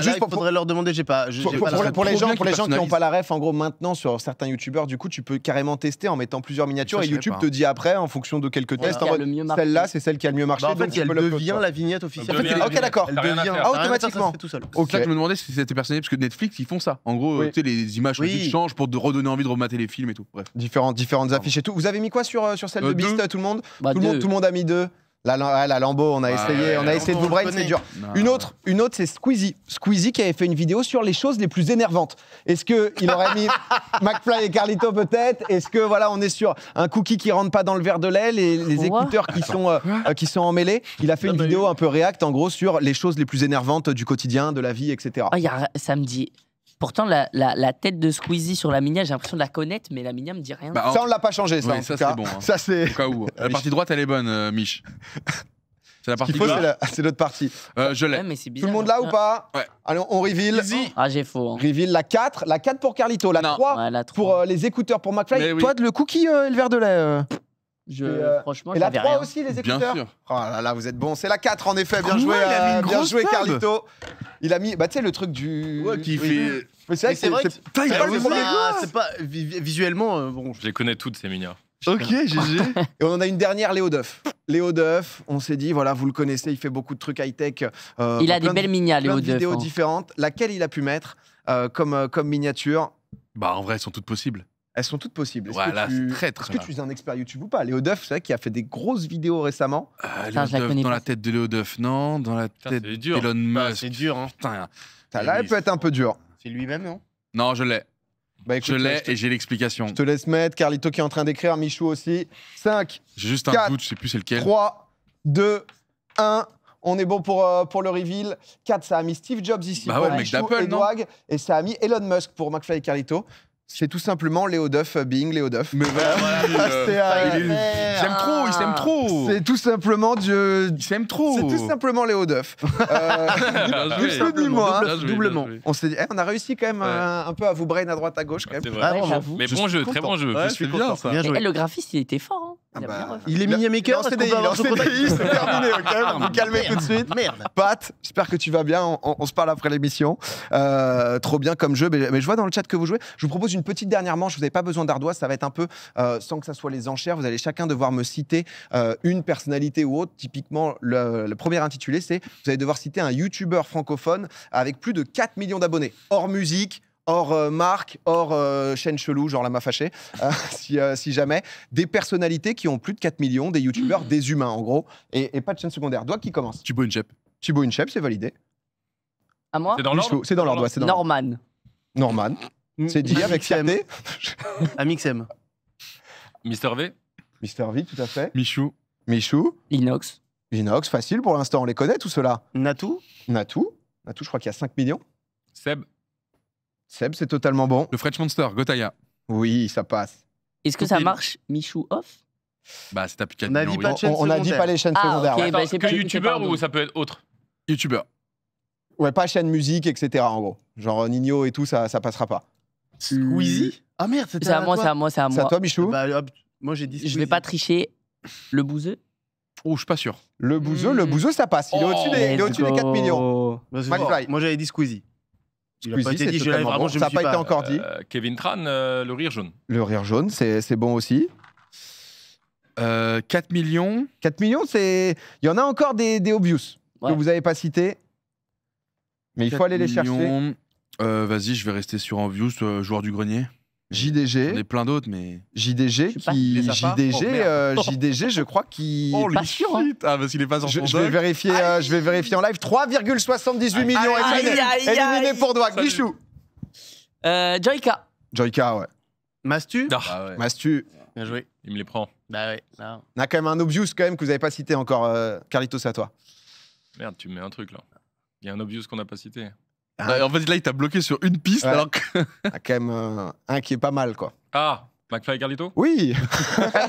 juste pour, il faudrait leur demander, j'ai pas. Pour, pas pour, les gens, pour les gens qui n'ont pas la ref, en gros, maintenant sur certains youtubeurs, du coup, tu peux carrément tester en mettant plusieurs miniatures et YouTube te dit après, en fonction de quelques tests, celle-là, c'est celle qui a le mieux marché. fait, elle devient la vignette officielle. Ok, d'accord. Elle devient automatiquement. ok je me demandais si c'était personnel, parce que Netflix, ils font ça. En gros, les images changent pour redonner envie de remater les films et tout. Différentes affiches et tout avez mis quoi sur, euh, sur celle de euh, Beast, tout le monde bah, tout, le monde tout a mis deux. La, ah, la, Lambo, on a bah, essayé, on a essayé de vous brain, c'est dur. Une autre, une autre, c'est Squeezie. Squeezie qui avait fait une vidéo sur les choses les plus énervantes. Est-ce qu'il aurait mis McFly et Carlito peut-être Est-ce que voilà, on est sur un cookie qui rentre pas dans le verre de lait, les, les écouteurs qui sont euh, qui sont emmêlés Il a fait une vidéo un peu react, en gros, sur les choses les plus énervantes du quotidien, de la vie, etc. Ah, il y a, samedi, Pourtant, la, tête de Squeezie sur la Minia, j'ai l'impression de la connaître, mais la Minia me dit rien. Bah, ça, on l'a pas changé, ça. c'est bon. Hein. Ça, c'est. La partie droite, elle est bonne, euh, Mich. C'est la partie. Ce c'est l'autre partie. Euh, je l'ai. Tout le monde là hein. ou pas ouais. Allez, on reveal. Ah, j'ai faux. Hein. la 4. La 4 pour Carlito. La, 3, pour euh, les écouteurs pour McFly. Oui. Toi, le cookie, euh, et le verre de lait. Je, euh, franchement, et la 3 aussi, les écouteurs. Oh là là, vous êtes bon. C'est la 4 en effet. Bien ah joué, euh, bien joué, Carlito. Il a mis, bah, tu sais, le truc du. Ouais, qui fait. C'est vrai, c'est vrai. C'est C'est pas visuellement euh, bon. Je les connais toutes ces miniatures. Ok, GG. Et on en a une dernière, Léo Duff. Léo Duff, on s'est dit, voilà, vous le connaissez, il fait beaucoup de trucs high-tech. il a des belles miniatures, Léo Duff. vidéos hein. différentes. Laquelle il a pu mettre comme, comme miniature Bah, en vrai, elles sont toutes possibles. Elles sont toutes possibles. Est-ce que, tu... Est es un expert YouTube ou pas Léo Duff, c'est vrai qu'il a fait des grosses vidéos récemment. Euh, dans la tête de Léo Duff, non Dans la tête d'Elon Musk. C'est dur, hein. Putain. Là, elle peut être un peu dure. C'est lui-même, non Non, je l'ai. Bah, je l'ai et j'ai l'explication. Je te laisse mettre. Carlito qui est en train d'écrire, Michou aussi. 5. J'ai juste un doute, je sais plus c'est lequel. 3, 2, 1. On est bon pour, euh, pour le reveal. 4, ça a mis Steve Jobs ici. Bah ouais, mec d'Apple, non Et ça a mis Elon Musk pour McFly et Carlito. C'est tout simplement Léo Duff euh, being Léo Duff. Mais euh, euh, il, trop, il s'aime trop. C'est tout simplement Dieu. Il trop. C'est tout simplement Léo Duff. Euh, dis moi. Hein. Doublement. On, eh, on a réussi quand même un, peu à vous brain à droite à gauche quand même. Vrai. mais bon jeu, très bon jeu. le graphiste, il était fort. Hein. Ah bah, il, est mini maker il est en est c'est terminé, ok ah, Vous vous calmez tout de suite. Merde. Pat, j'espère que tu vas bien, on, se parle après l'émission. Euh, trop bien comme jeu, mais, je vois dans le chat que vous jouez. Je vous propose une petite dernière manche, vous n'avez pas besoin d'ardoise, ça va être un peu euh, sans que ça soit les enchères. Vous allez chacun devoir me citer euh, une personnalité ou autre. Typiquement, le, le premier intitulé, c'est vous allez devoir citer un YouTuber francophone avec plus de 4 millions d'abonnés, hors musique, hors euh, marque, hors euh, chaîne chelou, genre la m'a fâché, euh, si, jamais, des personnalités qui ont plus de 4 millions, des youtubeurs, des humains en gros, et, pas de chaîne secondaire. Doigt qui commence Thibaut Inchep. une Inchep, c'est validé. À moi C'est dans l'ordre C'est dans l'ordre, c'est Norman. Norman. C'est dit avec fierté. Amixem. Mister V. Mister V, tout à fait. Michou. Michou. Inox. Inox, facile pour l'instant, on les connaît tous ceux-là. Natou. Natou. Natou, je crois qu'il y a 5 millions. Seb. Seb, c'est totalement bon. Le French Monster, Gotaya. Oui, ça passe. Est-ce que ça marche Michou off Bah, c'est applicatif. On 4 On n'a dit pas les chaînes ah, secondaires. Bah, c'est que youtubeur ou ça peut être autre YouTubeur. Ouais, pas chaîne musique, etc. En gros. Genre Nino et tout, ça, ça passera pas. Squeezie Ah merde, C'est à moi, c'est à moi, c'est à C'est à toi, Michou Bah, hop, moi j'ai dit Je vais pas tricher. Le Bouzeux Oh, je suis pas sûr. Le Bouzeux, le hmm. ça passe. Il est au-dessus des, au des 4 millions. Bah, moi j'avais dit Squeezie dit, vraiment, Ça n'a pas, été encore dit. Euh, Kevin Tran, euh, le rire jaune. Le rire jaune, c'est bon aussi. 4 euh, millions. 4 millions, c'est. Il y en a encore des, des obvious que vous n'avez pas cités. Mais il faut aller les chercher. Vas-y, je vais rester sur obvious, joueur du grenier. JDG. On est plein d'autres, mais. JDG, qui... JDG, oh, euh, JDG, je crois qu'il. Oh, pas sûr, hein. Ah, parce qu'il est pas en je, je vais vérifier, euh, je vais vérifier en live. 3,78 millions aïe, éliminé, pour Doig. Bichou. Euh, Joyka. Joyka, ouais. Mastu ah, ah Mastu. Bien joué. Il me les prend. Bah ouais. On a quand même un obvious quand même que vous n'avez pas cité encore. Euh, Carlitos, à toi. Merde, tu me mets un truc là. Il y a un obvious qu'on n'a pas cité. Ah. Bah, en fait, là, il t'a bloqué sur une piste, alors que. a ah, quand même euh, un qui est pas mal, quoi. Ah McFly et Carlito Oui ah,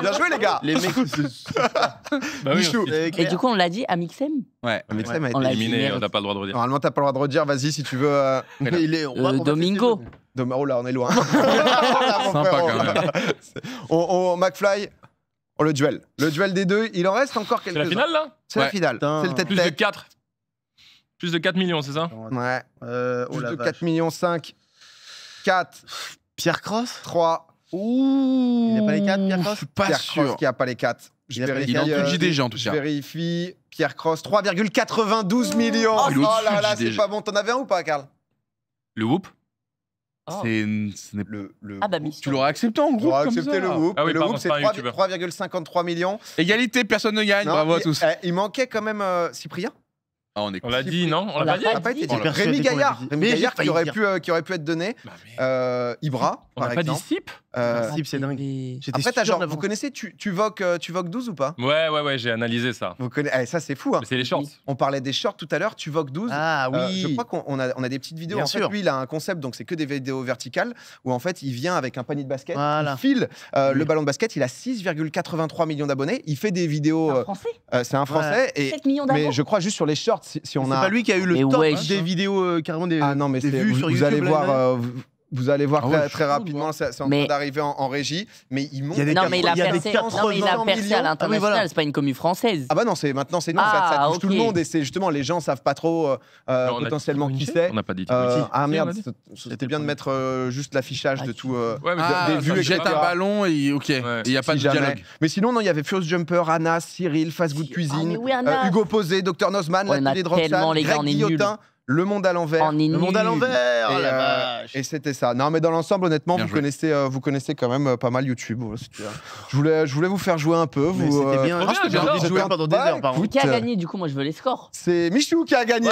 Bien joué, les gars Les mecs. bah oui, et, du coup, on l'a dit à Mixem Ouais, à Mixem a été éliminé, on n'a pas le droit de redire. Normalement, t'as pas le droit de redire, vas-y si tu veux. Euh, mais il est, on euh, Domingo Dom... Oh là, on est loin. Sympa quand oh même. on, on, le duel. Le duel des deux, il en reste encore quelques-uns. C'est la finale, là C'est la finale. C'est le tête Plus de 4 plus de 4 millions, c'est ça Ouais. Euh, lieu oh Plus de 4 millions 5. 4. Pierre Cross 3. Ouh. Il a pas les 4, Pierre Cross Je suis pas Pierre sûr. qui a pas les 4. Je vérifie, il est en euh, JDG en tout cas. Je vérifie. Pierre Cross, 3,92 millions. Ah, oh, là là, c'est pas bon. T'en avais un ou pas, Karl Le whoop ah. le ah bah, tu l'auras accepté en gros. Tu accepté ça. le whoop. Ah le whoop, c'est 3,53 millions. Égalité, personne ne gagne. Bravo à tous. Eh, il manquait quand même euh, Cyprien. Ah, on l'a dit, non On l'a pas, dit. Rémi Gaillard, Rémi Gaillard qui aurait, pu, euh, qui aurait pu être donné. Euh, Ibra, on pas dit euh, ah, Sip c'est dingue. En fait, genre, vous connaissez tu, tu, voques, tu voques 12 ou pas Ouais, ouais, ouais, j'ai analysé ça. Vous connaissez... Eh, ça, c'est fou. Hein. C'est les shorts. On parlait des shorts tout à l'heure, tu Vogue 12. Ah oui. je crois qu'on a, on a des petites vidéos. Bien lui, il a un concept, donc c'est que des vidéos verticales, où en fait, il vient avec un panier de basket, il file le ballon de basket, il a 6,83 millions d'abonnés, il fait des vidéos... C'est un Français. C'est un Français. 7 millions d'abonnés. Mais je crois juste sur les shorts on C'est pas lui qui a eu le top des vidéos, euh, carrément des, ah non, mais vous, sur Allez voir, euh, vous allez voir ah très, rapidement, c'est en train d'arriver en, régie, mais il monte. Il y a des non, mais il a, percé, non, mais il a percé à ah l'international, ah, c'est pas une commune française. Ah bah non, maintenant c'est nous, ça, ah, touche tout le monde et c'est justement les gens savent pas trop euh, euh, potentiellement qui c'est. On n'a pas dit. Euh, ah merde, c'était bien de mettre euh, juste l'affichage de tout. Ouais, mais ah, des vues, jette un ballon et ok, il n'y a pas de dialogue. Mais sinon il y avait Furious Jumper, Anna, Cyril, Fast Good Cuisine, Hugo Posé, Docteur Nosman, les télé de Greg Guillotin. Le Monde à l'envers. Oh, le Monde à l'envers. Et, euh, et c'était ça. Non, mais dans l'ensemble, honnêtement, vous connaissez, euh, vous connaissez quand même euh, pas mal YouTube. je voulais, je voulais vous faire jouer un peu. Vous, c'était bien. Ah, j'ai envie de jouer pendant des heures. Par qui a gagné Du coup, moi, je veux les scores. C'est Michou qui a gagné.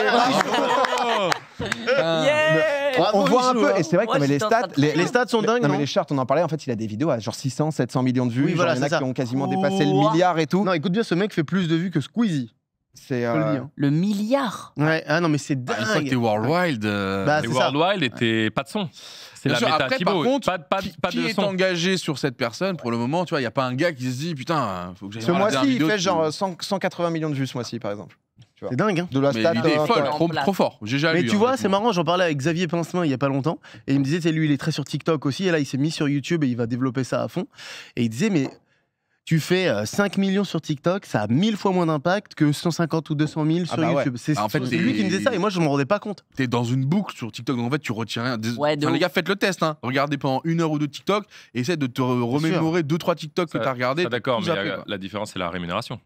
on voit un peu, hein. et c'est vrai que les stats, les, stats sont dingues. Non, mais les charts, on en parlait. En fait, il a des vidéos à genre 600, 700 millions de vues. il y en a qui ont quasiment dépassé le milliard et tout. Non, écoute bien, ce mec fait plus de vues que Squeezie. C'est euh, le milliard. Ouais, ah non mais c'est bah, dingue. que World Wild, euh... Bah, Wild était pas de son. C'est la méta pas, pas, qui, pas de est engagé sur cette personne pour le moment Tu vois, il y a pas un gars qui se dit putain, faut que j'aille. Ce mois-ci, il fait genre 180 millions de vues ce mois-ci, par exemple. C'est dingue. Hein. De la est euh, folle, trop, trop, fort. J'ai jamais Mais tu hein, vois, c'est marrant, j'en parlais avec Xavier Pincemin il y a pas longtemps, et il me disait, lui, il est très sur TikTok aussi, et là, il s'est mis sur YouTube et il va développer ça à fond. Et il disait, mais tu fais 5 euh, millions sur TikTok, ça a 1000 fois moins d'impact que 150 ou 200 000 ah sur bah YouTube. C'est bah, en fait, lui qui me disait ça et moi je me rendais pas compte. tu es dans une boucle sur TikTok, donc en fait tu retiens rien. les gars, faites le test. Hein. Regardez pendant une heure ou deux TikTok, et essaie de te remémorer deux trois TikTok que tu as regardé. D'accord, mais la, différence c'est la rémunération.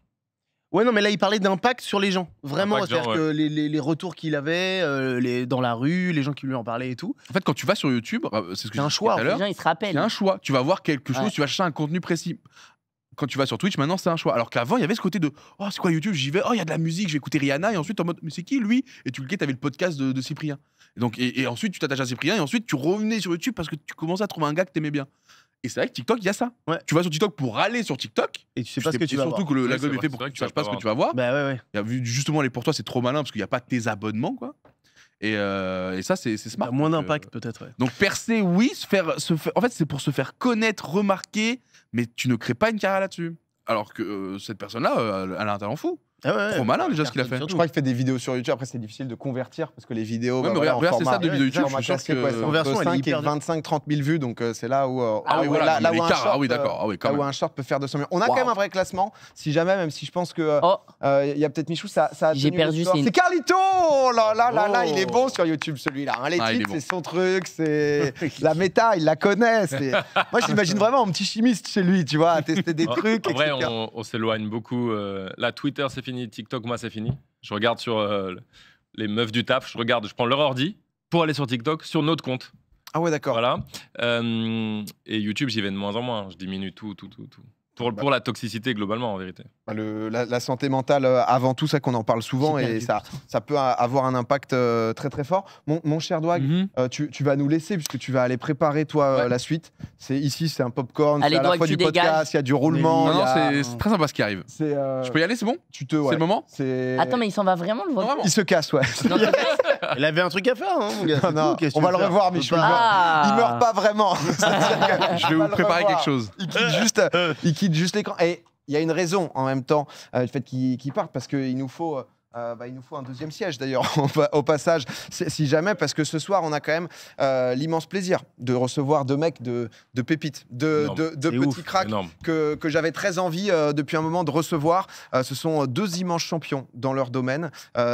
Ouais, non, mais là, il parlait d'impact sur les gens. Vraiment, c'est-à-dire que les, les, retours qu'il avait euh, les, dans la rue, les gens qui lui en parlaient et tout. En fait, quand tu vas sur YouTube, euh, c'est ce que un choix. Tout à les gens, ils se rappellent. C'est un choix. Tu vas voir quelque chose, tu vas chercher un contenu précis quand tu vas sur Twitch, maintenant c'est un choix. Alors qu'avant, il y avait ce côté de Oh, c'est quoi YouTube J'y vais, oh, il y a de la musique, je vais écouter Rihanna. Et ensuite, en mode Mais c'est qui lui Et tu le tu t'avais le podcast de, Cyprien. Et, donc, et, ensuite, tu t'attaches à Cyprien. Et ensuite, tu revenais sur YouTube parce que tu commençais à trouver un gars que t'aimais bien. Et c'est vrai que TikTok, il y a ça. Tu vas sur TikTok pour aller sur TikTok. Et tu sais pas ce que tu vas voir. Surtout que la est fait pour que tu saches pas ce que tu vas voir. justement, les pour toi, c'est trop malin parce qu'il n'y a pas tes abonnements, quoi. Et, euh, ça, c'est smart. moins d'impact, euh, peut-être. Donc, percer, oui. Se faire, se faire, en fait, c'est pour se faire connaître, remarquer mais tu ne crées pas une carrière là-dessus. Alors que euh, cette personne-là, euh, elle a un talent fou. Ah ouais, Trop malin déjà ce qu'il a fait. Je crois qu'il fait des vidéos sur YouTube. Après, c'est difficile de convertir parce que les vidéos. Ouais, bah, mais regarde, c'est ça de vidéos YouTube. Je suis sûr que conversion, elle est 25, 30 000 vues. Donc euh, c'est là où. ah, oui, un short, d'accord. là où un short peut faire 200 000. On a quand même un vrai classement. Si jamais, même si je pense que il oh. euh, y a peut-être Michou, ça, ça a. J'ai perdu. C'est Carlito. Oh là, là, là, il est oh. bon sur YouTube celui-là. Hein. Les ah, titres, c'est son truc, c'est la méta, il la connaît. Moi, je j'imagine vraiment un petit chimiste chez lui, tu vois, à tester des trucs. En vrai, on s'éloigne beaucoup. Euh, là, Twitter, c'est fini TikTok, moi c'est fini. Je regarde sur euh, les meufs du taf, je regarde, je prends leur ordi pour aller sur TikTok sur notre compte. Ah ouais, d'accord. Voilà. Euh, et YouTube, j'y vais de moins en moins. Je diminue tout, tout, tout, tout. Pour, bah. pour la toxicité globalement, en vérité la, santé mentale euh, avant tout, ça qu'on en parle souvent et ça, ça peut avoir un impact euh, très très fort. Mon, cher Douag, mhm. euh, tu, vas nous laisser puisque tu vas aller préparer toi la suite. C'est ici, c'est un popcorn, c'est à la fois du podcast, il y a du roulement. Non, c'est très sympa ce qui arrive. Je peux y aller, c'est bon Tu te, C'est le moment. Attends, mais il s'en va vraiment le voir. Il se casse, ouais. il avait un truc à faire, hein, on va le revoir, Michel. Il meurt pas vraiment. je vais vous préparer quelque chose. Il quitte juste l'écran et il y a une raison en même temps, euh, le fait qu'ils partent, parce qu'il nous faut... Euh, euh, bah, il nous faut un deuxième siège d'ailleurs au passage, si jamais, parce que ce soir on a quand même l'immense plaisir de recevoir deux mecs de, de pépites, de, de, petits cracks que, j'avais très envie depuis un moment de recevoir. ce sont deux immenses champions dans leur domaine,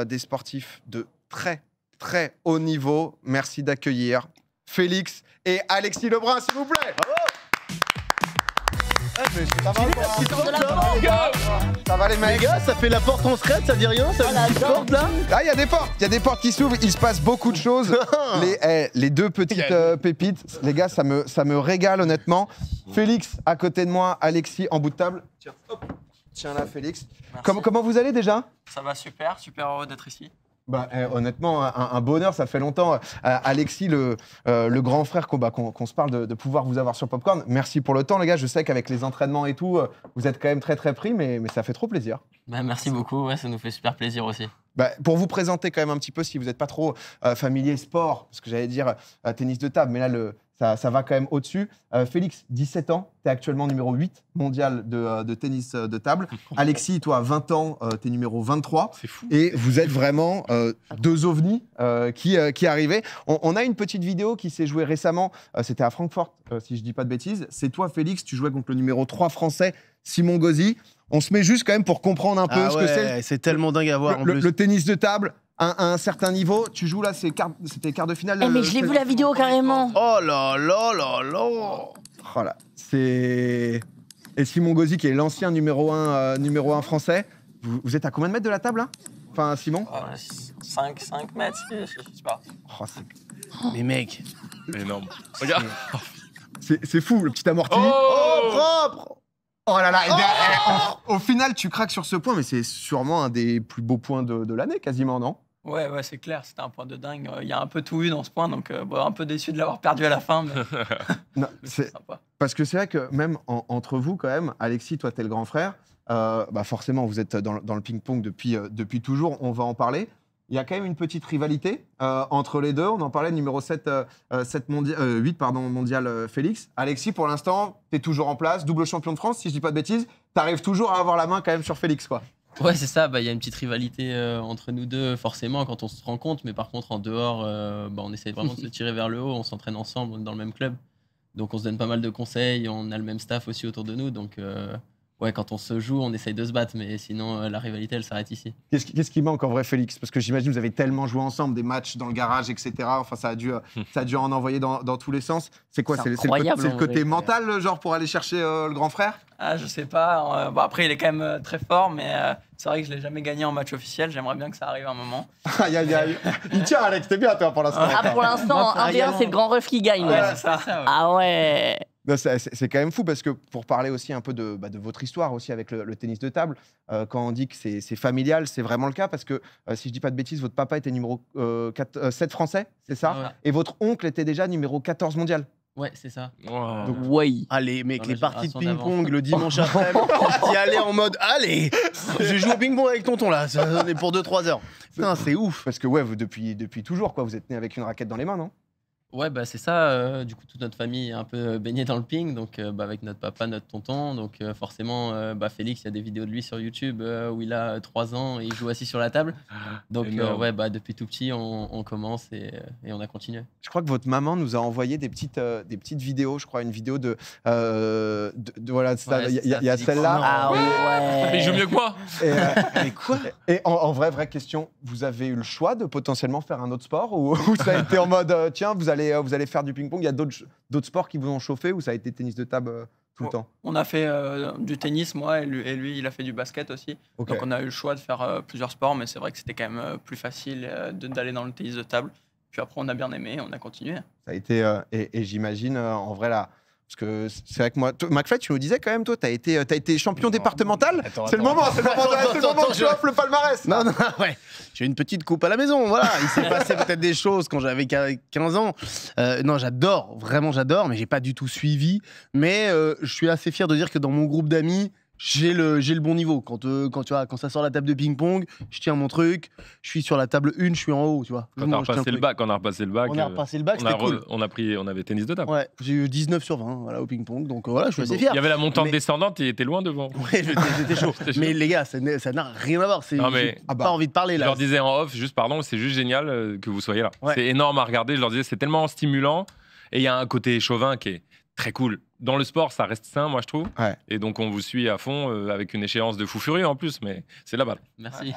des sportifs de très très haut niveau. Merci d'accueillir Félix et Alexis Lebrun, s'il vous plaît ça va Ça les mecs gars, ça fait la porte en secret, ça dit rien ah, là il y a des portes Il y a des portes qui s'ouvrent, il se passe beaucoup de choses. Eh, les, deux petites euh, pépites, les gars, ça me, ça me régale honnêtement. Félix à côté de moi, Alexis en bout de table. Tiens, là, Félix. Comment, comment vous allez déjà Ça va super, super heureux d'être ici. Bah, eh, honnêtement, un, bonheur, ça fait longtemps. Euh, Alexis, euh, le, grand frère, qu'on bah, se parle de, pouvoir vous avoir sur Popcorn. Merci pour le temps, les gars. Je sais qu'avec les entraînements et tout, euh, vous êtes quand même très très pris, mais, ça fait trop plaisir. Bah, merci beaucoup, ça nous fait super plaisir aussi. pour vous présenter quand même un petit peu, si vous n'êtes pas trop familier sport, parce que j'allais dire tennis de table, mais là, le, ça, va quand même au-dessus. Euh, Félix, 17 ans, tu es actuellement numéro 8 mondial de, euh, tennis euh, de table. Alexis, toi, 20 ans, tu es numéro 23. C'est fou. Et vous êtes vraiment deux ovnis qui, qui arrivaient. On, a une petite vidéo qui s'est jouée récemment. C'était à Francfort, si je ne dis pas de bêtises. C'est toi, Félix, tu jouais contre le numéro 3 français, Simon Gozzi. On se met juste quand même pour comprendre un peu ah ce que c'est. C'est tellement dingue à voir. le tennis de table, un, un certain niveau. Tu joues là, c'était quart, de finale. Eh, mais euh, je l'ai vu la vidéo carrément. Oh là là là là Oh c'est. Et Simon Gozzi, qui est l'ancien numéro 1, euh, numéro 1 français, vous, êtes à combien de mètres de la table là Enfin, Simon 5, 5 ah, mètres, je, sais pas. Oh, oh. mais mec Énorme. Regarde C'est fou, le petit amorti. Oh, oh propre Oh là là, au, final, tu craques sur ce point, mais c'est sûrement un des plus beaux points de l'année, quasiment, non Ouais, ouais, c'est clair, c'était un point de dingue. Euh, il y a un peu tout eu dans ce point, donc euh, un peu déçu de l'avoir perdu à la fin. Mais... c'est sympa. Parce que c'est vrai que même entre vous, quand même, Alexis, toi, t'es le grand frère. Euh, bah forcément, vous êtes dans, le ping-pong depuis, depuis toujours, on va en parler. Il y a quand même une petite rivalité entre les deux. On en parlait, numéro 7, 7 8 pardon, mondial Félix. Alexis, pour l'instant, tu es toujours en place, double champion de France, si je dis pas de bêtises. Tu arrives toujours à avoir la main quand même sur Félix. quoi. Ouais, c'est ça. Bah, il y a une petite rivalité euh, entre nous deux, forcément, quand on se rend compte. Mais par contre, en dehors, euh, bah, on essaie vraiment de se tirer vers le haut. On s'entraîne ensemble, dans le même club. Donc, on se donne pas mal de conseils. On a le même staff aussi autour de nous. Donc, euh, ouais, quand on se joue, on essaye de se battre, mais sinon, euh, la rivalité, elle s'arrête ici. Qu'est-ce qui, ce qui, manque en vrai, Félix Parce que j'imagine que vous avez tellement joué ensemble, des matchs dans le garage, etc. Enfin, ça a dû, euh, hmm. ça a dû en envoyer dans, dans tous les sens. C'est quoi C'est, le, côté, mental, euh, genre, pour aller chercher le grand frère ah, Je sais pas. bon, après, il est quand même très fort, mais c'est vrai que je l'ai jamais gagné en match officiel. J'aimerais bien que ça arrive un moment. aïe, il tient, Alex, t'es bien, toi, pour l'instant. Ah, pour l'instant, 1 bien c'est le hein. grand ref qui gagne. Ah ouais c'est quand même fou parce que pour parler aussi un peu de, bah, de votre histoire aussi avec le, tennis de table, euh, quand on dit que c'est familial, c'est vraiment le cas parce que euh, si je dis pas de bêtises, votre papa était numéro 7 euh, français, c'est ça Et votre oncle était déjà numéro 14 mondial. Ouais, c'est ça. Allez, mec, les parties de ping-pong le dimanche après, midi aller en mode Allez, je joue au ping-pong avec tonton là, ça, est pour 2-3 heures. c'est ouf. Parce que, ouais, depuis, depuis toujours, quoi, vous êtes né avec une raquette dans les mains, non Ouais, bah, c'est ça. Euh, du coup, toute notre famille est un peu euh, baignée dans le ping, donc euh, bah, avec notre papa, notre tonton. Donc forcément, bah, Félix, il y a des vidéos de lui sur YouTube où il a 3 ans et il joue assis sur la table. Donc ouais, bah, depuis tout petit, on, commence et, et on a continué. Je crois que votre maman nous a envoyé des petites, des petites vidéos, je crois, une vidéo de... de- voilà, il y a- celle-là. Ah, ah ouais. Il joue mieux que moi. Et, quoi et en, vraie vrai, vraie question, vous avez eu le choix de potentiellement faire un autre sport ou, ça a été en mode, tiens, vous allez euh, vous allez faire du ping-pong. Il y a d'autres sports qui vous ont chauffé ou ça a été tennis de table euh, tout le temps On a fait euh, du tennis, moi, et lui, il a fait du basket aussi. Donc on a eu le choix de faire plusieurs sports, mais c'est vrai que c'était quand même plus facile d'aller dans le tennis de table. Puis après, on a bien aimé, on a continué. Ça a été, et, et j'imagine, en vrai, la, parce que c'est vrai que moi, McFly, tu nous disais quand même, toi, t'as été, euh, as été champion départemental. C'est le moment, c'est le moment, tu offres le palmarès. Non, non, ouais. J'ai une petite coupe à la maison, voilà. Il s'est passé peut-être des choses quand j'avais 15 ans. Euh, non, j'adore, vraiment j'adore, mais j'ai pas du tout suivi. Mais euh, je suis assez fier de dire que dans mon groupe d'amis, j'ai le, bon niveau. Quand, euh, quand, tu vois, quand ça sort la table de ping-pong, je tiens mon truc, je suis sur la table 1, je suis en haut, tu vois. Quand, on a, repassé le bac, on a repassé le bac, on a euh, pris, on avait tennis de table. j'ai eu 19 sur 20 voilà, au ping-pong, donc euh, voilà, je suis assez fier. Il y avait la montante descendante, il était loin devant. Ouais, j'étais chaud. mais les gars, ça n'a rien à voir, c'est non, ah bah. pas envie de parler là. Je leur disais en off, juste pardon, c'est juste génial que vous soyez là. C'est énorme à regarder, je leur disais c'est tellement stimulant et il y a un côté chauvin qui est très cool. Dans le sport, ça reste sain, moi, je trouve. Et donc, on vous suit à fond euh, avec une échéance de fou furieux en plus, mais c'est là bas Merci.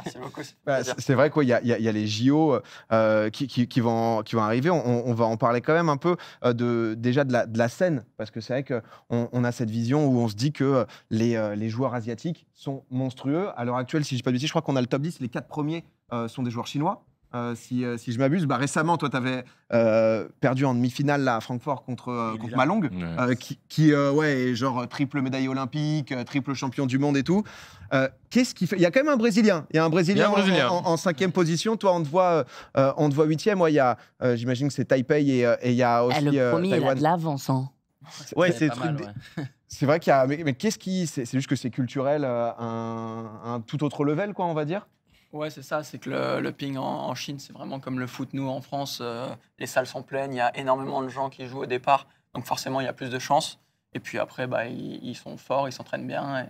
Bah, c'est vrai, quoi. Il y, a, les JO euh, qui, vont, qui vont arriver. On, va en parler quand même un peu euh, de, déjà de la, scène, parce que c'est vrai qu'on on a cette vision où on se dit que les, joueurs asiatiques sont monstrueux. À l'heure actuelle, si je ne pas de si je crois qu'on a le top 10, les quatre premiers sont des joueurs chinois. Euh, euh, si, je m'abuse. Bah, récemment, toi, tu avais euh, perdu en demi-finale à Francfort contre, Malong, qui, ouais, est genre triple médaille olympique, triple champion du monde et tout. Qu'est-ce qui fait Il y a quand même un Brésilien. Il y a un Brésilien, En, cinquième position. Toi, on te voit, on te voit huitième. il j'imagine que c'est Taipei et il y a eh, aussi. le premier, il a de l'avance. Hein. Ouais, c'est C'est vrai qu'il y a. Mais, qu'est-ce qui. C'est juste que c'est culturel un, un tout autre level, quoi, on va dire Ouais, c'est ça, c'est que le, ping en, Chine, c'est vraiment comme le foot, nous, en France. Euh, les salles sont pleines, il y a énormément de gens qui jouent au départ, donc forcément, il y a plus de chances. Et puis après, bah, ils, sont forts, ils s'entraînent bien,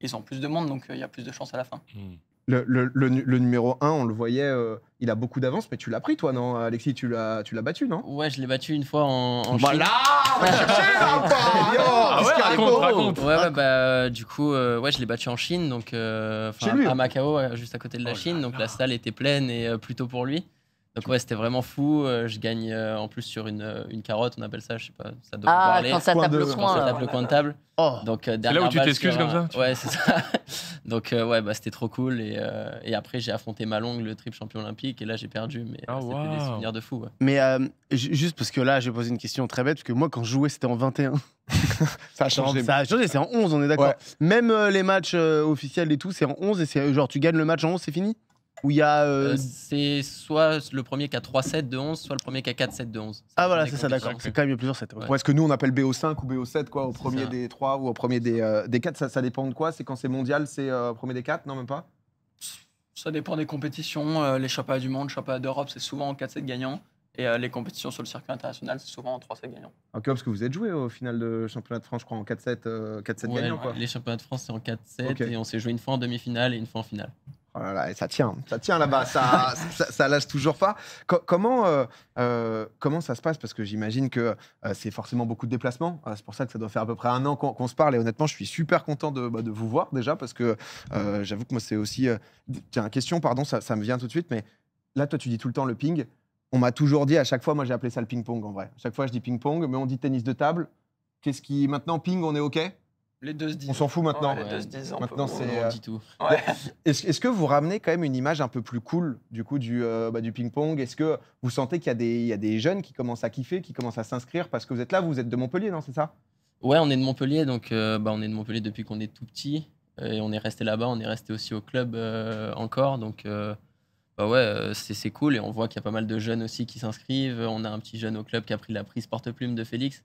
ils ont plus de monde, donc euh, il y a plus de chances à la fin. Hmm. Le, le, numéro 1, on le voyait, euh, il a beaucoup d'avance, mais tu l'as pris, toi, non Alexis, tu l'as, battu, non Ouais, je l'ai battu une fois en. en voilà Chine. Hein, ah ouais, bah, du coup, euh, ouais, je l'ai battu en Chine, donc. Euh, à, Macao, juste à côté de la oh Chine, donc la salle était pleine et plutôt pour lui. Donc ouais, c'était vraiment fou. Euh, je gagne euh, en plus sur une, euh, une carotte, on appelle ça, je sais pas, ça doit ah, quand ça tape le coin. Quand ça tape le coin de table. Oh. Donc C'est là où tu t'excuses comme ça. Ouais, c'est ça. Donc ouais, bah c'était trop cool et, et après j'ai affronté Malong, le triple champion olympique et là j'ai perdu, mais ah, c'était des souvenirs de fou. Mais juste parce que là je vais poser une question très bête parce que moi quand je jouais c'était en 21. ça a changé. Ça a changé, c'est en 11, on est d'accord. Même les matchs officiels et tout, c'est en 11 et c'est genre tu gagnes le match en 11, c'est fini il y a. Euh, euh, c'est soit le premier qui a 3-7 de 11, soit le premier qui a 4-7 de 11. Ah voilà, c'est ça, d'accord. C'est quand même plusieurs 7. Ouais. Est-ce que nous, on appelle BO5 ou BO7, quoi, au premier des 3 ou au premier des, 4 euh, ça, dépend de quoi C'est quand c'est mondial, c'est au premier des 4 Non, même pas Ça dépend des compétitions. les championnats du monde, championnats d'Europe, c'est souvent en 4-7 gagnants. Et les compétitions sur le circuit international, c'est souvent en 3-7 gagnants. Ah, ok, parce que vous êtes joué au final de championnat de France, je crois, en 4-7 ouais, Quoi. Les championnats de France, c'est en 4-7 et on s'est joué une fois en demi-finale et une fois en finale. Oh et ça tient, ça tient là-bas, ça, lâche toujours pas. comment, euh, euh, comment ça se passe Parce que j'imagine que euh, c'est forcément beaucoup de déplacements. c'est pour ça que ça doit faire à peu près un an qu'on se parle. Et honnêtement, je suis super content de, bah, vous voir déjà parce que j'avoue que moi, c'est aussi. Tiens, question, pardon, ça, ça, me vient tout de suite, mais là, toi, tu dis tout le temps le ping. On m'a toujours dit, à chaque fois, moi, j'ai appelé ça le ping-pong en vrai. À chaque fois, je dis ping-pong, mais on dit tennis de table. Qu'est-ce qui. Maintenant, ping, on est OK les deux se disent. On s'en fout maintenant. Maintenant, c'est. Euh, dit tout. Est-ce que vous ramenez quand même une image un peu plus cool du coup du, euh, bah, du ping-pong Est-ce que vous sentez qu'il y, a des jeunes qui commencent à kiffer, qui commencent à s'inscrire parce que vous êtes là, vous êtes de Montpellier, non C'est ça Ouais, on est de Montpellier, donc euh, bah, on est de Montpellier depuis qu'on est tout petit et on est resté là-bas. On est resté aussi au club encore, donc. Bah ouais, c'est cool et on voit qu'il y a pas mal de jeunes aussi qui s'inscrivent. On a un petit jeune au club qui a pris la prise porte-plume de Félix.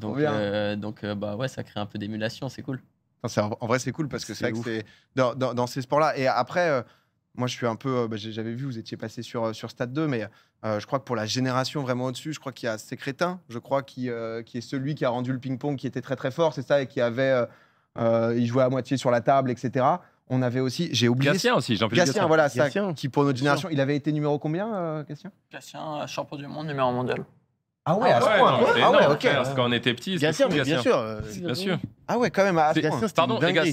Donc, euh, donc euh, bah ouais, ça crée un peu d'émulation, c'est cool. en vrai, c'est cool parce que c'est vrai que c'est dans, ces sports-là. Et après, euh, moi, je suis un peu. Bah, j'avais vu, vous étiez passé sur, sur Stade 2, mais je crois que pour la génération vraiment au-dessus, je crois qu'il y a Crétin, je crois, qui, qui est celui qui a rendu le ping-pong qui était très très fort, c'est ça, et qui avait. il jouait à moitié sur la table, etc. On avait aussi, j'ai oublié. Gassien aussi, j'en voilà, Ça, qui pour notre génération, il avait été numéro combien, Gassien Gassien, champion du monde, numéro mondial. Ah ouais, ah à ce point. Ah ouais, ok. Parce qu'on était petits. bien sûr, bien sûr. Euh, bien sûr. Ah ouais, quand même, Pardon, les gars,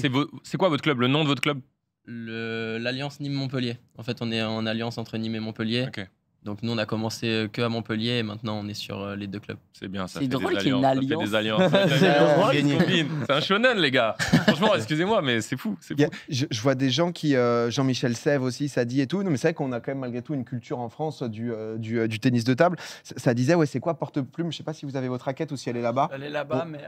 c'est quoi votre club Le nom de votre club L'alliance Nîmes-Montpellier. En fait, on est en alliance entre Nîmes et Montpellier. Ok. Donc nous, on a commencé euh, que à Montpellier et maintenant on est sur euh, les deux clubs. C'est bien, ça c'est drôle qu'il y ait une alliance. fait des alliances. c'est, c'est un shonen, les gars. Franchement, excusez-moi, mais c'est fou. je, vois des gens qui, euh, Jean-Michel Sèvres aussi, ça dit et tout. Non, mais c'est vrai qu'on a quand même malgré tout une culture en France du, du, tennis de table. Ça, disait, ouais, c'est quoi porte-plume Je ne sais pas si vous avez votre raquette ou si elle est là-bas. Elle est là-bas, mais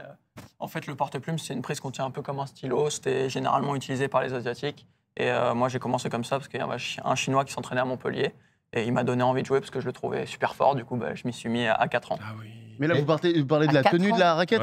en fait, le porte-plume, c'est une prise qu'on tient un peu comme un stylo. C'était généralement utilisé par les Asiatiques. Et moi, j'ai commencé comme ça parce qu'il y avait un Chinois qui s'entraînait à Montpellier. Et il m'a donné envie de jouer parce que je le trouvais super fort. Du coup, bah, je m'y suis mis à, 4 ans. Ah mais là, vous, parlez de la tenue de la raquette,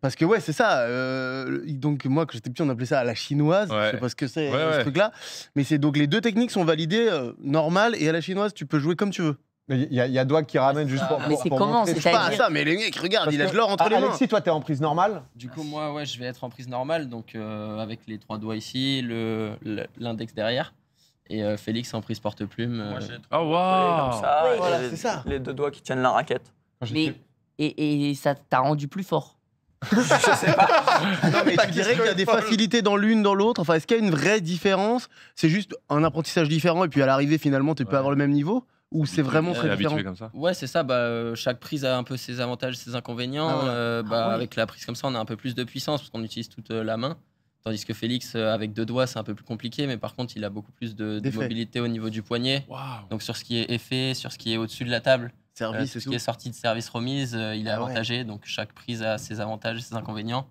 Parce que, ouais, c'est ça. Euh, donc, moi, quand j'étais petit, on appelait ça à la chinoise. Je Je sais pas ce que c'est, ce truc-là. Mais c'est donc les deux techniques sont validées, euh, normales et à la chinoise, tu peux jouer comme tu veux. Il y, a, a qui ah, ramène juste pour. Mais c'est comment C'est pas ça, mais les mecs, regarde, il a de l'or entre ah, les mains. Alexis, toi, es en prise normale Du coup, moi, ouais, je vais être en prise normale, donc euh, avec les trois doigts ici, l'index derrière. Et euh, Félix en prise porte-plume. Moi, euh, ah, c'est ça. Les deux doigts qui tiennent la raquette. Mais, et, ça t'a rendu plus fort je sais pas. Non, mais tu dirais qu'il y a des facilités dans l'une, dans l'autre. Enfin, est-ce qu'il y a une vraie différence C'est juste un apprentissage différent et puis à l'arrivée, finalement, tu peux avoir le même niveau ou c'est vraiment très différent comme ça. Ouais, c'est ça. Bah, euh, chaque prise a un peu ses avantages, ses inconvénients. Ah ah bah, avec la prise comme ça, on a un peu plus de puissance parce qu'on utilise toute la main. Tandis que Félix, euh, avec deux doigts, c'est un peu plus compliqué, mais par contre, il a beaucoup plus de, mobilité au niveau du poignet. Donc sur ce qui est effet, sur ce qui est au-dessus de la table, euh, service, ce qui est sorti de service remise, euh, il est ah avantagé. Donc chaque prise a ses avantages, et ses inconvénients.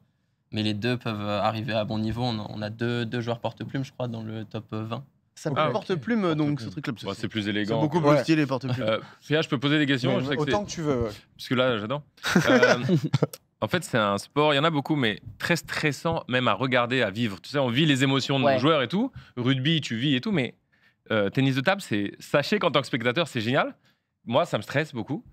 Mais les deux peuvent arriver à bon niveau. On, a deux, deux joueurs porte-plume, je crois, dans le top 20. Ça ah, porte-plume, donc ce truc-là. c'est plus élégant. C'est beaucoup plus stylé, porte-plume. Euh, je peux poser des questions Autant que, tu veux. Parce que là, j'adore. En fait, c'est un sport, il y en a beaucoup, mais très stressant même à regarder, à vivre. Tu sais, on vit les émotions de nos joueurs et tout. Rugby, tu vis et tout, mais euh, tennis de table, c'est sachez qu'en tant que spectateur, c'est génial. Moi, ça me stresse beaucoup.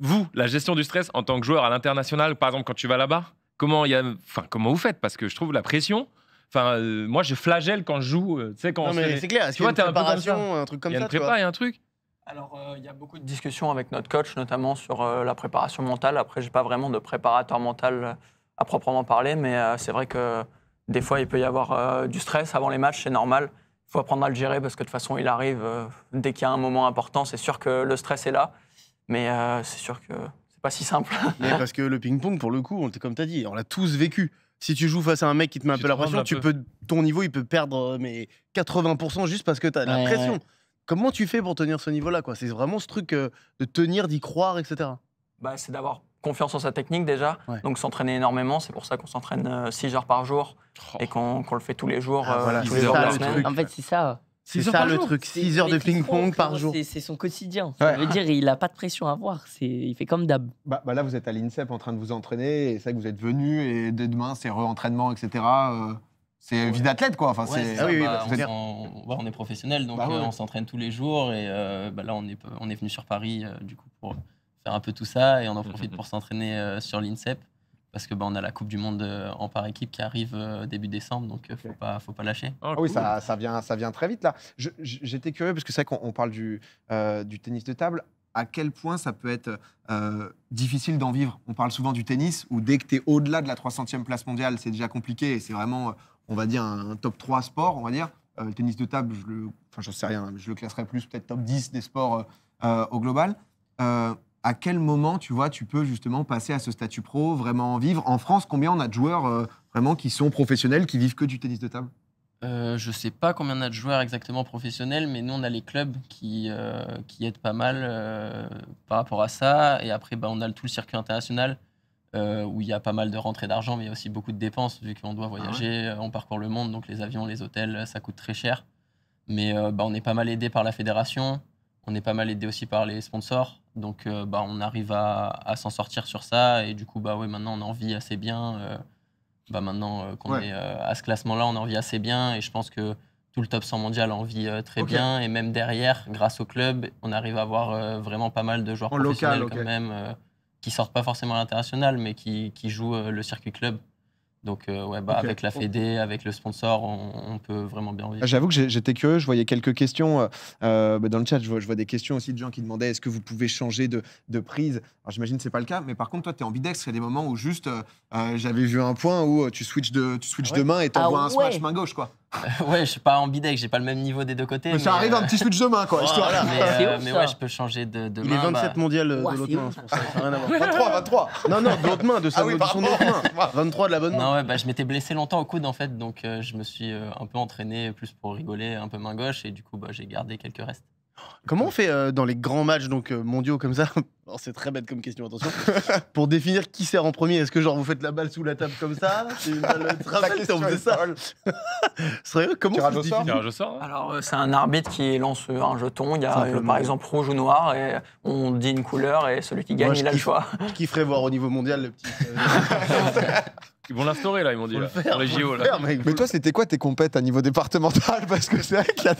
Vous, la gestion du stress en tant que joueur à l'international, par exemple, quand tu vas là-bas, comment il a... enfin, comment vous faites Parce que je trouve la pression. Enfin, euh, moi, je flagelle quand je joue. Euh, tu sais, quand. c'est clair. Tu vois, t'es un peu comme Un truc comme ça, un truc alors, euh, il y a beaucoup de discussions avec notre coach, notamment sur euh, la préparation mentale. Après, je n'ai pas vraiment de préparateur mental euh, à proprement parler, mais c'est vrai que des fois, il peut y avoir du stress avant les matchs, c'est normal. Il faut apprendre à le gérer parce que de toute façon, il arrive dès qu'il y a un moment important. C'est sûr que le stress est là, mais c'est sûr que c'est pas si simple. mais parce que le ping-pong, pour le coup, on, comme tu as dit, on l'a tous vécu. Si tu joues face à un mec qui te met un peu la pression, tu peux, ton niveau, il peut perdre mais 80% juste parce que tu as de la pression. Comment tu fais pour tenir ce niveau-là C'est vraiment ce truc euh, de tenir, d'y croire, etc. Bah, c'est d'avoir confiance en sa technique déjà, donc s'entraîner énormément. C'est pour ça qu'on s'entraîne 6 euh, heures par jour oh. et qu'on le fait tous les jours. Ah, euh, en fait, c'est ça. C'est ça le truc, 6 heures de ping-pong par jour. C'est son quotidien. Ça veut dire il n'a pas de pression à voir. Il fait comme d'hab. Bah, bah, là, vous êtes à l'INSEP en train de vous entraîner. Et c'est que vous êtes venu. Et dès demain, c'est re-entraînement, etc. C'est vie d'athlète, quoi. Enfin, bah, bah, c'est... on, est... On, professionnel, donc bah euh, on s'entraîne tous les jours. Et euh, là, on est, on est venu sur Paris, euh, du coup, pour faire un peu tout ça. Et on en profite pour s'entraîner sur l'INSEP, parce que on a la Coupe du Monde en par équipe qui arrive début décembre, donc il ne faut pas, faut pas lâcher. Ah, ah oui, ça, ça, vient, ça vient très vite, là. j'étais curieux, parce que c'est vrai qu'on parle du, du tennis de table à quel point ça peut être difficile d'en vivre. On parle souvent du tennis, où dès que tu es au-delà de la 300e place mondiale, c'est déjà compliqué et c'est vraiment on va dire, un, top 3 sport, on va dire. Euh, le tennis de table, je le, enfin, j'en sais rien, je le classerais plus peut-être top 10 des sports euh, euh, au global. à quel moment, tu vois, tu peux justement passer à ce statut pro, vraiment vivre En France, combien on a de joueurs vraiment qui sont professionnels, qui vivent que du tennis de table Je je sais pas combien on a de joueurs exactement professionnels, mais nous on a les clubs qui, aident pas mal par rapport à ça. Et après, bah, on a tout le circuit international euh, où il y a pas mal de rentrées d'argent, mais il y a aussi beaucoup de dépenses, vu qu'on doit ah voyager, euh, on parcourt le monde, donc les avions, les hôtels, euh, ça coûte très cher. Mais bah, on est pas mal aidé par la fédération, on est pas mal aidé aussi par les sponsors, donc bah, on arrive à, s'en sortir sur ça, et du coup, bah, ouais, maintenant on en vit assez bien. bah, maintenant qu'on est à ce classement-là, on en vit assez bien, et je pense que tout le top 100 mondial en vit très bien, et même derrière, grâce au club, on arrive à avoir vraiment pas mal de joueurs professionnels quand même qui sortent pas forcément à l'international, mais qui, qui jouent euh, le circuit club. Donc, euh, ouais, bah, avec la oh. Fédé, avec le sponsor, on, peut vraiment bien vivre. Ah, j'avoue que j'étais curieux, je voyais quelques questions euh, bah, dans le chat. Je vois, des questions aussi de gens qui demandaient est-ce que vous pouvez changer de, de prise Alors, j'imagine que ce n'est pas le cas, mais par contre, toi, tu es ambidextre. Il y a des moments où juste, j'avais vu un point où tu switches de, tu main et tu envoies ah un smash main gauche, quoi. ouais, je suis pas ambidex j'ai pas le même niveau des deux côtés. Mais, ça arrive un petit euh, switch de main, quoi. Histoire. mais, euh, ouais, je peux changer de, main. Il est 27 bah. mondiales mondial de l'autre main, c'est pour ça. ça rien à voir. 23, 23 Non, non, de l'autre main, de ah sa ah de son main. 23 de la bonne main. Non, ouais, bah, je m'étais blessé longtemps au coude, en fait, donc euh, je me suis un peu entraîné plus pour rigoler, un peu main gauche, et du coup, bah, j'ai gardé quelques restes. Comment on fait euh, dans les grands matchs donc euh, mondiaux comme ça C'est très bête comme question, attention. pour définir qui sert en premier, est-ce que genre vous faites la balle sous la table comme ça C'est une balle ça. comment Alors euh, c'est un arbitre qui lance un jeton. Il y a par exemple rouge ou noir et on dit une couleur et celui qui gagne il a le choix. Je kifferais voir au niveau mondial le petit. Ils vont l'instaurer, là, ils m'ont dit. Là, les JO, là. Mais toi, c'était quoi tes compètes à niveau départemental Parce que c'est vrai qu'il y a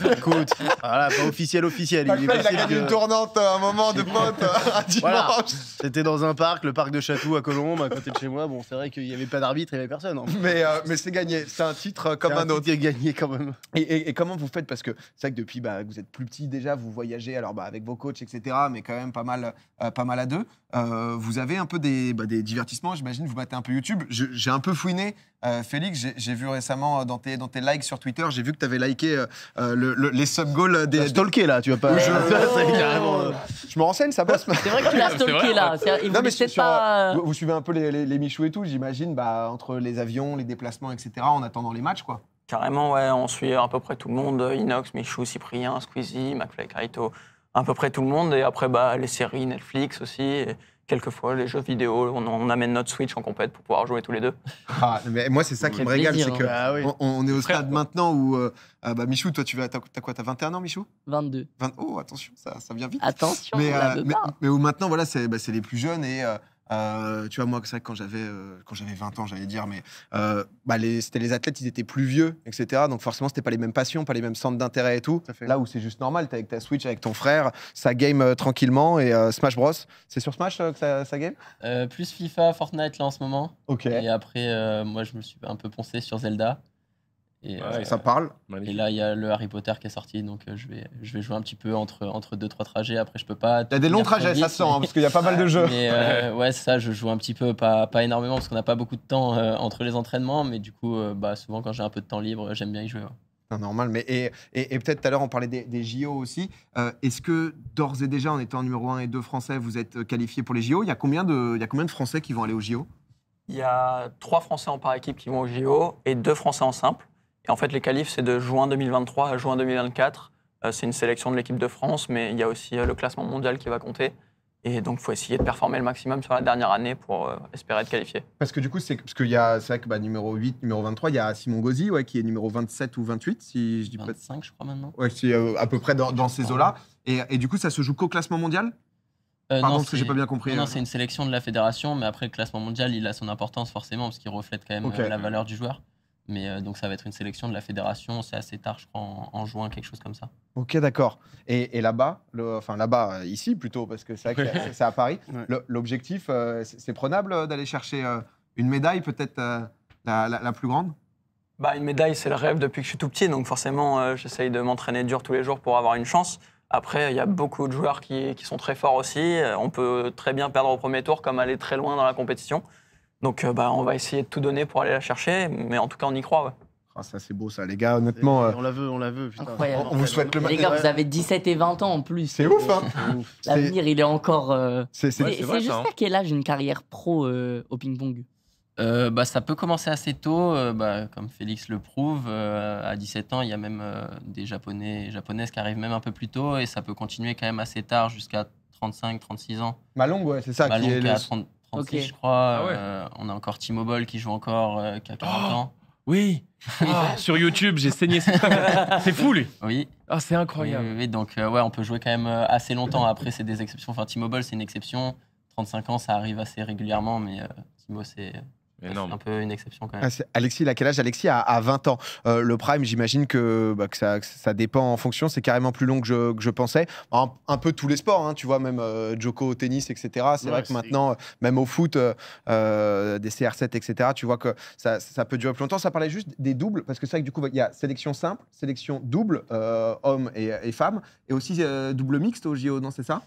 voilà, pas officiel, officiel. Il, y a gagné une tournante à un moment de pote, un dimanche. C'était dans un parc, le parc de Château à Colombes, à côté de chez moi. Bon, c'est vrai qu'il n'y avait pas d'arbitre, il n'y avait personne. Hein. Mais, euh, mais c'est gagné, c'est un titre euh, comme un, autre. C'est gagné quand même. Et, comment vous faites Parce que c'est vrai que depuis, bah, vous êtes plus petit déjà, vous voyagez alors bah, avec vos coachs, etc., mais quand même pas mal, euh, pas mal à deux. Euh, vous avez un peu des, bah, des divertissements, j'imagine, vous battez un peu YouTube. J'ai un peu fouiné, euh, Félix, j'ai vu récemment euh, dans tes, dans tes likes sur Twitter, j'ai vu que tu avais liké les sub-goals des... là, tu vas pas... Je... me renseigne, ça passe. C'est vrai que tu l'as stalké là, vous, pas... vous, suivez un peu les, Michou et tout, j'imagine, bah, entre les avions, les déplacements, etc., en attendant les matchs, quoi. Carrément, ouais, on suit à peu près tout le monde, Inox, Michou, Cyprien, Squeezie, McFly, Kaito à peu près tout le monde. Et après, bah, les séries, Netflix aussi. Et quelquefois, les jeux vidéo, on, amène notre Switch en compète pour pouvoir jouer tous les deux. Ah, mais moi, c'est ça qui me régale. C'est que hein. ah on, est au stade maintenant où. Euh, ah bah, Michou, toi, tu vas, as, quoi T'as 21 ans, Michou 22. oh, attention, ça, vient vite. Attention, mais, euh, maintenant, voilà, bah, c'est les plus jeunes et. Euh, euh, tu vois, moi, c'est quand j'avais euh, quand j'avais 20 ans, j'allais dire, mais euh, bah, c'était les athlètes, ils étaient plus vieux, etc. Donc forcément, c'était pas les mêmes passions, pas les mêmes centres d'intérêt et tout. Là où c'est juste normal, t'es avec ta Switch, avec ton frère, ça game tranquillement et Smash Bros. C'est sur Smash que ça, ça game Plus FIFA, Fortnite là en ce moment. Ok. Et après, moi, je me suis un peu poncé sur Zelda. Et, ça euh, parle. Et là, il y a le Harry Potter qui est sorti, donc euh, je, vais, je vais jouer un petit peu entre, entre deux, trois trajets. Après, je peux pas. Il y a des longs trajets, ça sent, hein, parce qu'il y a pas mal de jeux. Mais euh, ouais, ça, je joue un petit peu, pas, pas énormément, parce qu'on n'a pas beaucoup de temps entre les entraînements. Mais du coup, bah, souvent, quand j'ai un peu de temps libre, j'aime bien y jouer. c'est normal, mais et, et, peut-être tout à l'heure on parlait des, JO aussi. Est-ce que d'ores et déjà en étant numéro 1 et 2 français, vous êtes qualifié pour les JO Il y a combien de, il y a combien de Français qui vont aller aux JO Il y a trois Français en par équipe qui vont aux JO et deux Français en simple en fait, les qualifs, c'est de juin 2023 à juin 2024. Euh, c'est une sélection de l'équipe de France, mais il y a aussi euh, le classement mondial qui va compter. Et donc, il faut essayer de performer le maximum sur la dernière année pour euh, espérer être qualifié. Parce que du coup, c'est parce qu'il y a, vrai que bah, numéro 8, numéro 23, il y a Simon Gauzy, ouais, qui est numéro 27 ou 28, si je dis 25, je crois maintenant. Ouais, c'est à peu près dans, ces eaux-là. Et, du coup, ça se joue qu'au classement mondial non, que j'ai pas bien compris. Non, c'est une sélection de la fédération, mais après, le classement mondial, il a son importance forcément, parce qu'il reflète quand même la valeur du joueur. Mais euh, donc ça va être une sélection de la fédération, c'est assez tard, je crois, en, juin, quelque chose comme ça. Ok, d'accord. Et, là-bas, enfin là-bas, euh, ici plutôt, parce que c'est à Paris, l'objectif, euh, c'est prenable d'aller chercher une médaille, peut-être la, plus grande bah, Une médaille, c'est le rêve depuis que je suis tout petit, donc forcément, j'essaye de m'entraîner dur tous les jours pour avoir une chance. Après, il y a beaucoup de joueurs qui sont très forts aussi. On peut très bien perdre au premier tour comme aller très loin dans la compétition. Donc euh, bah, on va essayer de tout donner pour aller la chercher, mais en tout cas on y croit. Ah, ça, c'est beau, ça, les gars, honnêtement. Euh, on la veut, on la veut. On, vous souhaite le meilleur. Les gars, vous avez 17 et 20 ans en plus. C'est ouf, hein. L'avenir, il est encore. Euh, c'est juste à hein. quel âge une carrière pro au ping-pong bah, ça peut commencer assez tôt, bah, comme Félix le prouve. à 17 ans, il y a même des Japonais Japonaises qui arrivent même un peu plus tôt et ça peut continuer quand même assez tard, jusqu'à 35, 36 ans. Malong, ouais, c'est ça. qui est Ok. je crois. Ah euh, on a encore T-Mobile qui joue encore, euh, 40 ans. Oui. Ah. sur YouTube, j'ai saigné. c'est fou, lui. Oui. Ah, c'est incroyable. donc euh, ouais, on peut jouer quand même euh, assez longtemps. Après, c'est des exceptions. Enfin, T-Mobile, c'est une exception. 35 ans, ça arrive assez régulièrement, mais Timo, c'est un peu une exception quand même. Ah, Alexis, il quel âge Alexis a, 20 ans. Euh, le prime, j'imagine bah, que, ça, dépend en fonction. C'est carrément plus long que je, pensais. Un, peu tous les sports, hein, tu vois, même euh, au tennis, etc. C'est vrai que maintenant, euh, même au foot, euh, des CR7, etc., tu vois que ça, peut durer plus longtemps. Ça parlait juste des doubles, parce que c'est vrai que du coup, il y a sélection simple, sélection double, hommes et, et femmes, et aussi double mixte au JO, non, c'est ça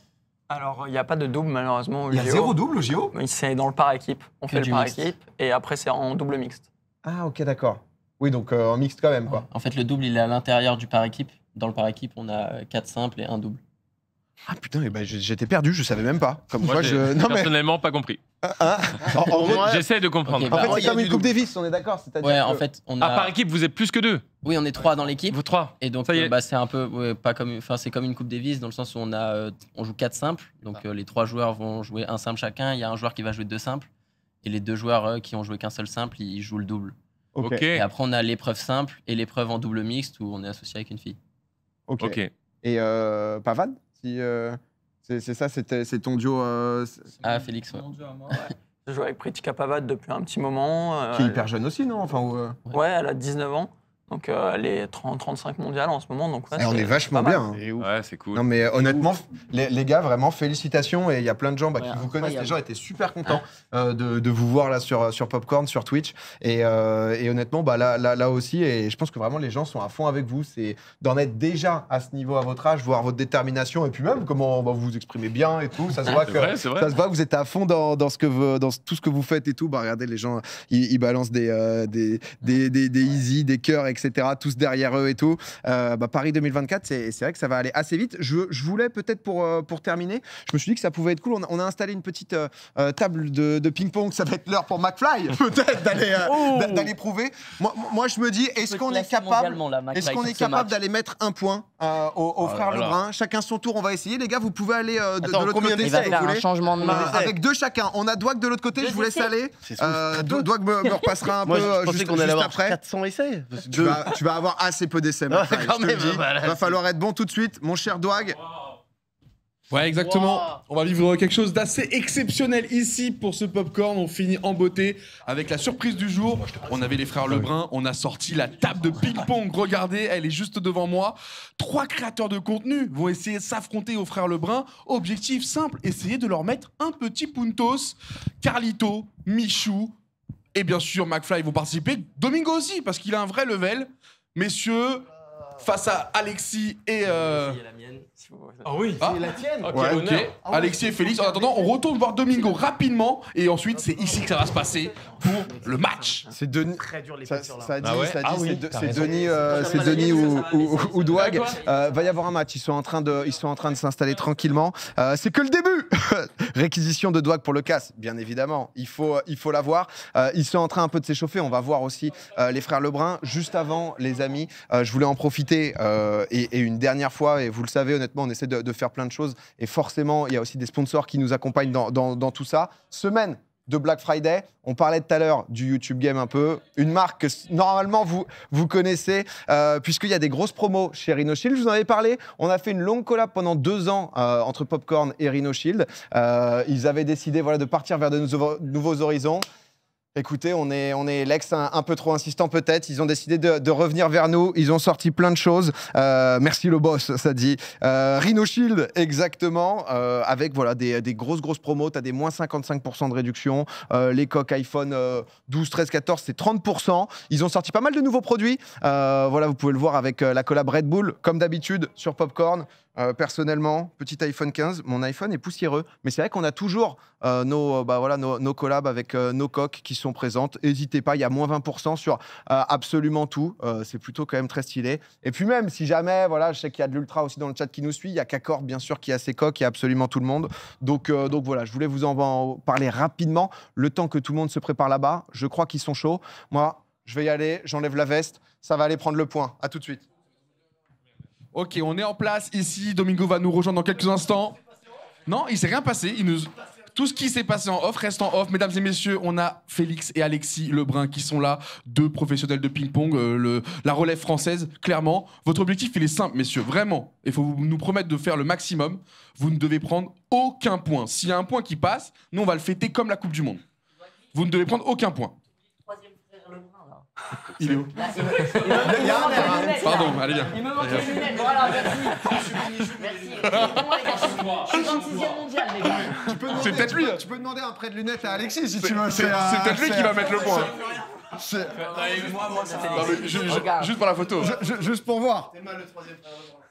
alors, il n'y a pas de double, malheureusement, au Il y a zéro double au JO C'est dans le par équipe. On fait le par équipe et après, c'est en double mixte. Ah, ok, d'accord. Oui, donc euh, en mixte quand même, quoi. En fait, le double, il est à l'intérieur du par équipe. Dans le par équipe, on a quatre simples et un double. Ah putain, ben, j'étais perdu, je savais même pas. Comme non, personnellement, pas compris. Ah, ah. J'essaie de comprendre. en bah, fait, c'est comme une Coupe Davis, on est d'accord en fait, ah, par équipe, vous êtes plus que deux Oui, on est trois dans l'équipe. Vous trois Et donc, euh, bah, c'est un peu... pas comme... Enfin, c'est comme une Coupe Davis, dans le sens où on, a, euh, on joue quatre simples. Donc, euh, les trois joueurs vont jouer un simple chacun. Il y a un joueur qui va jouer deux simples. Et les deux joueurs qui ont joué qu'un seul simple, ils jouent le double. Ok. Et après, on a l'épreuve simple et l'épreuve en double mixte, où on est associé avec une fille. Ok. Et Pavane si, euh, c'est ça, c'est ton duo. Euh, ah, Félix, ouais. Je joue avec Pritika Pavade depuis un petit moment. Euh, Qui est hyper jeune aussi, non enfin, ouais, elle a 19 ans. Donc euh, les 30, 35 mondiales en ce moment. Donc, on est, vachement bien. Hein. ouais, c'est cool. Non mais honnêtement, les, les, gars, vraiment félicitations. Et il y a plein de gens bah, qui vous connaissent. Les gens étaient super contents euh, de, de, vous voir là sur, sur Popcorn, sur Twitch. Et, euh, et honnêtement, bah, là, là, là, aussi, et je pense que vraiment les gens sont à fond avec vous. C'est d'en être déjà à ce niveau à votre âge, voir votre détermination et puis même comment vous vous exprimez bien et tout. Ça se voit que ça se voit vous êtes à fond dans, dans, ce que dans tout ce que vous faites et tout. Bah, regardez, les gens, ils, balancent euh, des, des, des, des, easy, des cœurs, etc etc., tous derrière eux et tout. Euh, bah, Paris 2024, c'est vrai que ça va aller assez vite. Je, voulais peut-être pour, euh, pour terminer, je me suis dit que ça pouvait être cool. On a, installé une petite euh, table de, ping-pong, ça va être l'heure pour McFly, peut-être, d'aller oh. prouver. Moi, je me dis, est-ce qu'on est capable, est-ce qu'on est capable d'aller mettre un point au oh frère frères Lebrun Chacun son tour, on va essayer. Les gars, vous pouvez aller de, de l'autre côté. changement de main. avec deux chacun. On a Douac de l'autre côté, je vous laisse aller. Douac me, repassera un peu juste, après. 400 essais. Deux, Mm. tu vas avoir assez peu d'essais. Il va falloir être bon tout de suite, mon cher Douag. Ouais, exactement. On va vivre quelque chose d'assez exceptionnel ici pour ce popcorn. On finit en beauté avec la surprise du jour. On avait les frères Lebrun. On a sorti la table de ping-pong. Regardez, elle est juste devant moi. Trois créateurs de contenu vont essayer de s'affronter aux frères Lebrun. Objectif simple essayer de leur mettre un petit puntos. Carlito, Michou, et bien sûr, McFly vous participer. Domingo aussi, parce qu'il a un vrai level. Messieurs, face à Alexis et... Euh, ah oui ah. C'est la tienne ah, Ok, ah Alexis et Félix, en attendant, on retourne voir Domingo rapidement et ensuite c'est ici que ça va se passer pour le match. C'est Denis. c'est Denis, euh, Denis ou, ou, Douag. Euh, va y avoir un match. Ils sont en train de, ils sont en train de s'installer tranquillement. Euh, c'est que le début. Réquisition de Douag pour le casse, bien évidemment. Il faut, il faut l'avoir. ils sont en train un peu de s'échauffer. On va voir aussi les frères Lebrun juste avant, les amis. je voulais en profiter et, et une dernière fois. Et vous le savez, on essaie de, faire plein de choses. Et forcément, il y a aussi des sponsors qui nous accompagnent dans, tout ça. Semaine de Black Friday. On parlait tout à l'heure du YouTube Game un peu, une marque que normalement vous, vous connaissez, euh, puisqu'il y a des grosses promos chez Shield. Je vous en avais parlé, on a fait une longue collab pendant deux ans euh, entre Popcorn et RhinoShield. Shield. Euh, ils avaient décidé voilà, de partir vers de nouveaux horizons. Écoutez, on est, on est l'ex un, peu trop insistant peut-être. Ils ont décidé de, revenir vers nous. Ils ont sorti plein de choses. Euh, merci le boss, ça dit. Euh, Rhino Shield, exactement. Euh, avec voilà des, grosses, grosses promos. Tu as des moins 55% de réduction. Euh, les coques iPhone 12, 13, 14, c'est 30%. Ils ont sorti pas mal de nouveaux produits. voilà, vous pouvez le voir avec la collab Red Bull, comme d'habitude, sur Popcorn. Euh, personnellement, petit iPhone 15, mon iPhone est poussiéreux. Mais c'est vrai qu'on a toujours euh, nos, euh, bah, nos, collabs avec nos coques qui sont présentes. N'hésitez pas, il y a moins 20% sur absolument tout. c'est plutôt quand même très stylé. Et puis même, si jamais, voilà, je sais qu'il y a de l'ultra aussi dans le chat qui nous suit, il y a qu'Accord, bien sûr qui a ses coques, il y a absolument tout le monde. Donc, donc voilà, je voulais vous en parler rapidement, le temps que tout le monde se prépare là-bas. Je crois qu'ils sont chauds. Moi, je vais y aller, j'enlève la veste, ça va aller prendre le point. À tout de suite. Ok, on est en place ici. Domingo va nous rejoindre dans quelques instants. Non, il s'est rien passé. Tout ce qui s'est passé en off reste en off. Mesdames et messieurs, on a Félix et Alexis Lebrun qui sont là, deux professionnels de ping-pong, euh, la relève française, clairement. Votre objectif, il est simple, messieurs, vraiment. Il faut nous promettre de faire le maximum. Vous ne devez prendre aucun point. S'il y a un point qui passe, nous, on va le fêter comme la Coupe du Monde. Vous ne devez prendre aucun point. Il est où bah, Il Pardon, allez bien. Il me manque les lunettes. Voilà, merci. Merci. Je suis 26e mondial, les gars. C'est peut-être lui. Tu peux demander un prêt de lunettes à Alexis si tu veux. C'est peut-être lui qui va mettre le point. Juste pour la photo. Juste pour voir.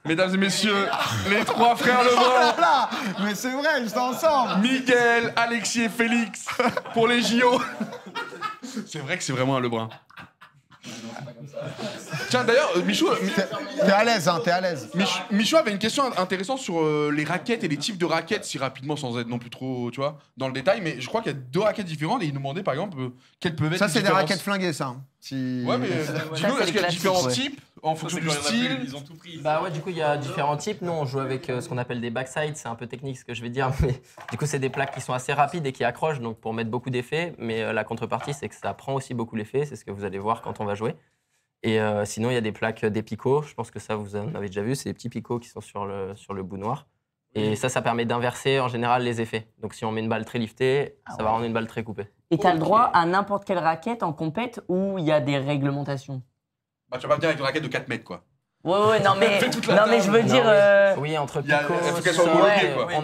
Mesdames et messieurs, ah. les trois frères Lebrun. Oh mais c'est vrai, ils sont ensemble. Miguel, Alexis et Félix pour les JO. C'est vrai que c'est vraiment un Lebrun. Tiens, d'ailleurs, euh, Michou. Euh, t'es à l'aise, hein, t'es à l'aise. Michou avait une question intéressante sur euh, les raquettes et les types de raquettes, si rapidement, sans être non plus trop, tu vois, dans le détail. Mais je crois qu'il y a deux raquettes différentes et il nous demandait, par exemple, quelles peuvent être Ça, c'est des raquettes flinguées, ça. Hein. Ouais, mais euh, du coup, est-ce qu'il y a différents types en fonction du style Ils ont tout pris. Bah ouais, du coup, il y a différents types. Nous, on joue avec euh, ce qu'on appelle des backsides. C'est un peu technique ce que je vais dire, mais du coup, c'est des plaques qui sont assez rapides et qui accrochent, donc pour mettre beaucoup d'effets. Mais euh, la contrepartie, c'est que ça prend aussi beaucoup l'effet. C'est ce que vous allez voir quand on va jouer. Et sinon, il y a des plaques, des picots. Je pense que ça, vous en avez déjà vu. C'est des petits picots qui sont sur le, sur le bout noir. Et ça, ça permet d'inverser en général les effets. Donc, si on met une balle très liftée, ah ça va rendre une balle très coupée. Et tu as le droit à n'importe quelle raquette en compète où il y a des réglementations. Bah, tu vas pas dire avec une raquette de 4 mètres, quoi. Ouais, ouais, non, mais, je veux dire. Euh, oui, entre pico,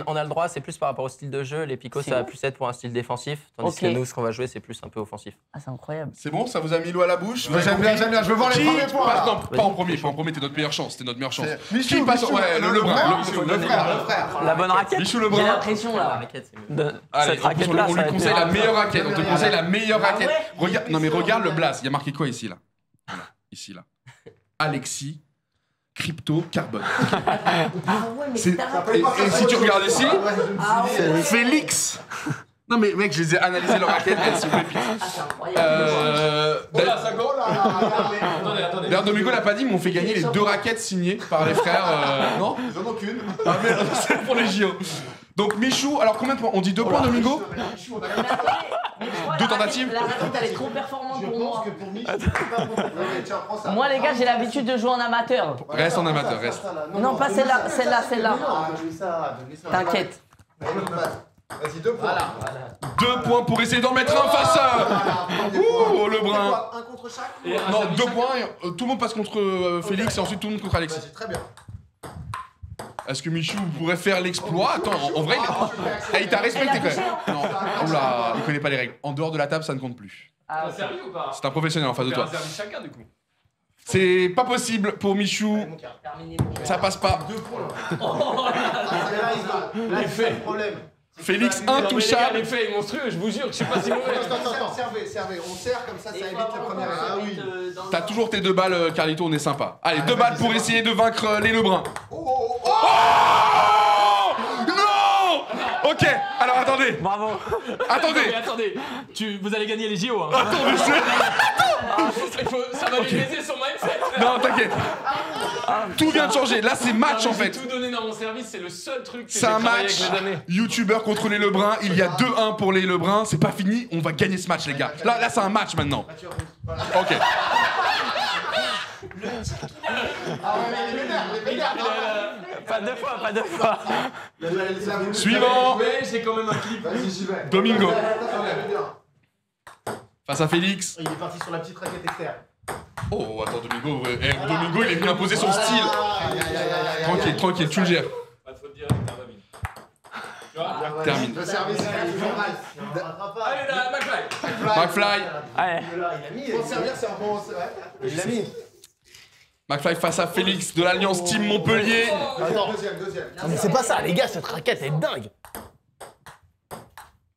on, a le droit, c'est plus par rapport au style de jeu. Les picots, ça va plus être pour un style défensif, tandis que nous, ce qu'on va jouer, c'est plus un peu offensif. Ah, c'est incroyable. C'est bon, ça vous a mis l'eau à la bouche J'aime bien, j'aime bien, je veux voir les premiers points. pas en premier, pas en premier, t'es notre meilleure chance, t'es notre meilleure chance. Michou, le, le frère, le- frère, La bonne raquette Michou J'ai l'impression là. Cette raquette-là, on lui conseille la meilleure raquette, on te ah conseille la meilleure ah raquette. Regarde, non mais regarde le blast, il y a marqué quoi ici là Ici là. Alexis crypto carbone. Ah ouais, mais Et, si tu regardes ici, ah ah c'est Félix Non mais mec, je les ai analysés leur raquette, elles sont pépites. Ah, euh, oh ça Domingo l'a pas dit, mais on fait gagner les deux raquettes signées par les frères. Euh, non Ils en ont qu'une. Ah merde, c'est pour les JO. Donc Michou, alors combien de points On dit deux oh points, Domingo Deux tentatives La elle est trop performante pour moi. Moi, les gars, ah, j'ai l'habitude de jouer en amateur. Reste en amateur, reste. Non, pas celle-là, celle-là, celle-là. Hein, T'inquiète. Vas-y, deux points. Voilà, voilà. Deux points pour essayer d'en mettre un face à. Ouh, le brun. Un contre chaque Non, deux points. Euh, tout le monde passe contre euh, Félix et ensuite tout le monde contre Alexis. Très bien. Est-ce que Michou pourrait faire l'exploit Attends, en, vrai, il... Ah, il t'a respecté quand même. oula, il connaît pas les règles. En dehors de la table, ça ne compte plus. Ah, sérieux ou pas C'est un professionnel en face de toi. C'est pas possible pour Michou. Ça passe pas. Deux points. Là, oh, il fait problème. Félix intouchable. L'effet est monstrueux, je vous jure, je sais pas si mauvais. Attends, servez, servez. On serre comme ça, ça évite la première Ah oui. T'as toujours tes deux balles, euh, Carlito, on est sympa. Allez, ah, deux balles pour essayer de vaincre euh, les Lebrun. Oh, oh, oh, oh. oh non Ok, Bravo Attendez attendez tu, Vous allez gagner les JO hein. Ça va lui baiser son mindset Non t'inquiète Tout vient de changer, là c'est match en fait tout donné dans mon service, c'est le seul truc que C'est un match Youtubeur contre les Lebrun, il y a 2-1 pour les Lebrun, c'est pas fini, on va gagner ce match les gars. Là, là c'est un match maintenant. Ok. Ah mais les les Pas deux fois, pas deux fois. Suivant. J'ai quand même un clip. Vas-y, j'y vais. Domingo. Face à Félix. Il est parti sur la petite raquette externe. Oh, attends, Domingo, eh, Domingo, il est venu imposer son style. Ah, tranquille, tranquille, tu le gères. Pas de faute directe, termine. Termine. Le service, Allez, là, McFly. McFly. Il l'a mis. Pour servir, c'est un bon. Il l'a mis. McFly face à Félix de l'Alliance Team Montpellier. Deuxième, deuxième. Non, mais c'est pas ça, les gars, cette raquette est dingue.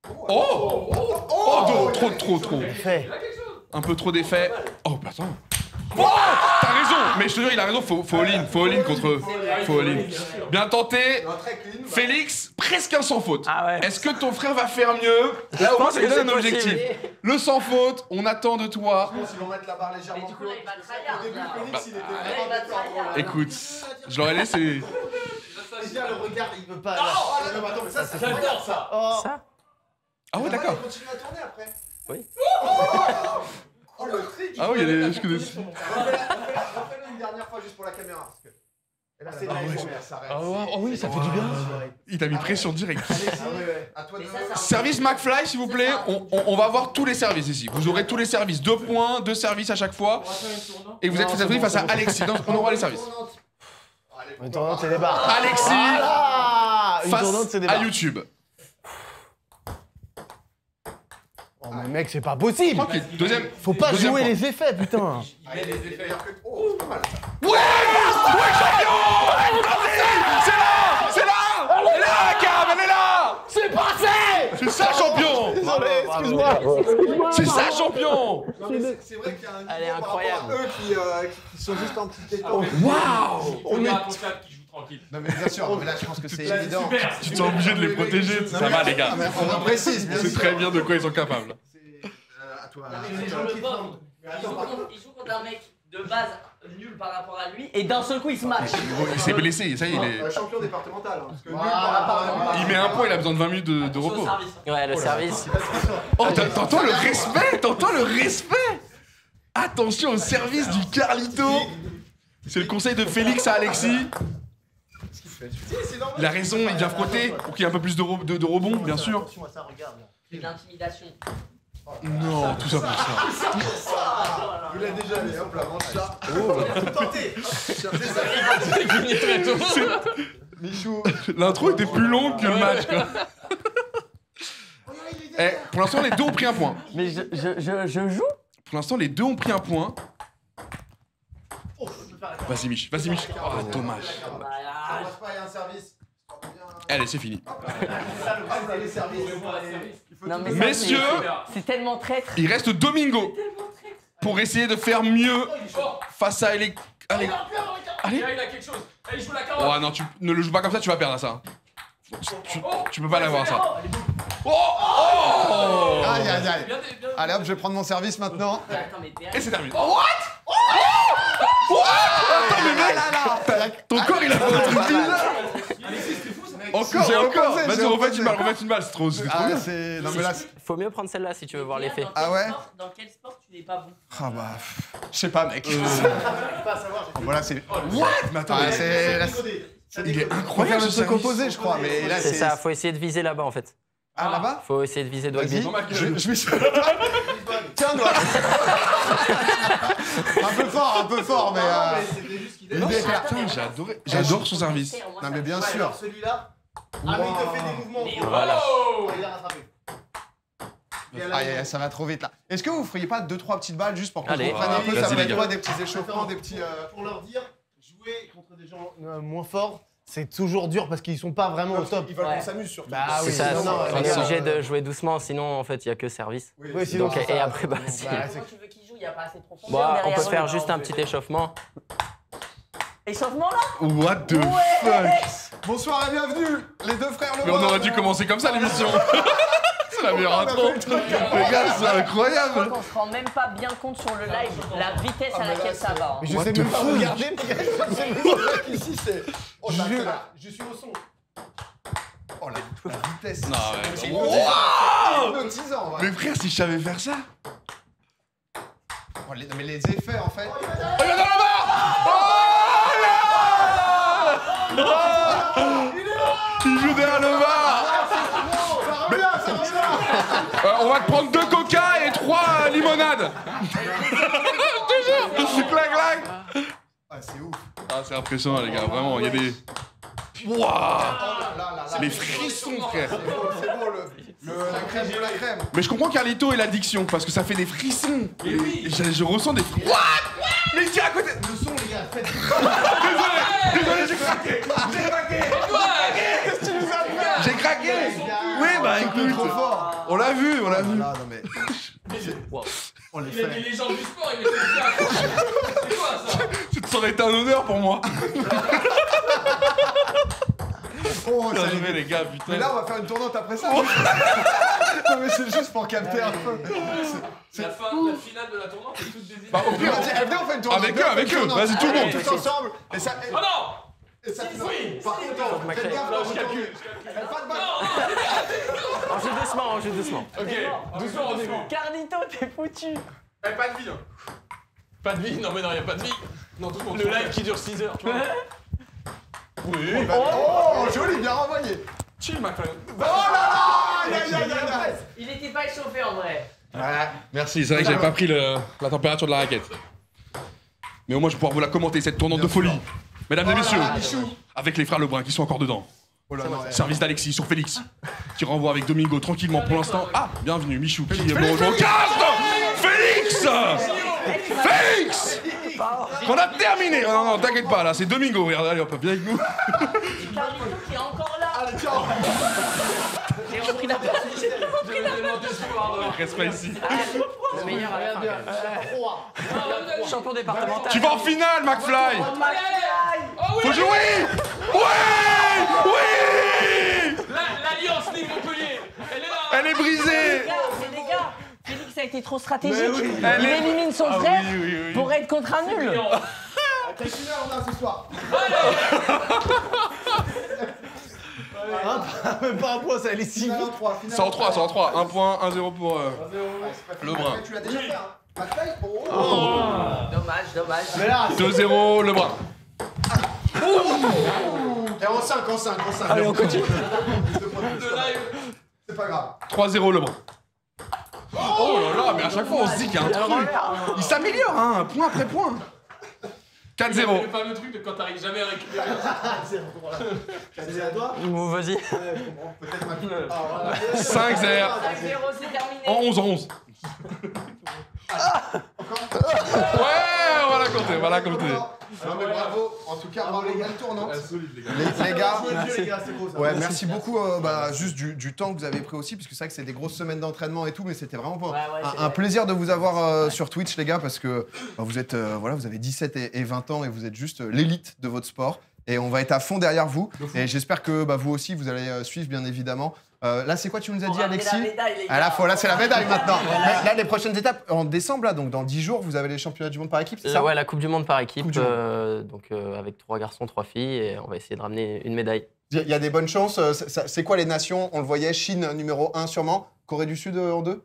Oh Oh, oh, oh, oh Trop, trop, trop. Un peu trop d'effet. Oh, bah attends. T'as raison, mais je te jure, il a raison, faut, all-in, faut contre eux. Faut all-in. Bien tenté. Félix, presque un sans faute. Est-ce que ton frère va faire mieux Là, au moins, c'est un objectif. Le sans faute, on attend de toi. Je pense qu'ils vont mettre la barre légèrement. Au début, Félix, il était vraiment Écoute, je l'aurais laissé. le regard, il veut pas. Non, ça, ça. Ah ouais, d'accord. On continue à tourner après. Oui. Oh, le tri Ah oui, il y a des. Je connais. le une dernière fois juste pour la caméra. Et ah là, bah ah c'est la ça Ah oh oui, ça fait du bien. Il t'a mis ah pression direct. Service McFly, s'il vous plaît. On, va avoir tous les services ici. Vous aurez tous les services. Deux points, deux services à chaque fois. Et vous êtes face à Alexis. Donc on aura les services. Une tournante, c'est des barres. Alexis, face à YouTube. Oh, mais mec, c'est pas possible! Deuxième. Faut pas jouer les effets, putain! Il les effets. Oh, c'est pas mal ça. Ouais! Ouais, champion! C'est là! C'est là! Elle est là, cave, Elle est là! C'est passé! C'est ça, champion! Désolé, excuse-moi! C'est ça, champion! C'est vrai qu'il y a un. Elle est incroyable! Eux euh, qui sont juste en petit ah détente. Waouh! On est. Non, mais bien sûr, mais là, je pense que c'est évident. Tu te sens obligé de les protéger. ça va, les gars. On On précise, mais C'est très bien de quoi ils sont capables. C'est, euh, à toi. Ils jouent contre, un mec de base nul par rapport à lui et d'un seul coup il se match. Il s'est blessé, ça y est, il champion départemental. Hein, il met un point, il a besoin de 20 minutes de, repos. Ouais, le oh service. Oh, t'entends le respect T'entends le respect Attention au service du Carlito C'est le conseil de Félix à Alexis. La raison, il vient frotter pour qu'il y ait un peu plus de, rebond, bien sûr. Attention à ça, regarde. Non, ah, tout ça pour ça. Vous l'avez déjà allé, hop là, mange ça. Oh. Tentez tenté ça. Michou L'intro était plus longue que le match. Eh, pour l'instant, les deux ont pris un point. Mais je, je, je joue Pour l'instant, les deux ont pris un point. Vas-y, Mich. Vas-y, Mich. Oh, oh dommage. Allez, c'est fini. Messieurs, c'est tellement traître. il reste Domingo pour essayer de faire mieux face à Elec... Oh, Allez. Allez. Il a quelque chose. Allez, joue la carotte. Oh non, ne le joue pas comme ça, tu vas perdre à ça. Tu, peux pas l'avoir, ça. Oh, oh, oh. Aïe, aïe, aïe. Allez, hop, je vais prendre mon service maintenant. Et c'est terminé. Oh, what oh, oh, Attends, mais mec ah Ton corps, il a fait un truc ah, bizarre Encore, encore Vas-y, refais une balle, refais une balle, c'est trop... Ah, non, mais là. Faut mieux prendre celle-là si tu veux voir l'effet. Ah ouais Dans quel sport tu n'es pas bon Ah bah. Je sais pas, mec. Euh. Voilà, c'est. What Mais attends, c'est- il est incroyable. Faire le je crois. Mais là, c'est ça. Faut essayer de viser là-bas, en fait. Ah, là-bas ah. Faut essayer de viser Dwagby. Je, je vais sur Tiens, Dwagby Un peu fort, un peu fort, mais. Euh... Non, mais Putain, J'adore son service. Non, mais bien sûr. Celui-là. Ah, mais il te fait des mouvements. Voilà. Oh, il a rattrapé. Ah, ça va trop vite là. Est-ce que vous feriez pas deux trois petites balles juste pour qu'on comprenne un peu Ça va être quoi des petits échauffements, des petits. Euh, pour leur dire, contre des gens euh, moins forts, c'est toujours dur parce qu'ils sont pas vraiment au top. Ils veulent qu'on s'amuse Bah oui, C'est ça, non, de jouer doucement, sinon en fait il y a que service. Donc, et après, bah, si. Bah, tu veux qu'ils jouent Il n'y a pas assez de profondeur. Bah, on peut faire juste un petit échauffement. Échauffement là What the fuck Bonsoir et bienvenue, les deux frères Mais on aurait dû commencer comme ça l'émission ça Les gars, c'est incroyable. On se rend même pas bien compte sur le live la vitesse à ah, laquelle ça va. Hein. Mais je sais même pas regarder, mais ici c'est. Oh, je suis au son. Oh la, vitesse. c'est hypnotisant. Mais frère, si je savais faire ça. Oh, les, mais les effets en fait. Oh, il est dans la barre Oh là Il est là Il joue derrière le Euh, on va te prendre deux coca et trois limonades. Je te jure. Clac, clac. Ah, c'est ouf. Ah, c'est impressionnant, les gars. Vraiment, il y a des. Wouah C'est frissons, frère. C'est bon, le, la crème de la crème. Mais je comprends Carlito et l'addiction, parce que ça fait des frissons. Et oui. je, je ressens des frissons. What Mais tiens, à côté Le son, les gars, faites. Désolé, désolé, j'ai ah, J'ai craqué. Oui, bah écoute. Trop fort. On l'a vu, on l'a ah vu. Non, mais... les On il fait. a des du sport, il est C'est quoi ça Ça aurait été un honneur pour moi. oh, ça les gars, putain. Mais là, on va faire une tournante après ça. Oh. non, mais c'est juste pour capter un peu. C'est la, fin, finale de la tournante, c'est toutes des idées. Bah, au pire, on, fait une tournante. Avec eux, avec eux, vas-y, tout le monde. Tous ensemble. ça, oh non oui, Par contre, faites je je calcule. Elle Pas de On doucement, on doucement. Ok, doucement, on est Carnito, t'es foutu. Eh, pas de vie. Hein. Pas de vie, non mais non, y a pas de vie. Non, doucement. Le live qui dure 6 heures, tu vois. Oui. Oh, oh. oh, joli, bien renvoyé. Chill, McLaren. Oh là là Il était pas échauffé en vrai. Ouais. Merci, c'est vrai que j'avais pas pris la température de la raquette. Mais au moins, je vais pouvoir vous la commenter, cette tournante de folie. Mesdames et oh messieurs, avec les frères Lebrun qui sont encore dedans. Oh Service d'Alexis sur Félix, qui renvoie avec Domingo tranquillement pour l'instant. Ah, bienvenue Michou qui est rejoint. Garde Félix Félix On a terminé Non, non, t'inquiète pas, là, c'est Domingo, regarde, allez peut bien avec nous. qui est encore là ah, pardon. Reste pas ici. Ah, le meilleur à la fin. Ah, ah, champion départemental. Tu vas en finale, McFly Faut jouer Oui Oui L'Alliance Ligue Montpellier, elle est là Elle est brisée ça a été trop stratégique. Il élimine son frère pour être contre un nul. T'as une heure a ce soir. Ah, bah, un même pas un point, ça allait si vite. 103, 103, 1 point, 1 0 pour euh, Lebrun. Tu l'as déjà fait, hein Oh Dommage, dommage. 2-0, le brun. Ah. Et en 5, en 5, en 5. Allez, continue. C'est pas grave. 3-0, Lebrun. Oh là là, mais à chaque fois on se dit qu'il y a un truc. Il s'améliore, hein, point après point. 4-0. C'est le truc de quand t'arrives jamais à récupérer. 4-0. C'est à toi Ou vas-y. Ouais, bon, peut-être ma 5-0. 5-0, ah, c'est terminé. 11-11. Ah Ouais, la compter, la compter. Non mais bravo, en tout cas, les gars, tournante. Ah, les, les gars, ouais, merci beaucoup, euh, bah, juste du, temps que vous avez pris aussi, puisque c'est vrai que c'est des grosses semaines d'entraînement et tout, mais c'était vraiment un, plaisir de vous avoir euh, sur Twitch, les gars, parce que bah, vous êtes, euh, voilà, vous avez 17 et, 20 ans et vous êtes juste l'élite de votre sport et on va être à fond derrière vous. Et j'espère que bah, vous aussi, vous allez suivre bien évidemment euh, là, c'est quoi tu nous as dit, oh, Alexis la médaille, À la fois, là, c'est la médaille maintenant. là, les prochaines étapes, en décembre, là, donc dans 10 jours, vous avez les championnats du monde par équipe, c'est euh, ça Ouais, la Coupe du Monde par équipe, euh, donc avec trois garçons, trois filles, et on va essayer de ramener une médaille. Il y a des bonnes chances. C'est quoi les nations On le voyait, Chine numéro 1 sûrement, Corée du Sud en 2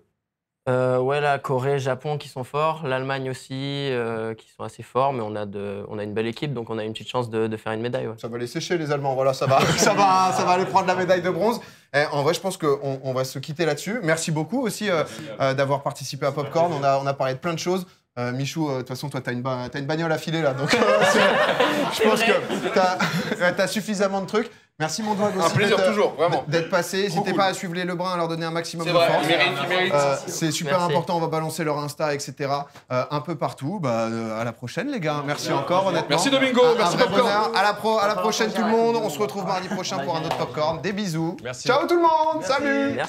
ouais, la Corée, Japon qui sont forts, l'Allemagne aussi qui sont assez forts, mais on a, on a une belle équipe, donc on a une petite chance de, faire une médaille. Ça va les sécher les Allemands, voilà, ça va, ça va, ça va aller prendre la médaille de bronze. Eh, en vrai, je pense qu'on va se quitter là-dessus. Merci beaucoup aussi euh, euh, d'avoir participé à Popcorn. On a, parlé de plein de choses. Euh, Michou, de toute façon, toi, t'as une, une bagnole à filer là, donc je pense que t'as as suffisamment de trucs. Merci mon doigt aussi. Un plaisir toujours, D'être passé. N'hésitez pas à suivre les Lebrun, à leur donner un maximum de force. Euh, c'est super important. On va balancer leur Insta, etc. Euh, un peu partout. Bah, euh, à la prochaine, les gars. Merci encore, honnêtement. Merci Domingo. Merci À la, pro, à la prochaine, tout le monde. On se retrouve mardi prochain pour un autre Popcorn. Des bisous. Merci. Ciao tout le monde. Salut.